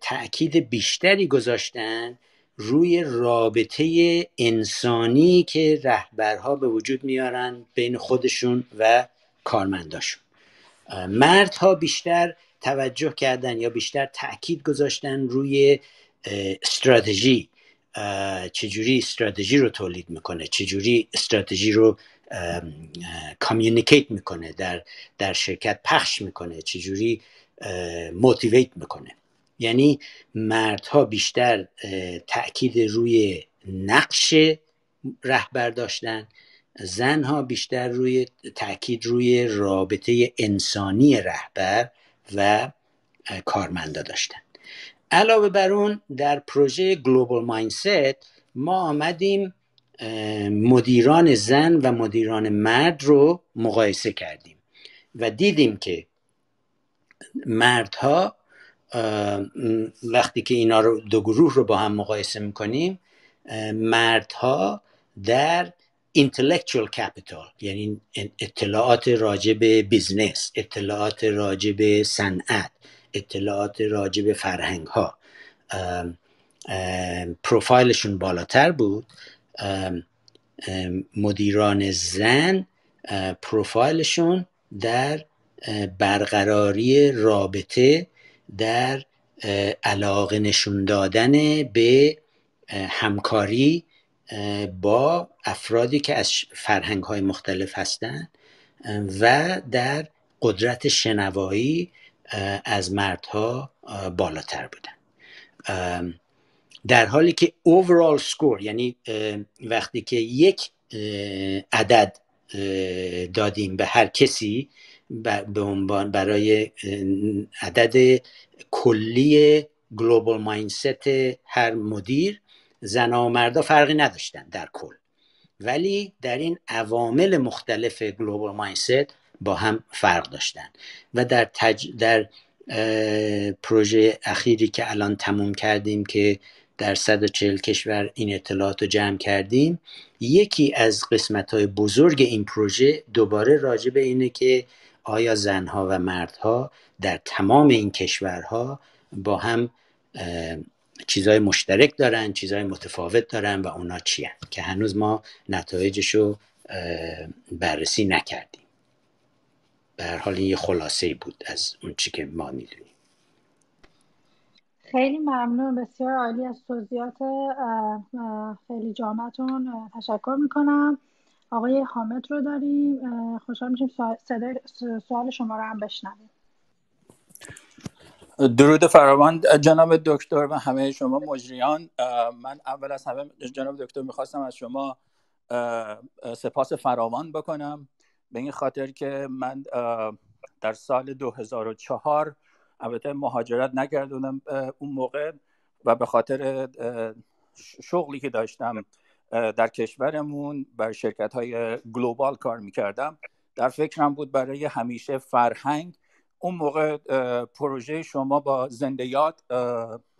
تاکید بیشتری گذاشتن روی رابطه انسانی که رهبرها به وجود میارن بین خودشون و کارمنداشون مردها بیشتر توجه کردن یا بیشتر تاکید گذاشتن روی استراتژی چجوری استراتژی رو تولید میکنه چجوری استراتژی رو کامیونیکیت میکنه در, در شرکت پخش میکنه چجوری موتیویت میکنه یعنی مردها بیشتر تاکید روی نقش رهبر داشتن زنها بیشتر روی تاکید روی رابطه انسانی رهبر و کارمندا داشتن علاوه بر اون در پروژه گلوبال مایندست ما آمدیم مدیران زن و مدیران مرد رو مقایسه کردیم و دیدیم که مردها وقتی که اینا رو دو گروه رو با هم مقایسه میکنیم مردها در intellectual capital یعنی اطلاعات راجع به بیزنس اطلاعات راجع به صنعت اطلاعات راجع به فرهنگ ها پروفایلشون بالاتر بود مدیران زن پروفایلشون در برقراری رابطه در علاقه نشون دادن به همکاری با افرادی که از فرهنگ های مختلف هستند و در قدرت شنوایی از مردها بالاتر بودن در حالی که اوورال سکور یعنی وقتی که یک عدد دادیم به هر کسی به عنوان برای عدد کلی گلوبال ماینست هر مدیر زن و مردا فرقی نداشتن در کل ولی در این عوامل مختلف گلوبال ماینست با هم فرق داشتن و در, تج... در پروژه اخیری که الان تموم کردیم که در 140 کشور این اطلاعات رو جمع کردیم یکی از قسمت های بزرگ این پروژه دوباره راجع به اینه که آیا زنها و مردها در تمام این کشورها با هم چیزهای مشترک دارن چیزهای متفاوت دارن و اونا چی که هنوز ما نتایجش رو بررسی نکردیم به هر حال این یه خلاصه بود از اون چی که ما میدونیم خیلی ممنون بسیار عالی از توضیحات خیلی جامعتون تشکر میکنم آقای حامد رو داریم خوشحال میشیم سوال شما رو هم بشنویم درود فراوان جناب دکتر و همه شما مجریان من اول از همه جناب دکتر میخواستم از شما سپاس فراوان بکنم به این خاطر که من در سال 2004 البته مهاجرت نکردونم اون موقع و به خاطر شغلی که داشتم در کشورمون بر شرکت های گلوبال کار میکردم در فکرم بود برای همیشه فرهنگ اون موقع پروژه شما با زنده یاد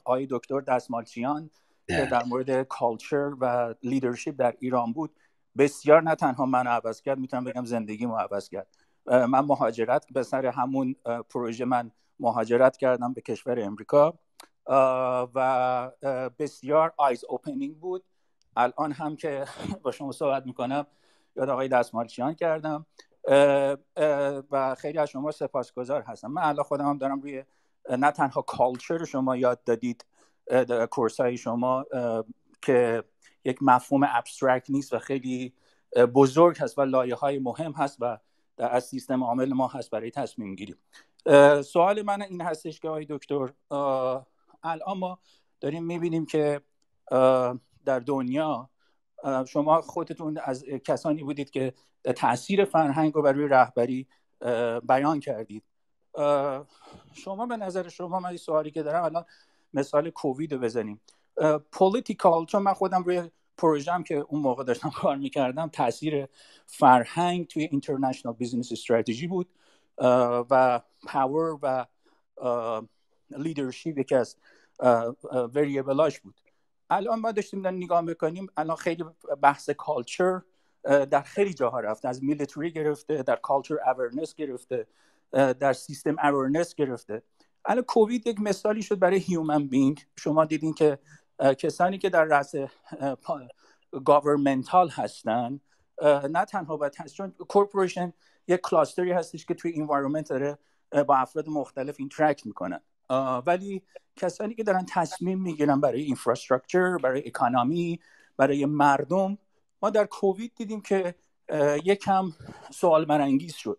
آقای دکتر دستمالچیان که در مورد کالچر و لیدرشپ در ایران بود بسیار نه تنها من عوض کرد میتونم بگم زندگی ما عوض کرد من مهاجرت به سر همون پروژه من مهاجرت کردم به کشور امریکا و بسیار آیز اوپنینگ بود الان هم که با شما صحبت میکنم یاد آقای دستمالچیان کردم و خیلی از شما سپاسگزار هستم من الان خودم هم دارم روی نه تنها کالچر شما یاد دادید کورس های شما که یک مفهوم ابسترکت نیست و خیلی بزرگ هست و لایه های مهم هست و در از سیستم عامل ما هست برای تصمیم گیری سوال من این هستش که آقای دکتر الان ما داریم میبینیم که در دنیا شما خودتون از کسانی بودید که تاثیر فرهنگ رو برای رهبری بیان کردید شما به نظر شما من سوالی که دارم الان مثال کووید رو بزنیم پولیتیکال چون من خودم روی پروژم که اون موقع داشتم کار میکردم تاثیر فرهنگ توی اینترنشنال بیزنس استراتژی بود و پاور و لیدرشپ یکی از وریبلاش بود الان ما داشتیم نگاه میکنیم الان خیلی بحث کالچر در خیلی جاها رفته از میلیتری گرفته در کالچر اورنس گرفته در سیستم اورنس گرفته الان کووید یک مثالی شد برای هیومن بینگ شما دیدین که کسانی که در رأس گاورمنتال هستن نه تنها باید چون کورپوریشن یک کلاستری هستش که توی انوایرمنت داره با افراد مختلف اینترکت میکنن ولی کسانی که دارن تصمیم میگیرن برای اینفراستراکچر برای اکانامی، برای مردم ما در کووید دیدیم که یکم سوال برانگیز شد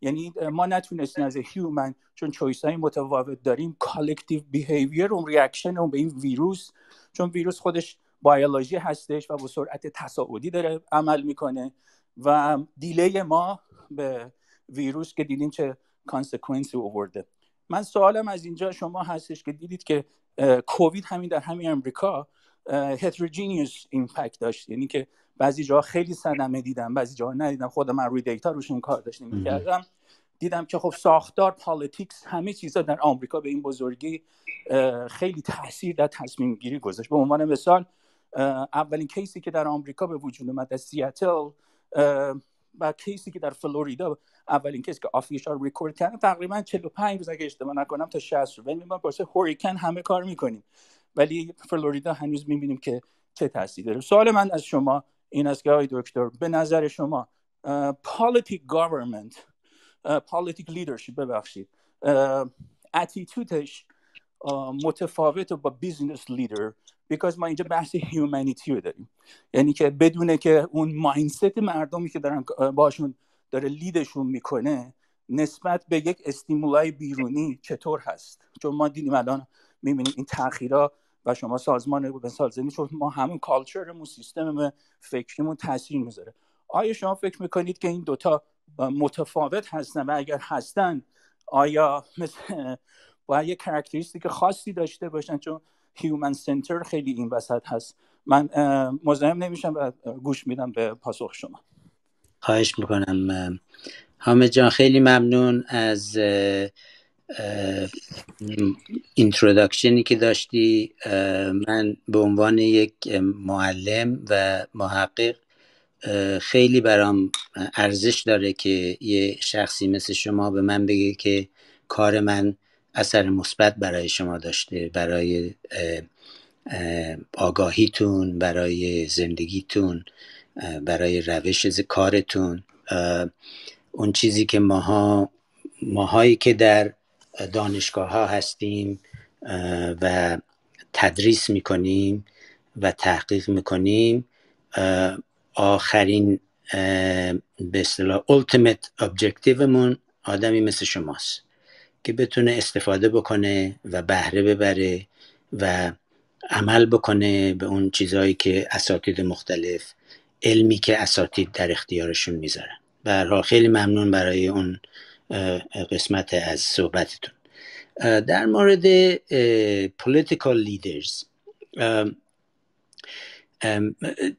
یعنی ما نتونستیم از هیومن چون چویس های متفاوت داریم کالکتیو بیهیویر اون ریاکشن اون به این ویروس چون ویروس خودش بیولوژی هستش و با سرعت تصاعدی داره عمل میکنه و دیلی ما به ویروس که دیدیم چه کانسکونسی اوورده. من سوالم از اینجا شما هستش که دیدید که کووید همین در همین امریکا هتروجینیوس ایمپکت داشت یعنی که بعضی جاها خیلی صدمه دیدم بعضی جاها ندیدم خود من روی دیتا روشون کار داشتیم میکردم دیدم که خب ساختار پالیتیکس همه چیزا در آمریکا به این بزرگی خیلی تاثیر در تصمیم گیری گذاشت به عنوان مثال اولین کیسی که در آمریکا به وجود اومد در سیاتل و کیسی که در فلوریدا اولین کیسی که آفیشال ریکورد کرد تقریبا 45 روز اگه اشتباه نکنم تا 60 روز ولی ما واسه هوریکن همه کار میکنیم ولی فلوریدا هنوز میبینیم که چه تاثیری داره سوال من از شما این است که دکتر به نظر شما پالیتیک گورنمنت پالیتیک لیدرشپ ببخشید اتیتودش متفاوت با بیزنس لیدر بیکاز ما اینجا بحث هیومانیتی رو داریم یعنی که بدونه که اون ماینست مردمی که دارن باشون داره لیدشون میکنه نسبت به یک استیمولای بیرونی چطور هست چون ما دیدیم الان میبینیم این تاخیرها و شما سازمان سازنی چون ما همون کالچرمون سیستم فکریمون تاثیر میذاره آیا شما فکر میکنید که این دوتا متفاوت هستن و اگر هستن آیا مثل باید یه کرکتریستیک خاصی داشته باشن چون هیومن سنتر خیلی این وسط هست من مزاحم نمیشم و گوش میدم به پاسخ شما خواهش میکنم حامد جان خیلی ممنون از اینترودکشنی که داشتی من به عنوان یک معلم و محقق خیلی برام ارزش داره که یه شخصی مثل شما به من بگه که کار من اثر مثبت برای شما داشته برای آگاهیتون برای زندگیتون برای روش کارتون اون چیزی که ماها ماهایی که در دانشگاه ها هستیم و تدریس میکنیم و تحقیق میکنیم آخرین به اصطلاح ultimate objectiveمون آدمی مثل شماست که بتونه استفاده بکنه و بهره ببره و عمل بکنه به اون چیزهایی که اساتید مختلف علمی که اساتید در اختیارشون میذارن برها خیلی ممنون برای اون قسمت از صحبتتون در مورد political لیدرز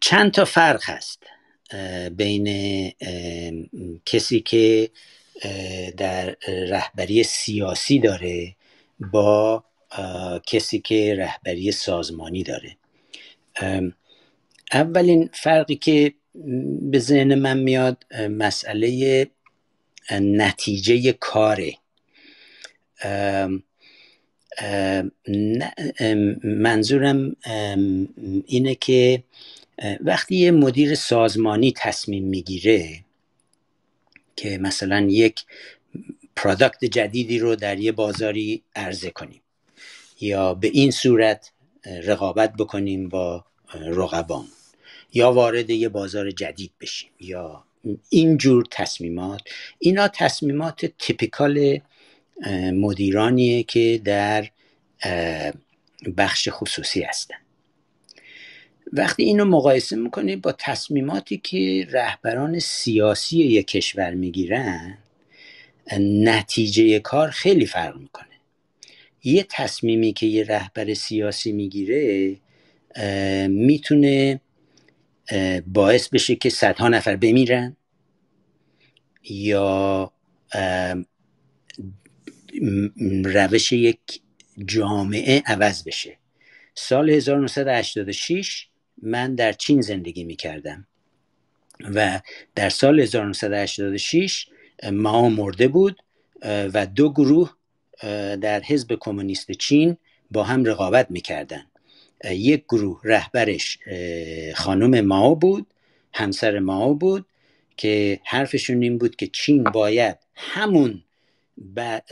چند تا فرق هست بین کسی که در رهبری سیاسی داره با کسی که رهبری سازمانی داره اولین فرقی که به ذهن من میاد مسئله نتیجه کاره منظورم اینه که وقتی یه مدیر سازمانی تصمیم میگیره که مثلا یک پرادکت جدیدی رو در یه بازاری عرضه کنیم یا به این صورت رقابت بکنیم با رقبان یا وارد یه بازار جدید بشیم یا اینجور تصمیمات اینا تصمیمات تیپیکال مدیرانیه که در بخش خصوصی هستن وقتی اینو مقایسه میکنی با تصمیماتی که رهبران سیاسی یک کشور میگیرن نتیجه کار خیلی فرق میکنه یه تصمیمی که یه رهبر سیاسی میگیره میتونه باعث بشه که صدها نفر بمیرن یا روش یک جامعه عوض بشه سال 1986 من در چین زندگی می کردم و در سال 1986 ما مرده بود و دو گروه در حزب کمونیست چین با هم رقابت میکردن یک گروه رهبرش خانم ماو بود همسر ماو بود که حرفشون این بود که چین باید همون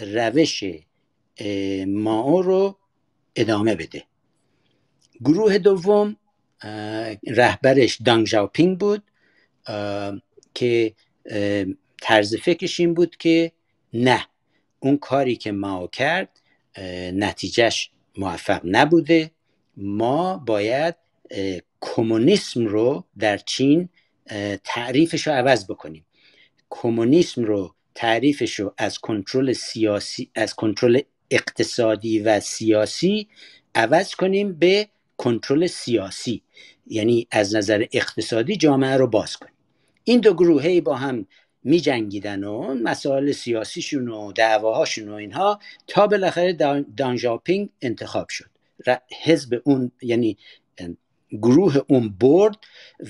روش ماو رو ادامه بده گروه دوم رهبرش دانگ ژاوپینگ بود که طرز فکرش این بود که نه اون کاری که ماو کرد نتیجهش موفق نبوده ما باید کمونیسم رو در چین تعریفش رو عوض بکنیم کمونیسم رو تعریفش رو از کنترل سیاسی از کنترل اقتصادی و سیاسی عوض کنیم به کنترل سیاسی یعنی از نظر اقتصادی جامعه رو باز کنیم این دو گروهی با هم می جنگیدن و مسائل سیاسیشون و دعواهاشون و اینها تا بالاخره دانجاپینگ انتخاب شد حزب اون یعنی گروه اون برد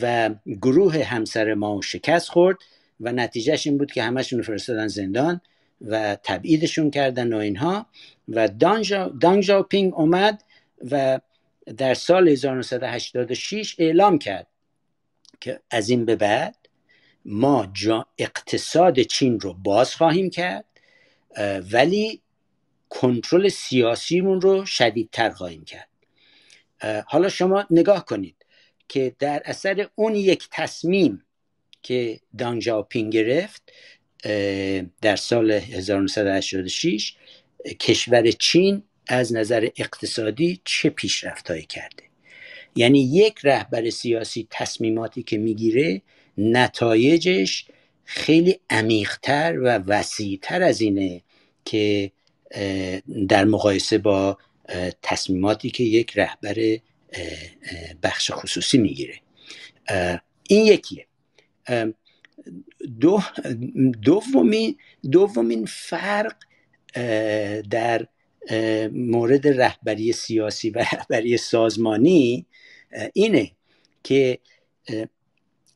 و گروه همسر ما شکست خورد و نتیجهش این بود که همشون فرستادن زندان و تبعیدشون کردن و اینها و دانجا, پینگ اومد و در سال 1986 اعلام کرد که از این به بعد ما جا اقتصاد چین رو باز خواهیم کرد ولی کنترل سیاسیمون رو شدیدتر خواهیم کرد حالا شما نگاه کنید که در اثر اون یک تصمیم که دانگ ژاوپینگ گرفت در سال 1986 کشور چین از نظر اقتصادی چه پیشرفتهایی کرده یعنی یک رهبر سیاسی تصمیماتی که میگیره نتایجش خیلی عمیقتر و وسیعتر از اینه که در مقایسه با تصمیماتی که یک رهبر بخش خصوصی میگیره این یکیه دو دومین دومین فرق در مورد رهبری سیاسی و رهبری سازمانی اینه که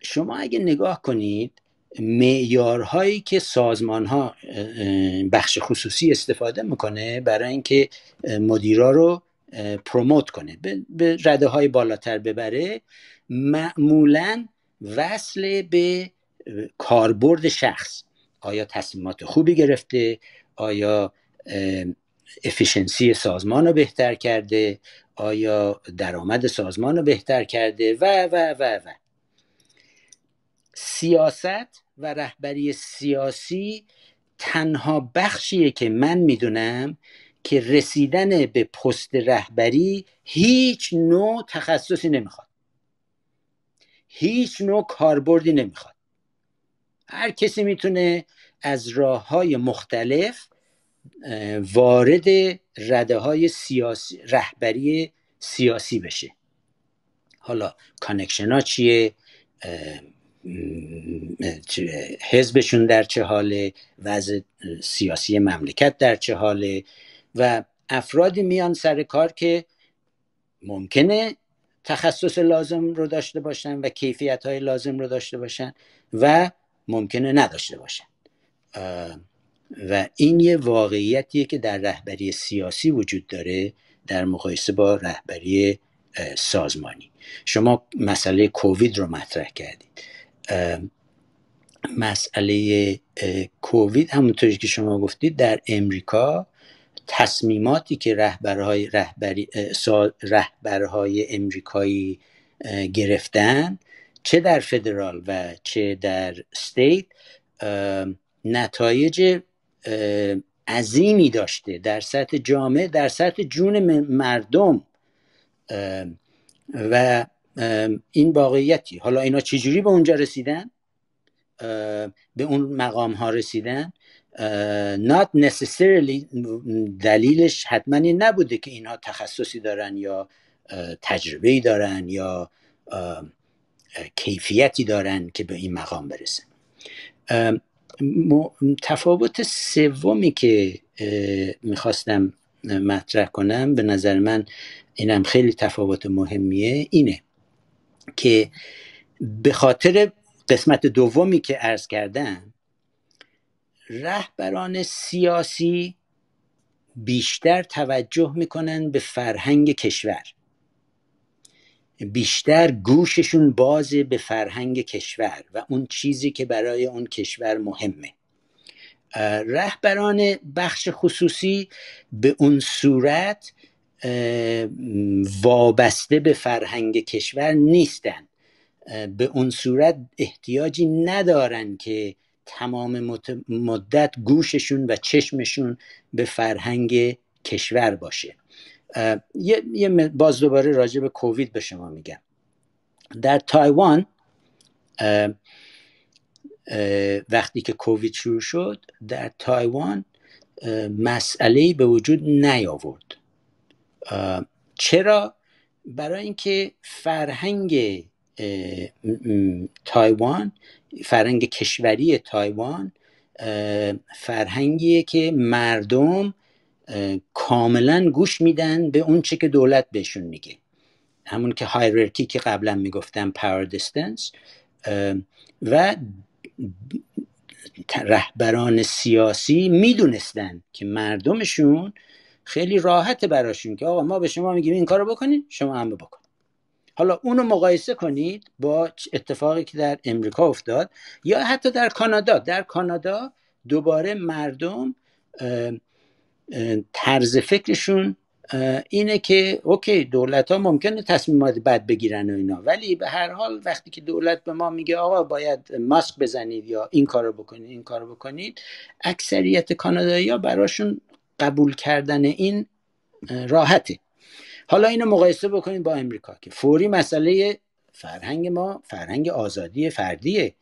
شما اگه نگاه کنید معیارهایی که سازمان ها بخش خصوصی استفاده میکنه برای اینکه مدیرا رو پروموت کنه به رده های بالاتر ببره معمولا وصل به کاربرد شخص آیا تصمیمات خوبی گرفته آیا افیشنسی سازمان رو بهتر کرده آیا درآمد سازمان رو بهتر کرده و و و و سیاست و رهبری سیاسی تنها بخشیه که من میدونم که رسیدن به پست رهبری هیچ نوع تخصصی نمیخواد هیچ نوع کاربردی نمیخواد هر کسی میتونه از راه های مختلف وارد رده های سیاسی، رهبری سیاسی بشه حالا کانکشن ها چیه حزبشون در چه حاله وضع سیاسی مملکت در چه حاله و افرادی میان سر کار که ممکنه تخصص لازم رو داشته باشن و کیفیت های لازم رو داشته باشن و ممکنه نداشته باشن و این یه واقعیتیه که در رهبری سیاسی وجود داره در مقایسه با رهبری سازمانی شما مسئله کووید رو مطرح کردید مسئله کووید همونطوری که شما گفتید در امریکا تصمیماتی که رهبرهای رهبری رهبرهای امریکایی گرفتن چه در فدرال و چه در استیت نتایج عظیمی داشته در سطح جامعه در سطح جون مردم و این واقعیتی حالا اینا چجوری به اونجا رسیدن به اون مقام ها رسیدن not necessarily دلیلش حتما نبوده که اینها تخصصی دارن یا تجربه دارن یا کیفیتی دارن که به این مقام برسن تفاوت سومی که میخواستم مطرح کنم به نظر من اینم خیلی تفاوت مهمیه اینه که به خاطر قسمت دومی که عرض کردن رهبران سیاسی بیشتر توجه میکنن به فرهنگ کشور بیشتر گوششون بازه به فرهنگ کشور و اون چیزی که برای اون کشور مهمه رهبران بخش خصوصی به اون صورت وابسته به فرهنگ کشور نیستن به اون صورت احتیاجی ندارن که تمام مدت گوششون و چشمشون به فرهنگ کشور باشه یه باز دوباره راجع به کووید به شما میگم در تایوان وقتی که کووید شروع شد در تایوان مسئله به وجود نیاورد چرا برای اینکه فرهنگ تایوان فرهنگ کشوری تایوان فرهنگیه که مردم کاملا گوش میدن به اون که دولت بهشون میگه همون که هایرارکی که قبلا میگفتم پاور دیستنس و رهبران سیاسی میدونستن که مردمشون خیلی راحت براشون که آقا ما به شما میگیم این کارو بکنید، شما هم بکنید حالا اونو مقایسه کنید با اتفاقی که در امریکا افتاد یا حتی در کانادا در کانادا دوباره مردم طرز فکرشون اینه که اوکی دولت ها ممکنه تصمیمات بد بگیرن و اینا ولی به هر حال وقتی که دولت به ما میگه آقا باید ماسک بزنید یا این کارو بکنید این کارو بکنید اکثریت کانادایی ها براشون قبول کردن این راحته حالا اینو مقایسه بکنید با امریکا که فوری مسئله فرهنگ ما فرهنگ آزادی فردیه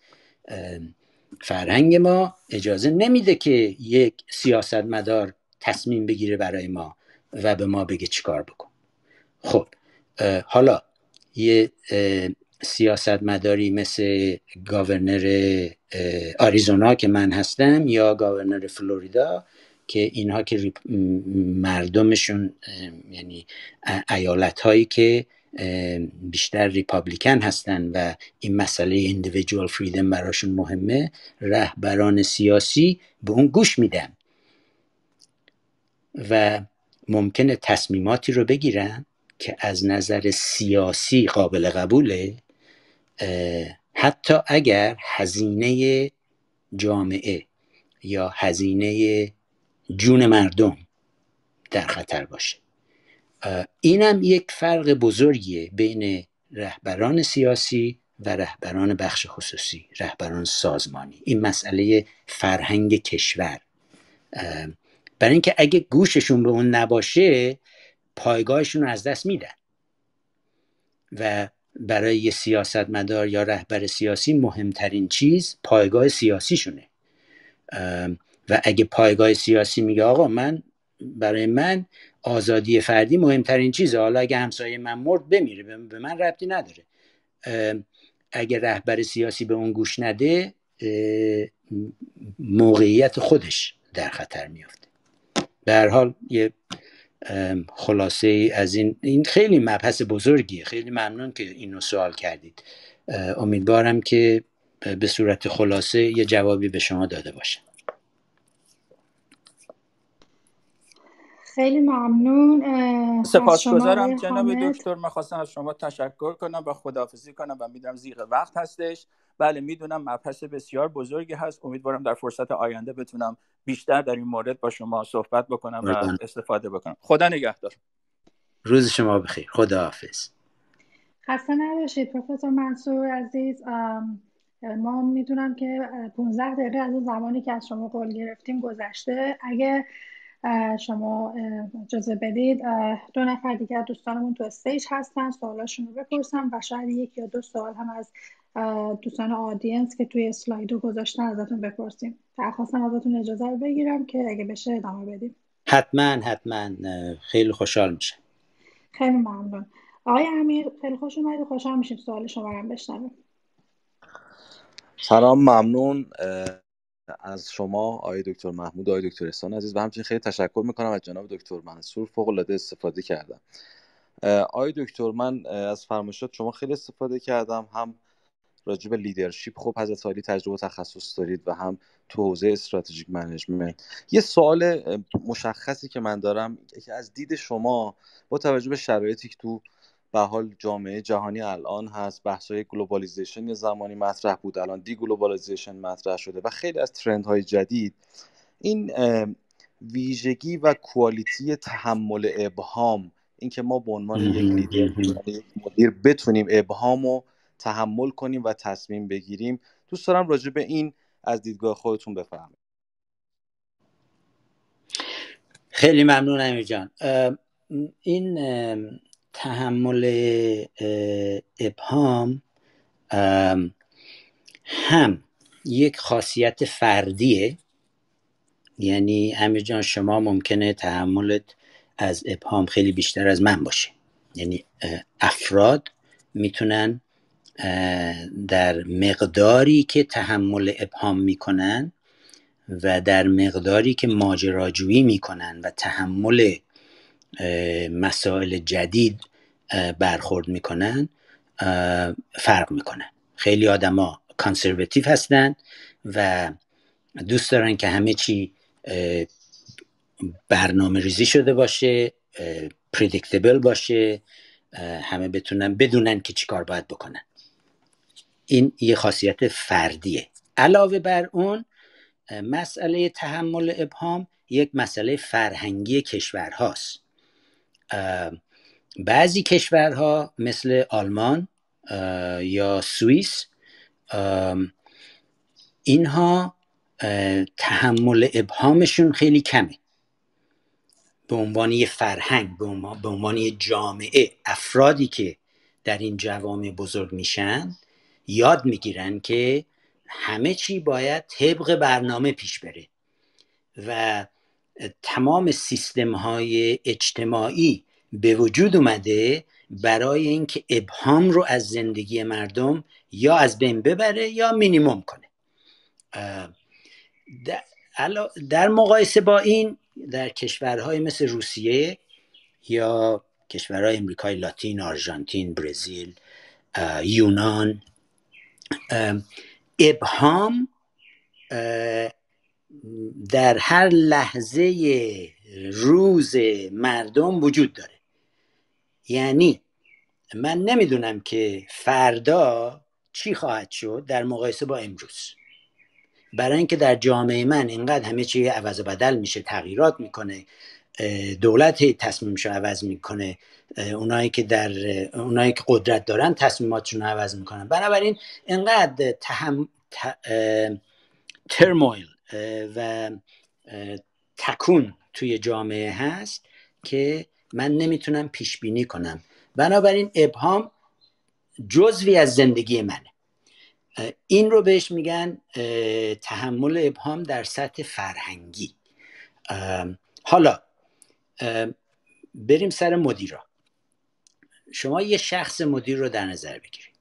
فرهنگ ما اجازه نمیده که یک سیاستمدار تصمیم بگیره برای ما و به ما بگه چیکار بکن خب حالا یه سیاستمداری مثل گاورنر آریزونا که من هستم یا گاورنر فلوریدا که اینها که مردمشون یعنی ایالت هایی که بیشتر ریپابلیکن هستن و این مسئله اندیویدوال فریدم براشون مهمه رهبران سیاسی به اون گوش میدن و ممکنه تصمیماتی رو بگیرن که از نظر سیاسی قابل قبوله حتی اگر هزینه جامعه یا هزینه جون مردم در خطر باشه اینم یک فرق بزرگیه بین رهبران سیاسی و رهبران بخش خصوصی رهبران سازمانی این مسئله فرهنگ کشور برای اینکه اگه گوششون به اون نباشه پایگاهشون رو از دست میدن و برای یه سیاستمدار یا رهبر سیاسی مهمترین چیز پایگاه سیاسیشونه و اگه پایگاه سیاسی میگه آقا من برای من آزادی فردی مهمترین چیزه حالا اگه همسایه من مرد بمیره به من ربطی نداره اگه رهبر سیاسی به اون گوش نده موقعیت خودش در خطر میافته به هر حال یه خلاصه از این این خیلی مبحث بزرگیه خیلی ممنون که اینو سوال کردید امیدوارم که به صورت خلاصه یه جوابی به شما داده باشم خیلی ممنون سپاسگزارم جناب دکتر من خواستم از شما تشکر کنم و خداحافظی کنم و میدونم زیغ وقت هستش بله میدونم مبحث بسیار بزرگی هست امیدوارم در فرصت آینده بتونم بیشتر در این مورد با شما صحبت بکنم و استفاده بکنم خدا نگهدار روز شما بخیر خداحافظ خسته نباشید پروفسور منصور عزیز ما میدونم که 15 دقیقه از اون زمانی که از شما قول گرفتیم گذشته اگه شما اجازه بدید دو نفر دیگر دوستانمون تو استیج هستن سوالاشون رو بپرسم و شاید یک یا دو سوال هم از دوستان آدینس که توی سلایدو گذاشتن ازتون بپرسیم درخواستم ازتون اجازه رو بگیرم که اگه بشه ادامه بدیم حتما حتما خیلی خوشحال میشه خیلی ممنون آقای امیر خیلی خوش اومدید خوشحال میشیم سوال شما رو هم بشنویم سلام ممنون از شما آقای دکتر محمود آقای دکتر احسان عزیز و همچنین خیلی تشکر میکنم از جناب دکتر منصور فوق العاده استفاده کردم آقای دکتر من از فرمایشات شما خیلی استفاده کردم هم راجع به لیدرشپ خب از عالی تجربه و تخصص دارید و هم تو حوزه استراتژیک منیجمنت یه سوال مشخصی که من دارم که از دید شما با توجه به شرایطی که تو به حال جامعه جهانی الان هست بحث های گلوبالیزیشن یه زمانی مطرح بود الان دی گلوبالیزیشن مطرح شده و خیلی از ترند های جدید این ویژگی و کوالیتی تحمل ابهام اینکه ما به عنوان یک لیدر مدیر بتونیم ابهام رو تحمل کنیم و تصمیم بگیریم دوست دارم راجع به این از دیدگاه خودتون بفهمید خیلی ممنون امیر جان این تحمل ابهام هم یک خاصیت فردیه یعنی امیر جان شما ممکنه تحملت از ابهام خیلی بیشتر از من باشه یعنی افراد میتونن در مقداری که تحمل ابهام میکنن و در مقداری که ماجراجویی میکنن و تحمل مسائل جدید برخورد میکنن فرق میکنن خیلی آدما کانسرواتیو هستن و دوست دارن که همه چی برنامه ریزی شده باشه پردیکتبل باشه همه بتونن بدونن که چی کار باید بکنن این یه خاصیت فردیه علاوه بر اون مسئله تحمل ابهام یک مسئله فرهنگی کشورهاست بعضی کشورها مثل آلمان یا سوئیس اینها تحمل ابهامشون خیلی کمه به عنوان فرهنگ به عنوان جامعه افرادی که در این جوامع بزرگ میشن یاد میگیرن که همه چی باید طبق برنامه پیش بره و تمام سیستم های اجتماعی به وجود اومده برای اینکه ابهام رو از زندگی مردم یا از بین ببره یا مینیموم کنه در مقایسه با این در کشورهای مثل روسیه یا کشورهای امریکای لاتین آرژانتین برزیل یونان ابهام در هر لحظه روز مردم وجود داره یعنی من نمیدونم که فردا چی خواهد شد در مقایسه با امروز برای اینکه در جامعه من اینقدر همه چی عوض و بدل میشه تغییرات میکنه دولت تصمیمش رو عوض میکنه اونایی که در اونایی که قدرت دارن تصمیماتشون رو عوض میکنن بنابراین اینقدر تهم ترمویل و تکون توی جامعه هست که من نمیتونم پیش بینی کنم بنابراین ابهام جزوی از زندگی منه این رو بهش میگن تحمل ابهام در سطح فرهنگی حالا بریم سر مدیرا شما یه شخص مدیر رو در نظر بگیرید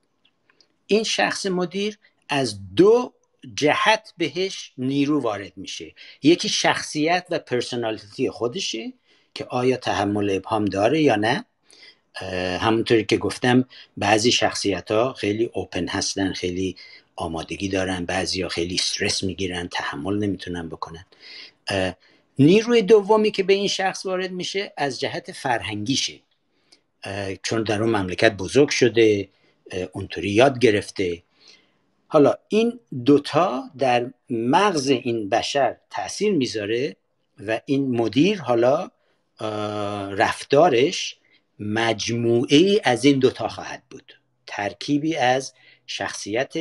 این شخص مدیر از دو جهت بهش نیرو وارد میشه یکی شخصیت و پرسنالیتی خودشه که آیا تحمل ابهام داره یا نه همونطوری که گفتم بعضی شخصیت ها خیلی اوپن هستن خیلی آمادگی دارن بعضی ها خیلی استرس میگیرن تحمل نمیتونن بکنن نیروی دومی که به این شخص وارد میشه از جهت فرهنگیشه چون در اون مملکت بزرگ شده اونطوری یاد گرفته حالا این دوتا در مغز این بشر تاثیر میذاره و این مدیر حالا رفتارش مجموعه از این دوتا خواهد بود ترکیبی از شخصیت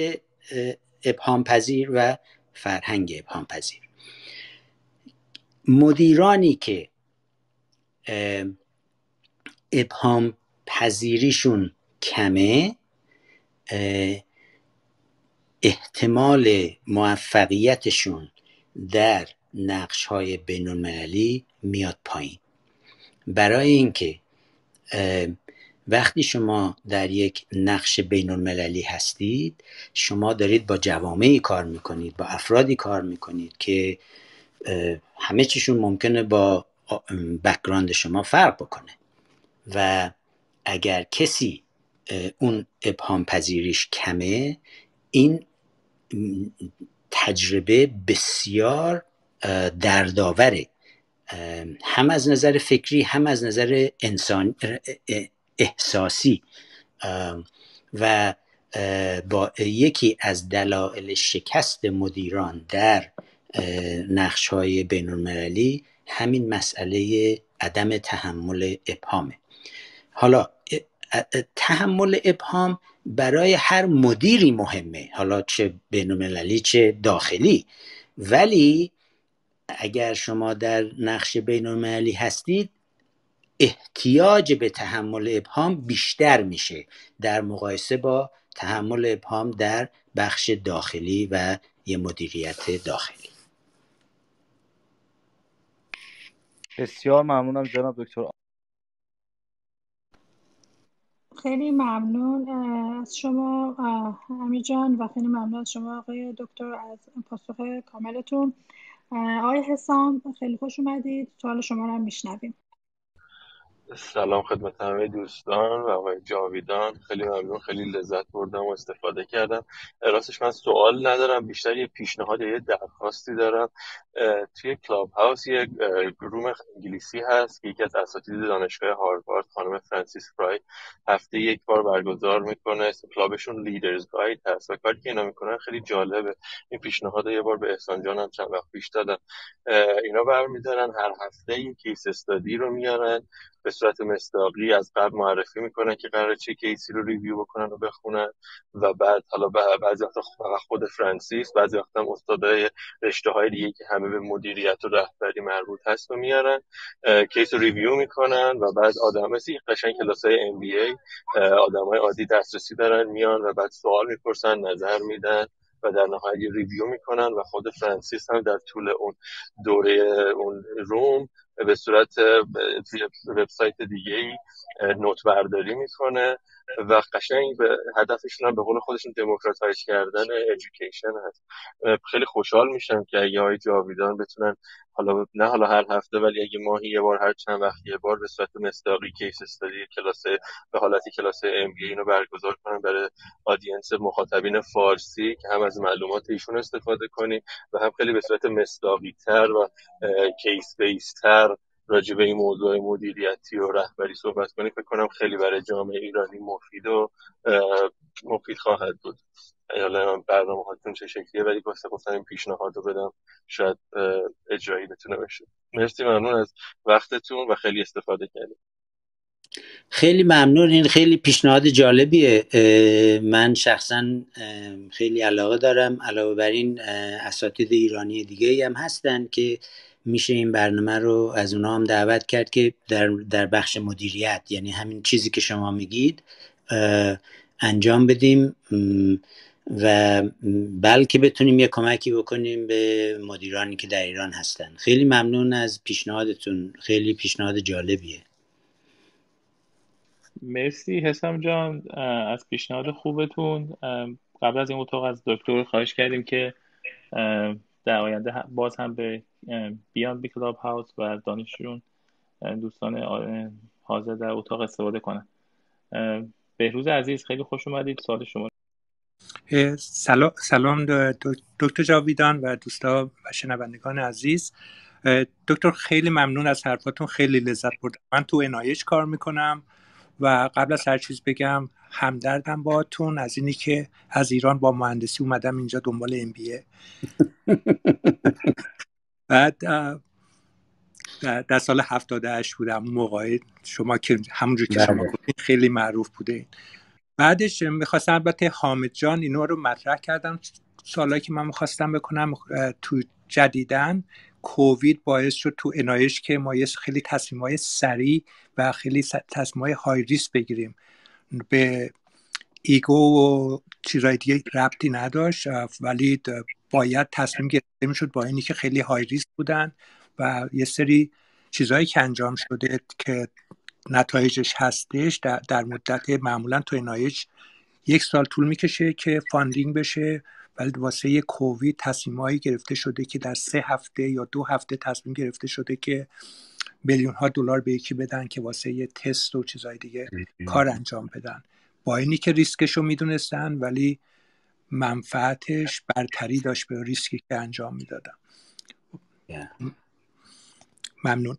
ابهام پذیر و فرهنگ ابهام پذیر مدیرانی که ابهام پذیریشون کمه احتمال موفقیتشون در نقش های میاد پایین برای اینکه وقتی شما در یک نقش بین المللی هستید شما دارید با جوامعی کار میکنید با افرادی کار میکنید که همه چیشون ممکنه با بکراند شما فرق بکنه و اگر کسی اون ابهام پذیریش کمه این تجربه بسیار دردآوره هم از نظر فکری هم از نظر احساسی و با یکی از دلایل شکست مدیران در نقش های بین المللی همین مسئله عدم تحمل ابهامه حالا تحمل ابهام برای هر مدیری مهمه حالا چه بین چه داخلی ولی اگر شما در نقش بین المللی هستید احتیاج به تحمل ابهام بیشتر میشه در مقایسه با تحمل ابهام در بخش داخلی و یه مدیریت داخلی بسیار ممنونم جناب دکتر خیلی ممنون از شما امی جان و خیلی ممنون از شما آقای دکتر از پاسخ کاملتون آقای حسام خیلی خوش اومدید سوال شما رو هم میشنویم سلام خدمت همه دوستان و آقای جاویدان خیلی ممنون خیلی لذت بردم و استفاده کردم راستش من سوال ندارم بیشتر یه پیشنهاد یه درخواستی دارم توی کلاب هاوس یه گروم انگلیسی هست که یکی از اساتید دانشگاه هاروارد خانم فرانسیس فرای هفته یک بار برگزار میکنه کنه کلابشون لیدرز گاید هست و کاری که اینا میکنن خیلی جالبه این پیشنهاد یه بار به احسان جانم چند وقت پیش دادم اینا برمیدارن هر هفته این کیس استادی رو میارن صورت مستاقی از قبل معرفی میکنن که قرار چه کیسی رو ریویو بکنن و بخونن و بعد حالا بعضی وقتا خب خود فرانسیس بعضی وقتا استادای رشته های دیگه که همه به مدیریت و رهبری مربوط هست و میارن کیس رو ریویو میکنن و بعد آدم مثل قشنگ کلاس های ام بی ای آدم های عادی دسترسی دارن میان و بعد سوال میپرسن نظر میدن و در نهایت ریویو میکنن و خود فرانسیس هم در طول اون دوره اون روم به صورت توی وبسایت دیگه ای نوت برداری میکنه و قشنگ به هدفشون هم به قول خودشون دموکراتایز کردن ادویکیشن هست خیلی خوشحال میشم که اگه های جاویدان بتونن حالا نه حالا هر هفته ولی اگه ماهی یه بار هر چند وقت یه بار به صورت مستاقی کیس استادی کلاس به حالتی کلاس ام بی اینو برگزار کنن برای آدینس مخاطبین فارسی که هم از معلومات ایشون استفاده کنیم و هم خیلی به صورت مستاقی تر و کیس بیس تر راجع به این موضوع مدیریتی و رهبری صحبت کنیم فکر کنم خیلی برای جامعه ایرانی مفید و مفید خواهد بود حالا برنامه هاتون چه شکلیه ولی باسته گفتم این پیشنهاد رو بدم شاید اجرایی بتونه بشه مرسی ممنون از وقتتون و خیلی استفاده کردیم خیلی ممنون این خیلی پیشنهاد جالبیه من شخصا خیلی علاقه دارم علاوه بر این اساتید ایرانی دیگه هم هستن که میشه این برنامه رو از اونا هم دعوت کرد که در, در بخش مدیریت یعنی همین چیزی که شما میگید انجام بدیم و بلکه بتونیم یه کمکی بکنیم به مدیرانی که در ایران هستن خیلی ممنون از پیشنهادتون خیلی پیشنهاد جالبیه مرسی حسام جان از پیشنهاد خوبتون قبل از این اتاق از دکتر خواهش کردیم که در آینده باز هم به بیان به کلاب هاوس و دانشجویون دوستان حاضر در اتاق استفاده کنن بهروز عزیز خیلی خوش اومدید سال شما سلام دکتر جاویدان و دوستان و شنوندگان عزیز دکتر خیلی ممنون از حرفاتون خیلی لذت بردم من تو انایش کار میکنم و قبل از هر چیز بگم همدردم باهاتون از اینی که از ایران با مهندسی اومدم اینجا دنبال ام بی بعد در سال 78 بودم اون شما که همونجور که شما بله. گفتین خیلی معروف بوده بعدش میخواستم البته حامد جان اینا رو مطرح کردم سالهایی که من میخواستم بکنم تو جدیدن کووید باعث شد تو انایش که ما یه خیلی تصمیم های سریع و خیلی تصمیم های های ریس بگیریم به ایگو و چیزای دیگه ربطی نداشت ولی باید تصمیم گرفته میشد با اینی که خیلی های ریسک بودن و یه سری چیزهایی که انجام شده که نتایجش هستش در, در مدت معمولا تو نایج یک سال طول میکشه که فاندینگ بشه ولی واسه کووید هایی گرفته شده که در سه هفته یا دو هفته تصمیم گرفته شده که میلیون ها دلار به یکی بدن که واسه یه تست و چیزهای دیگه کار انجام بدن با اینی که ریسکش رو میدونستن ولی منفعتش برتری داشت به ریسکی که انجام میدادم yeah. ممنون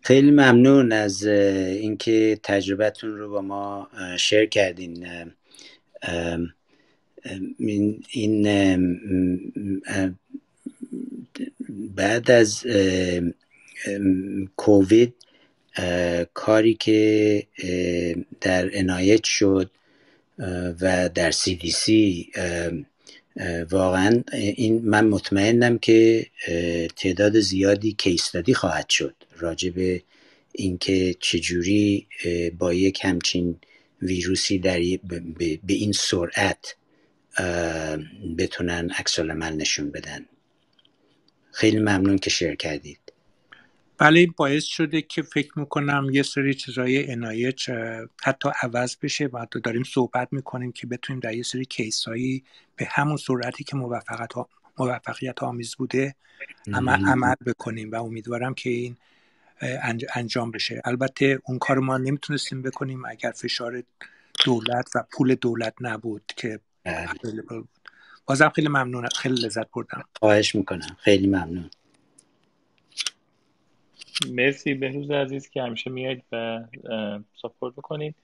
خیلی ممنون از اینکه تجربتون رو با ما شیر کردین این بعد از کووید کاری که در انایت شد و در CDC واقعا این من مطمئنم که تعداد زیادی کیستادی خواهد شد راجع به اینکه چجوری با یک همچین ویروسی در به این سرعت بتونن عکس نشون بدن خیلی ممنون که شیر کردید بله این باعث شده که فکر میکنم یه سری چیزای انایچ حتی عوض بشه و حتی داریم صحبت میکنیم که بتونیم در یه سری هایی به همون سرعتی که موفقیت, ها، موفقیت آمیز بوده عمل, عمل بکنیم و امیدوارم که این انجام بشه البته اون کار ما نمیتونستیم بکنیم اگر فشار دولت و پول دولت نبود که بله. بازم خیلی ممنونم خیلی لذت بردم خواهش میکنم خیلی ممنون مرسی بهروز عزیز که همیشه میاد و ساپورت میکنید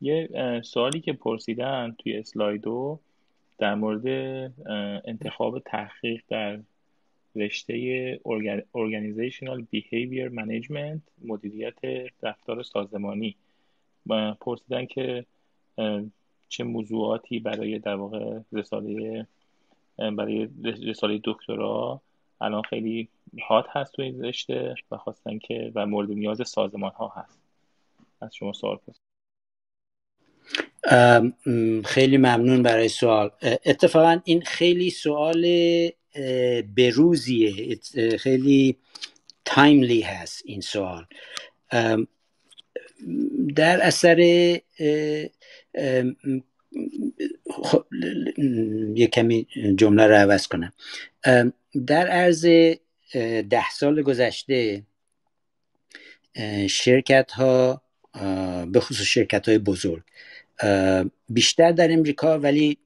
یه سوالی که پرسیدن توی اسلایدو در مورد انتخاب تحقیق در رشته Organizational Behavior Management مدیریت رفتار سازمانی پرسیدن که چه موضوعاتی برای در واقع رساله برای رساله دکترا الان خیلی هات هست تو این رشته و خواستن که و مورد نیاز سازمان ها هست از شما سوال پرسید خیلی ممنون برای سوال اتفاقا این خیلی سوال بروزیه خیلی تایملی هست این سوال در اثر خب، یه کمی جمله رو عوض کنم در عرض ده سال گذشته شرکت ها به خصوص شرکت های بزرگ بیشتر در امریکا ولی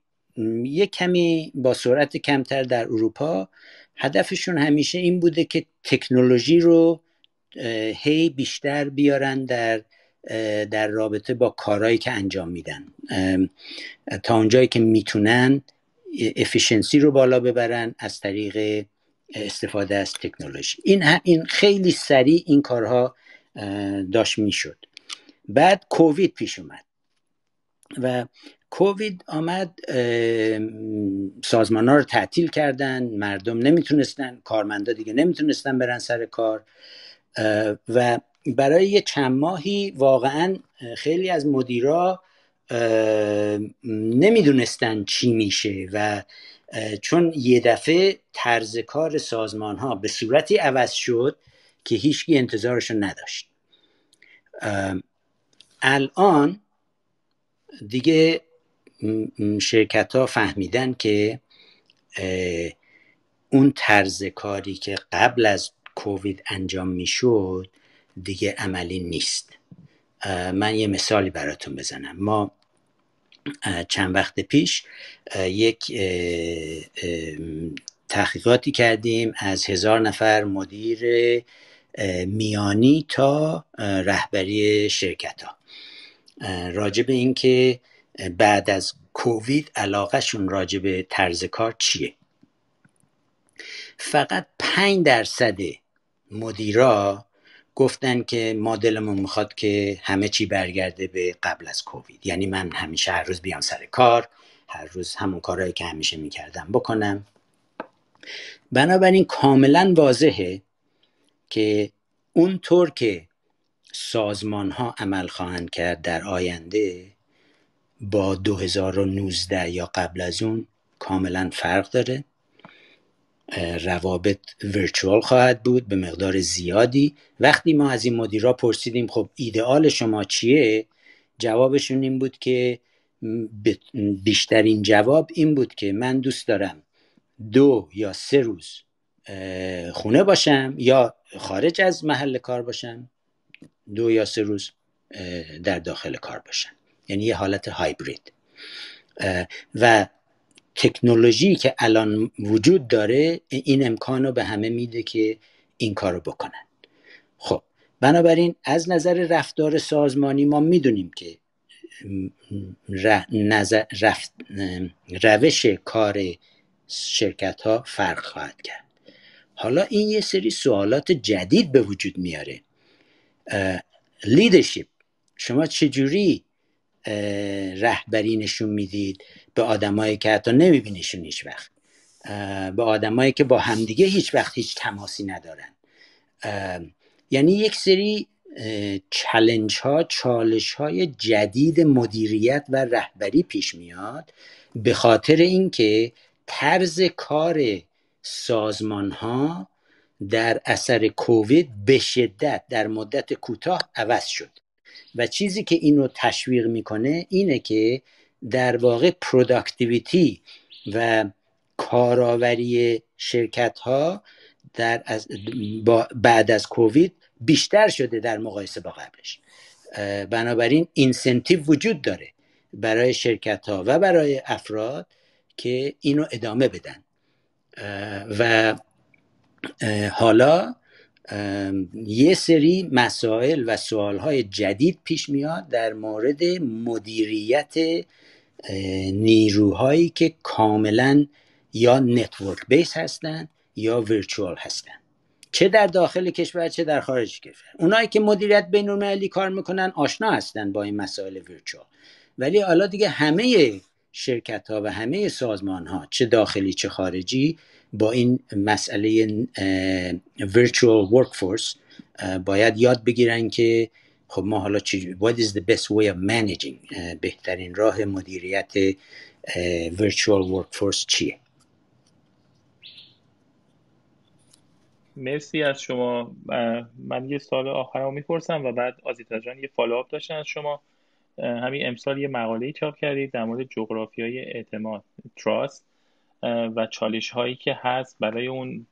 یه کمی با سرعت کمتر در اروپا هدفشون همیشه این بوده که تکنولوژی رو هی بیشتر بیارن در در رابطه با کارهایی که انجام میدن تا اونجایی که میتونن افیشنسی رو بالا ببرن از طریق استفاده از تکنولوژی این, این خیلی سریع این کارها داشت میشد بعد کووید پیش اومد و کووید آمد سازمان ها رو تعطیل کردن مردم نمیتونستن کارمندا دیگه نمیتونستن برن سر کار و برای یه چند ماهی واقعا خیلی از مدیرا نمیدونستن چی میشه و چون یه دفعه طرز کار سازمان ها به صورتی عوض شد که هیچکی انتظارش نداشت الان دیگه شرکت ها فهمیدن که اون طرز کاری که قبل از کووید انجام میشد دیگه عملی نیست من یه مثالی براتون بزنم ما چند وقت پیش یک تحقیقاتی کردیم از هزار نفر مدیر میانی تا رهبری شرکت ها راجع به اینکه بعد از کووید علاقهشون راجع به طرز کار چیه فقط 5 درصد مدیرا گفتن که ما دلمون میخواد که همه چی برگرده به قبل از کووید یعنی من همیشه هر روز بیام سر کار هر روز همون کارهایی که همیشه میکردم بکنم بنابراین کاملا واضحه که اون طور که سازمان ها عمل خواهند کرد در آینده با 2019 یا قبل از اون کاملا فرق داره روابط ورچوال خواهد بود به مقدار زیادی وقتی ما از این مدیرا پرسیدیم خب ایدئال شما چیه جوابشون این بود که بیشترین جواب این بود که من دوست دارم دو یا سه روز خونه باشم یا خارج از محل کار باشم دو یا سه روز در داخل کار باشم یعنی یه حالت هایبرید و تکنولوژی که الان وجود داره این امکان رو به همه میده که این کار رو بکنن خب بنابراین از نظر رفتار سازمانی ما میدونیم که روش کار شرکت ها فرق خواهد کرد حالا این یه سری سوالات جدید به وجود میاره لیدرشپ شما چجوری رهبری نشون میدید به آدمایی که حتی نمیبینیشون هیچ وقت به آدمایی که با همدیگه هیچ وقت هیچ تماسی ندارن یعنی یک سری چلنج ها چالش های جدید مدیریت و رهبری پیش میاد به خاطر اینکه طرز کار سازمان ها در اثر کووید به شدت در مدت کوتاه عوض شد و چیزی که اینو تشویق میکنه اینه که در واقع پروداکتیویتی و کارآوری شرکت ها در از بعد از کووید بیشتر شده در مقایسه با قبلش بنابراین اینسنتیو وجود داره برای شرکت ها و برای افراد که اینو ادامه بدن و حالا یه سری مسائل و سوالهای جدید پیش میاد در مورد مدیریت نیروهایی که کاملا یا نتورک بیس هستن یا ورچوال هستن چه در داخل کشور چه در خارج کشور اونایی که مدیریت بین المللی کار میکنن آشنا هستن با این مسائل ورچوال ولی حالا دیگه همه شرکت ها و همه سازمان ها چه داخلی چه خارجی با این مسئله virtual workforce باید یاد بگیرن که خب ما حالا چی what is the best way of managing بهترین راه مدیریت virtual workforce چیه مرسی از شما من یه سال آخر رو میپرسم و بعد آزیتا جان یه فالوآپ داشتن از شما همین امسال یه مقاله چاپ کردید در مورد جغرافی های اعتماد تراست و چالش هایی که هست برای اون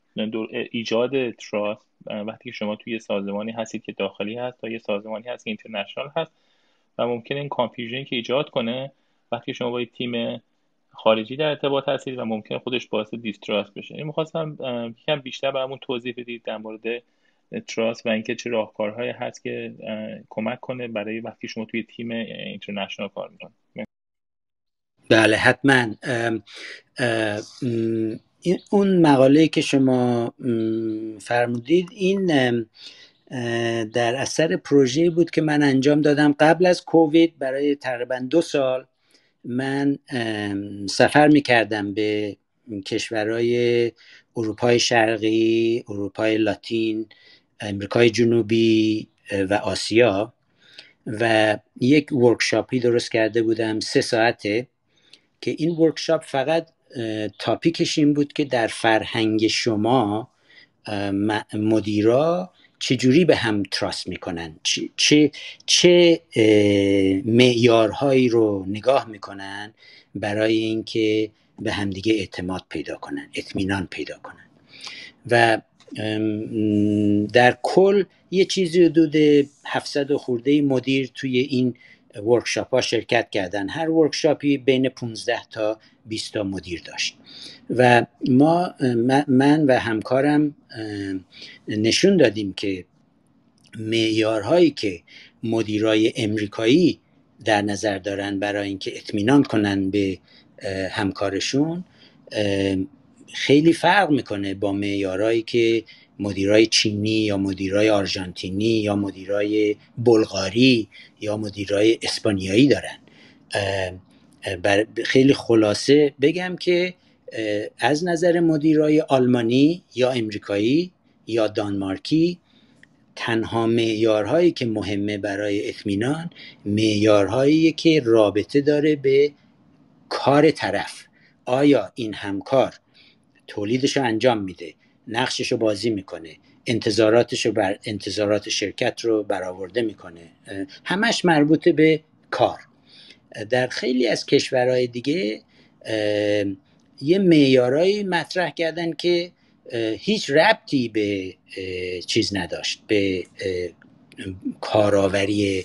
ایجاد تراست وقتی شما توی سازمانی هستید که داخلی هست تا یه سازمانی هست که اینترنشنال هست و ممکن این کانفیوژنی که ایجاد کنه وقتی شما با تیم خارجی در ارتباط هستید و ممکن خودش باعث دیستراست بشه این یعنی میخواستم یکم بیشتر برامون توضیح بدید در مورد تراست و اینکه چه راهکارهایی هست که کمک کنه برای وقتی شما توی تیم اینترنشنال کار میکنید بله حتما اون مقاله که شما فرمودید این در اثر پروژه بود که من انجام دادم قبل از کووید برای تقریبا دو سال من سفر می کردم به کشورهای اروپای شرقی، اروپای لاتین، امریکای جنوبی و آسیا و یک ورکشاپی درست کرده بودم سه ساعته که این ورکشاپ فقط تاپیکش این بود که در فرهنگ شما مدیرا چجوری به هم تراست میکنن چه, چه, معیارهایی رو نگاه میکنن برای اینکه به همدیگه اعتماد پیدا کنن اطمینان پیدا کنن و در کل یه چیزی حدود 700 خورده مدیر توی این ورکشاپ ها شرکت کردن هر ورکشاپی بین 15 تا 20 تا مدیر داشت و ما من و همکارم نشون دادیم که معیارهایی که مدیرای امریکایی در نظر دارن برای اینکه اطمینان کنن به همکارشون خیلی فرق میکنه با معیارهایی که مدیرای چینی یا مدیرای آرژانتینی یا مدیرای بلغاری یا مدیرای اسپانیایی دارن بر خیلی خلاصه بگم که از نظر مدیرای آلمانی یا امریکایی یا دانمارکی تنها معیارهایی که مهمه برای اطمینان معیارهایی که رابطه داره به کار طرف آیا این همکار تولیدش رو انجام میده نقشش رو بازی میکنه انتظاراتش رو بر انتظارات شرکت رو برآورده میکنه همش مربوط به کار در خیلی از کشورهای دیگه یه معیارایی مطرح کردن که هیچ ربطی به چیز نداشت به کارآوری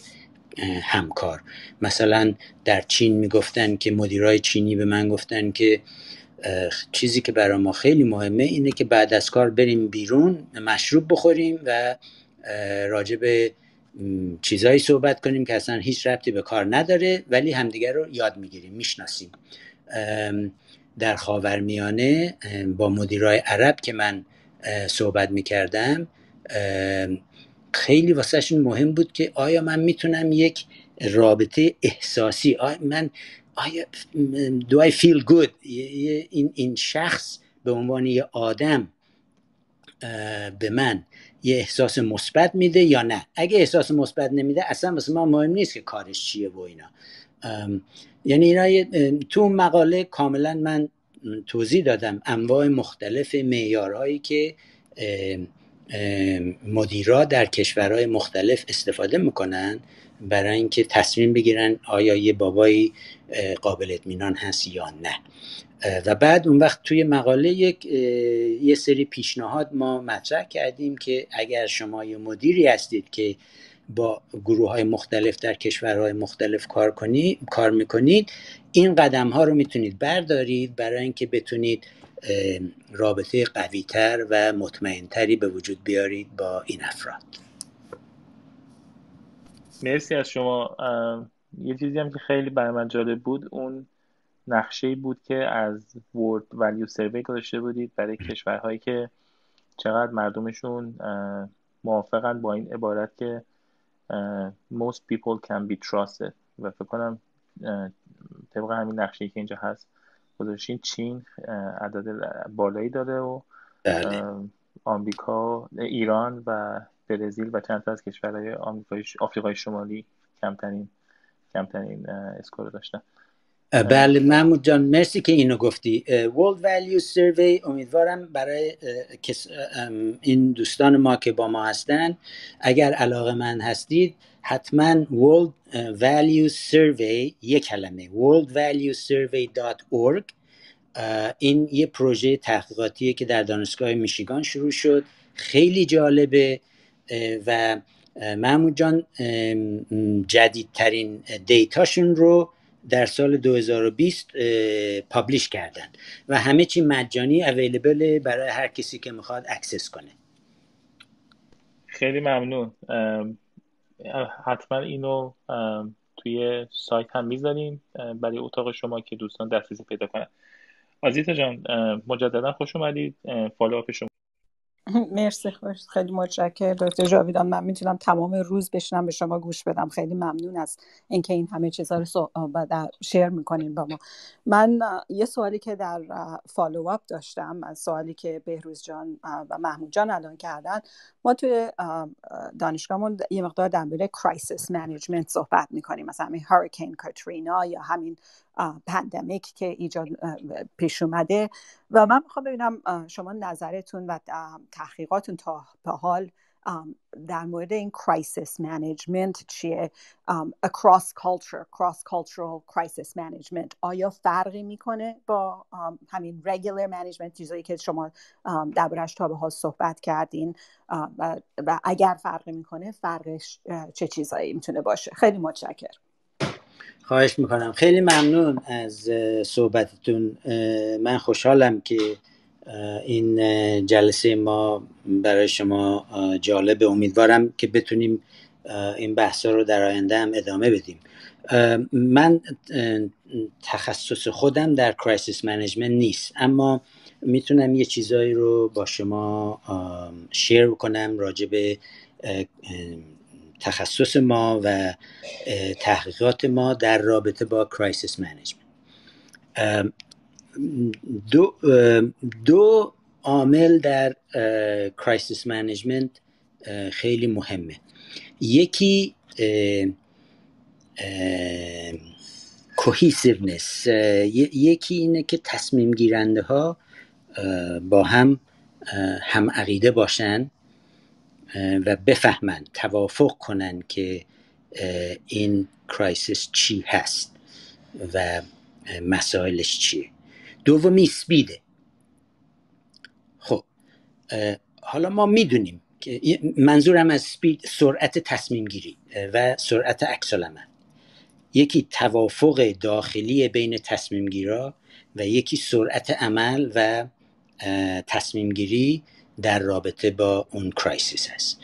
همکار مثلا در چین میگفتن که مدیرای چینی به من گفتن که چیزی که برای ما خیلی مهمه اینه که بعد از کار بریم بیرون مشروب بخوریم و راجع به چیزهایی صحبت کنیم که اصلا هیچ ربطی به کار نداره ولی همدیگر رو یاد میگیریم میشناسیم در خاورمیانه با مدیرای عرب که من صحبت میکردم خیلی واسهشون مهم بود که آیا من میتونم یک رابطه احساسی آیا من آیا do I feel good این, شخص به عنوان یه آدم به من یه احساس مثبت میده یا نه اگه احساس مثبت نمیده اصلا واسه ما مهم نیست که کارش چیه و اینا یعنی اینا تو مقاله کاملا من توضیح دادم انواع مختلف معیارهایی که مدیرا در کشورهای مختلف استفاده میکنن برای اینکه تصمیم بگیرن آیا یه بابایی قابل اطمینان هست یا نه و بعد اون وقت توی مقاله یک یه سری پیشنهاد ما مطرح کردیم که اگر شما یه مدیری هستید که با گروه های مختلف در کشورهای مختلف کار, کنی، کار میکنید این قدم ها رو میتونید بردارید برای اینکه بتونید رابطه قویتر و مطمئنتری به وجود بیارید با این افراد مرسی از شما یه چیزی هم که خیلی برای من جالب بود اون نقشه بود که از ورد ولیو سروی گذاشته بودید برای کشورهایی که چقدر مردمشون موافقن با این عبارت که most people can be trusted و فکر کنم طبق همین نقشه که اینجا هست گذاشتین چین عدد بالایی داره و بله. آمریکا ایران و برزیل و چند تا از کشورهای آفریقای شمالی کمترین کمترین اسکور داشتن بله محمود جان مرسی که اینو گفتی World Value Survey امیدوارم برای این دوستان ما که با ما هستن اگر علاقه من هستید حتما World uh, Value Survey یک کلمه worldvaluesurvey.org uh, این یه پروژه تحقیقاتیه که در دانشگاه میشیگان شروع شد خیلی جالبه uh, و محمود جان um, جدیدترین دیتاشون رو در سال 2020 پابلیش کردن و همه چی مجانی اویلیبل برای هر کسی که میخواد اکسس کنه خیلی ممنون um, حتما اینو توی سایت هم میذاریم برای اتاق شما که دوستان دسترسی پیدا کنن آزیتا جان مجددا خوش اومدید فالوآپ شما مرسی خوش خیلی متشکر دکتر جاویدان من میتونم تمام روز بشنم به شما گوش بدم خیلی ممنون از اینکه این همه چیزها رو شیر میکنین با ما من یه سوالی که در فالو اپ داشتم از سوالی که بهروز جان و محمود جان الان کردن ما توی دانشگاهمون یه مقدار در مورد کرایسیس منیجمنت صحبت میکنیم مثلا همین هاریکین کاترینا یا همین پندمیک که ایجاد پیش اومده و من میخوام ببینم شما نظرتون و تحقیقاتون تا به حال در مورد این کرایسیس منیجمنت چیه across culture cross cultural crisis management آیا فرقی میکنه با همین regular management چیزایی که شما دربارش تا به حال صحبت کردین و اگر فرقی میکنه فرقش چه چیزایی میتونه باشه خیلی متشکرم خواهش میکنم خیلی ممنون از صحبتتون من خوشحالم که این جلسه ما برای شما جالبه امیدوارم که بتونیم این بحث رو در آینده هم ادامه بدیم من تخصص خودم در کرایسیس منیجمنت نیست اما میتونم یه چیزایی رو با شما شیر کنم راجع به تخصص ما و تحقیقات ما در رابطه با کرایسیس منیجمنت دو, عامل در کرایسیس منیجمنت خیلی مهمه یکی کوهیسیونس یکی اینه که تصمیم گیرنده ها با هم هم عقیده باشن و بفهمند توافق کنند که این کرایسیس چی هست و مسائلش چیه دومی سپیده خب حالا ما میدونیم که منظورم از سپید سرعت تصمیم گیری و سرعت عکس یکی توافق داخلی بین تصمیم و یکی سرعت عمل و تصمیم گیری در رابطه با اون کرایسیس هست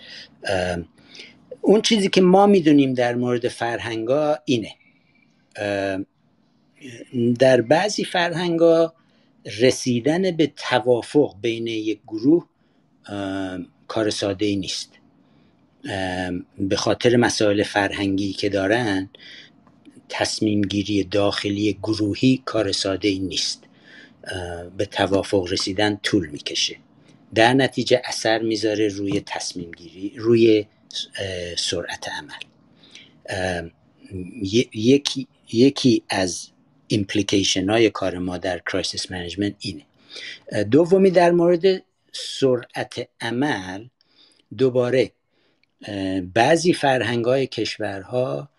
اون چیزی که ما میدونیم در مورد فرهنگا اینه در بعضی فرهنگا رسیدن به توافق بین یک گروه کار ساده ای نیست به خاطر مسائل فرهنگی که دارن تصمیم گیری داخلی گروهی کار ساده ای نیست به توافق رسیدن طول میکشه در نتیجه اثر میذاره روی تصمیم گیری روی سرعت عمل یکی یکی از ایمپلیکیشن های کار ما در کرایسیس منیجمنت اینه دومی در مورد سرعت عمل دوباره بعضی فرهنگ های کشورها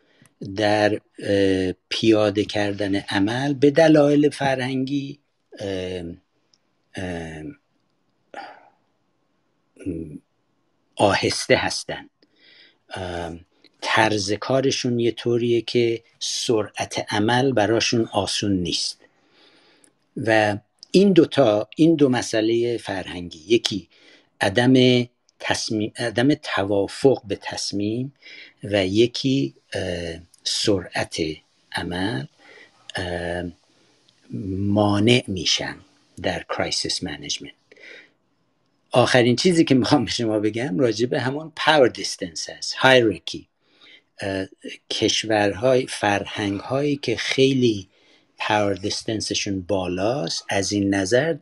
در پیاده کردن عمل به دلایل فرهنگی آهسته هستن طرز کارشون یه طوریه که سرعت عمل براشون آسون نیست و این دوتا این دو مسئله فرهنگی یکی عدم تصمیم، عدم توافق به تصمیم و یکی سرعت عمل مانع میشن در کرایسیس منیجمنت آخرین چیزی که میخوام به شما بگم راجع به همون پاور دیستنس هست هایرکی کشورهای فرهنگ هایی که خیلی پاور دیستنسشون بالاست از این نظر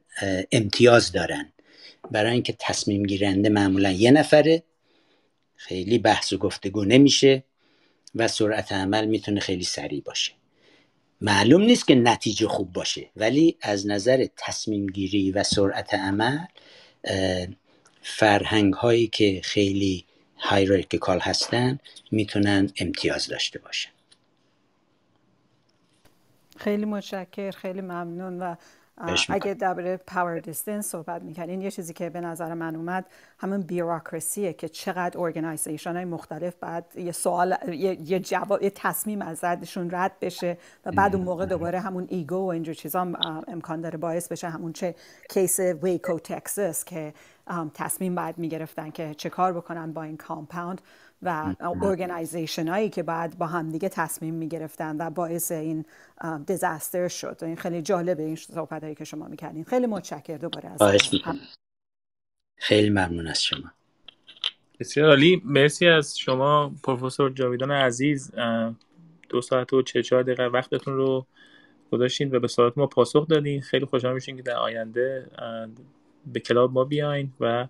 امتیاز دارن برای اینکه تصمیم گیرنده معمولا یه نفره خیلی بحث و گفتگو نمیشه و سرعت عمل میتونه خیلی سریع باشه معلوم نیست که نتیجه خوب باشه ولی از نظر تصمیم گیری و سرعت عمل فرهنگ هایی که خیلی هایرارکیکال هستن میتونن امتیاز داشته باشن خیلی متشکر خیلی ممنون و اگه درباره پاور دیستنس صحبت میکنین یه چیزی که به نظر من اومد همون بیوروکراسیه که چقدر ارگنایزیشن های مختلف بعد یه سوال یه, جواب یه تصمیم از ردشون رد بشه و بعد اون موقع دوباره همون ایگو و اینجور چیزا امکان داره باعث بشه همون چه کیس ویکو تکساس که تصمیم بعد میگرفتن که چه کار بکنن با این کامپاوند و ارگنایزیشن هایی که بعد با همدیگه تصمیم می گرفتن و باعث این دیزاستر شد و این خیلی جالبه این صحبت هایی که شما میکردین خیلی متشکر دوباره از خیلی ممنون از شما بسیار عالی مرسی از شما پروفسور جاویدان عزیز دو ساعت و چه چهار دقیقه وقتتون رو گذاشتین و به سوالات ما پاسخ دادین خیلی خوشحال میشین که در آینده به کلاب ما بیاین و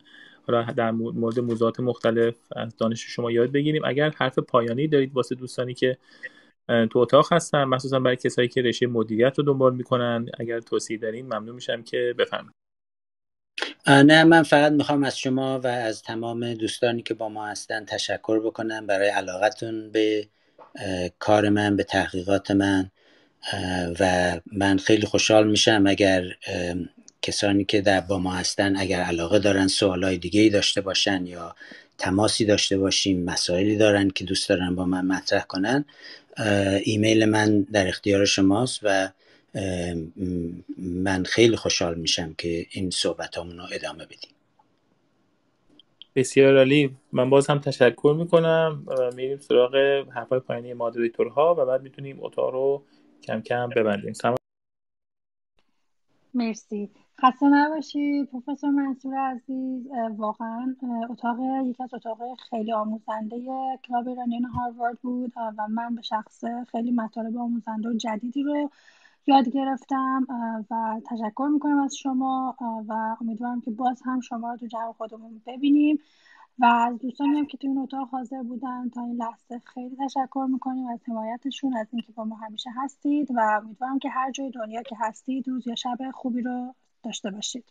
در مورد موضوعات مختلف از دانش شما یاد بگیریم اگر حرف پایانی دارید واسه دوستانی که تو اتاق هستن مخصوصا برای کسایی که رشته مدیریت رو دنبال میکنن اگر توصیه دارین ممنون میشم که بفهمم نه من فقط میخوام از شما و از تمام دوستانی که با ما هستن تشکر بکنم برای علاقتون به کار من به تحقیقات من و من خیلی خوشحال میشم اگر کسانی که در با ما هستن اگر علاقه دارن سوالای دیگه ای داشته باشن یا تماسی داشته باشیم مسائلی دارن که دوست دارن با من مطرح کنن ایمیل من در اختیار شماست و من خیلی خوشحال میشم که این صحبت رو ادامه بدیم بسیار عالی من باز هم تشکر میکنم و میریم سراغ حرفای پایانی مادریتورها و بعد میتونیم اتاق رو کم کم ببندیم مرسی خسته نباشید پروفسور منصور عزیز واقعا اتاق یکی از اتاق خیلی آموزنده کلاب ایرانیان هاروارد بود و من به شخص خیلی مطالب آموزنده و جدیدی رو یاد گرفتم و تشکر میکنم از شما و امیدوارم که باز هم شما رو تو جمع خودمون ببینیم و از دوستانی هم که تو این اتاق حاضر بودن تا این لحظه خیلی تشکر میکنیم از حمایتشون از اینکه با ما همیشه هستید و امیدوارم که هر جای دنیا که هستید روز یا شب خوبی رو داشته باشید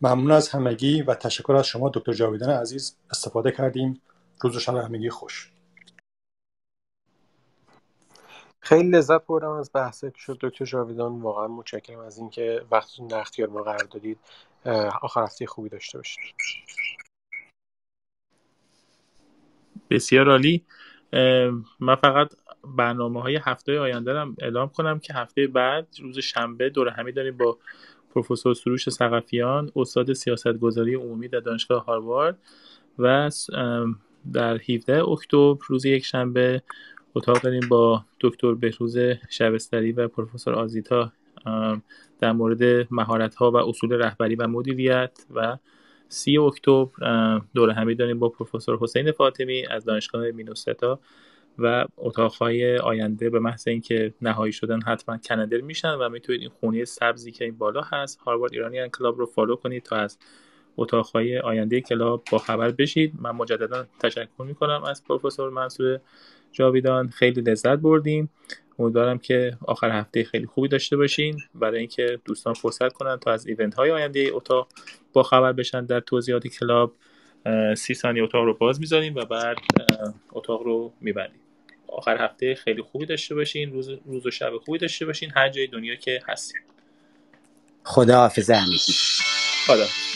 ممنون از همگی و تشکر از شما دکتر جاویدان عزیز استفاده کردیم روز و همگی خوش خیلی لذت بردم از بحثی شد دکتر جاویدان واقعا متشکرم از اینکه وقتتون در اختیار ما قرار دادید آخر هفته خوبی داشته باشید بسیار عالی من فقط برنامه های هفته آینده هم اعلام کنم که هفته بعد روز شنبه دور همی داریم با پروفسور سروش سقفیان استاد گذاری عمومی در دانشگاه هاروارد و در 17 اکتبر روز یک شنبه اتاق داریم با دکتر بهروز شبستری و پروفسور آزیتا در مورد مهارت ها و اصول رهبری و مدیریت و سی اکتبر دوره همی داریم با پروفسور حسین فاطمی از دانشگاه مینوستا و اتاقهای آینده به محض اینکه نهایی شدن حتما کندل میشن و میتونید این خونه سبزی که این بالا هست هاروارد ایرانیان کلاب رو فالو کنید تا از اتاقهای آینده کلاب با خبر بشید من مجددا تشکر میکنم از پروفسور منصور جاویدان خیلی لذت بردیم امیدوارم که آخر هفته خیلی خوبی داشته باشین برای اینکه دوستان فرصت کنن تا از ایونت های آینده ای اتاق با خبر بشن در توضیحات کلاب سی ثانیه اتاق رو باز میذاریم و بعد اتاق رو میبندیم آخر هفته خیلی خوبی داشته باشین روز, روز و شب خوبی داشته باشین هر جای دنیا که هستیم. خدا حافظ خدا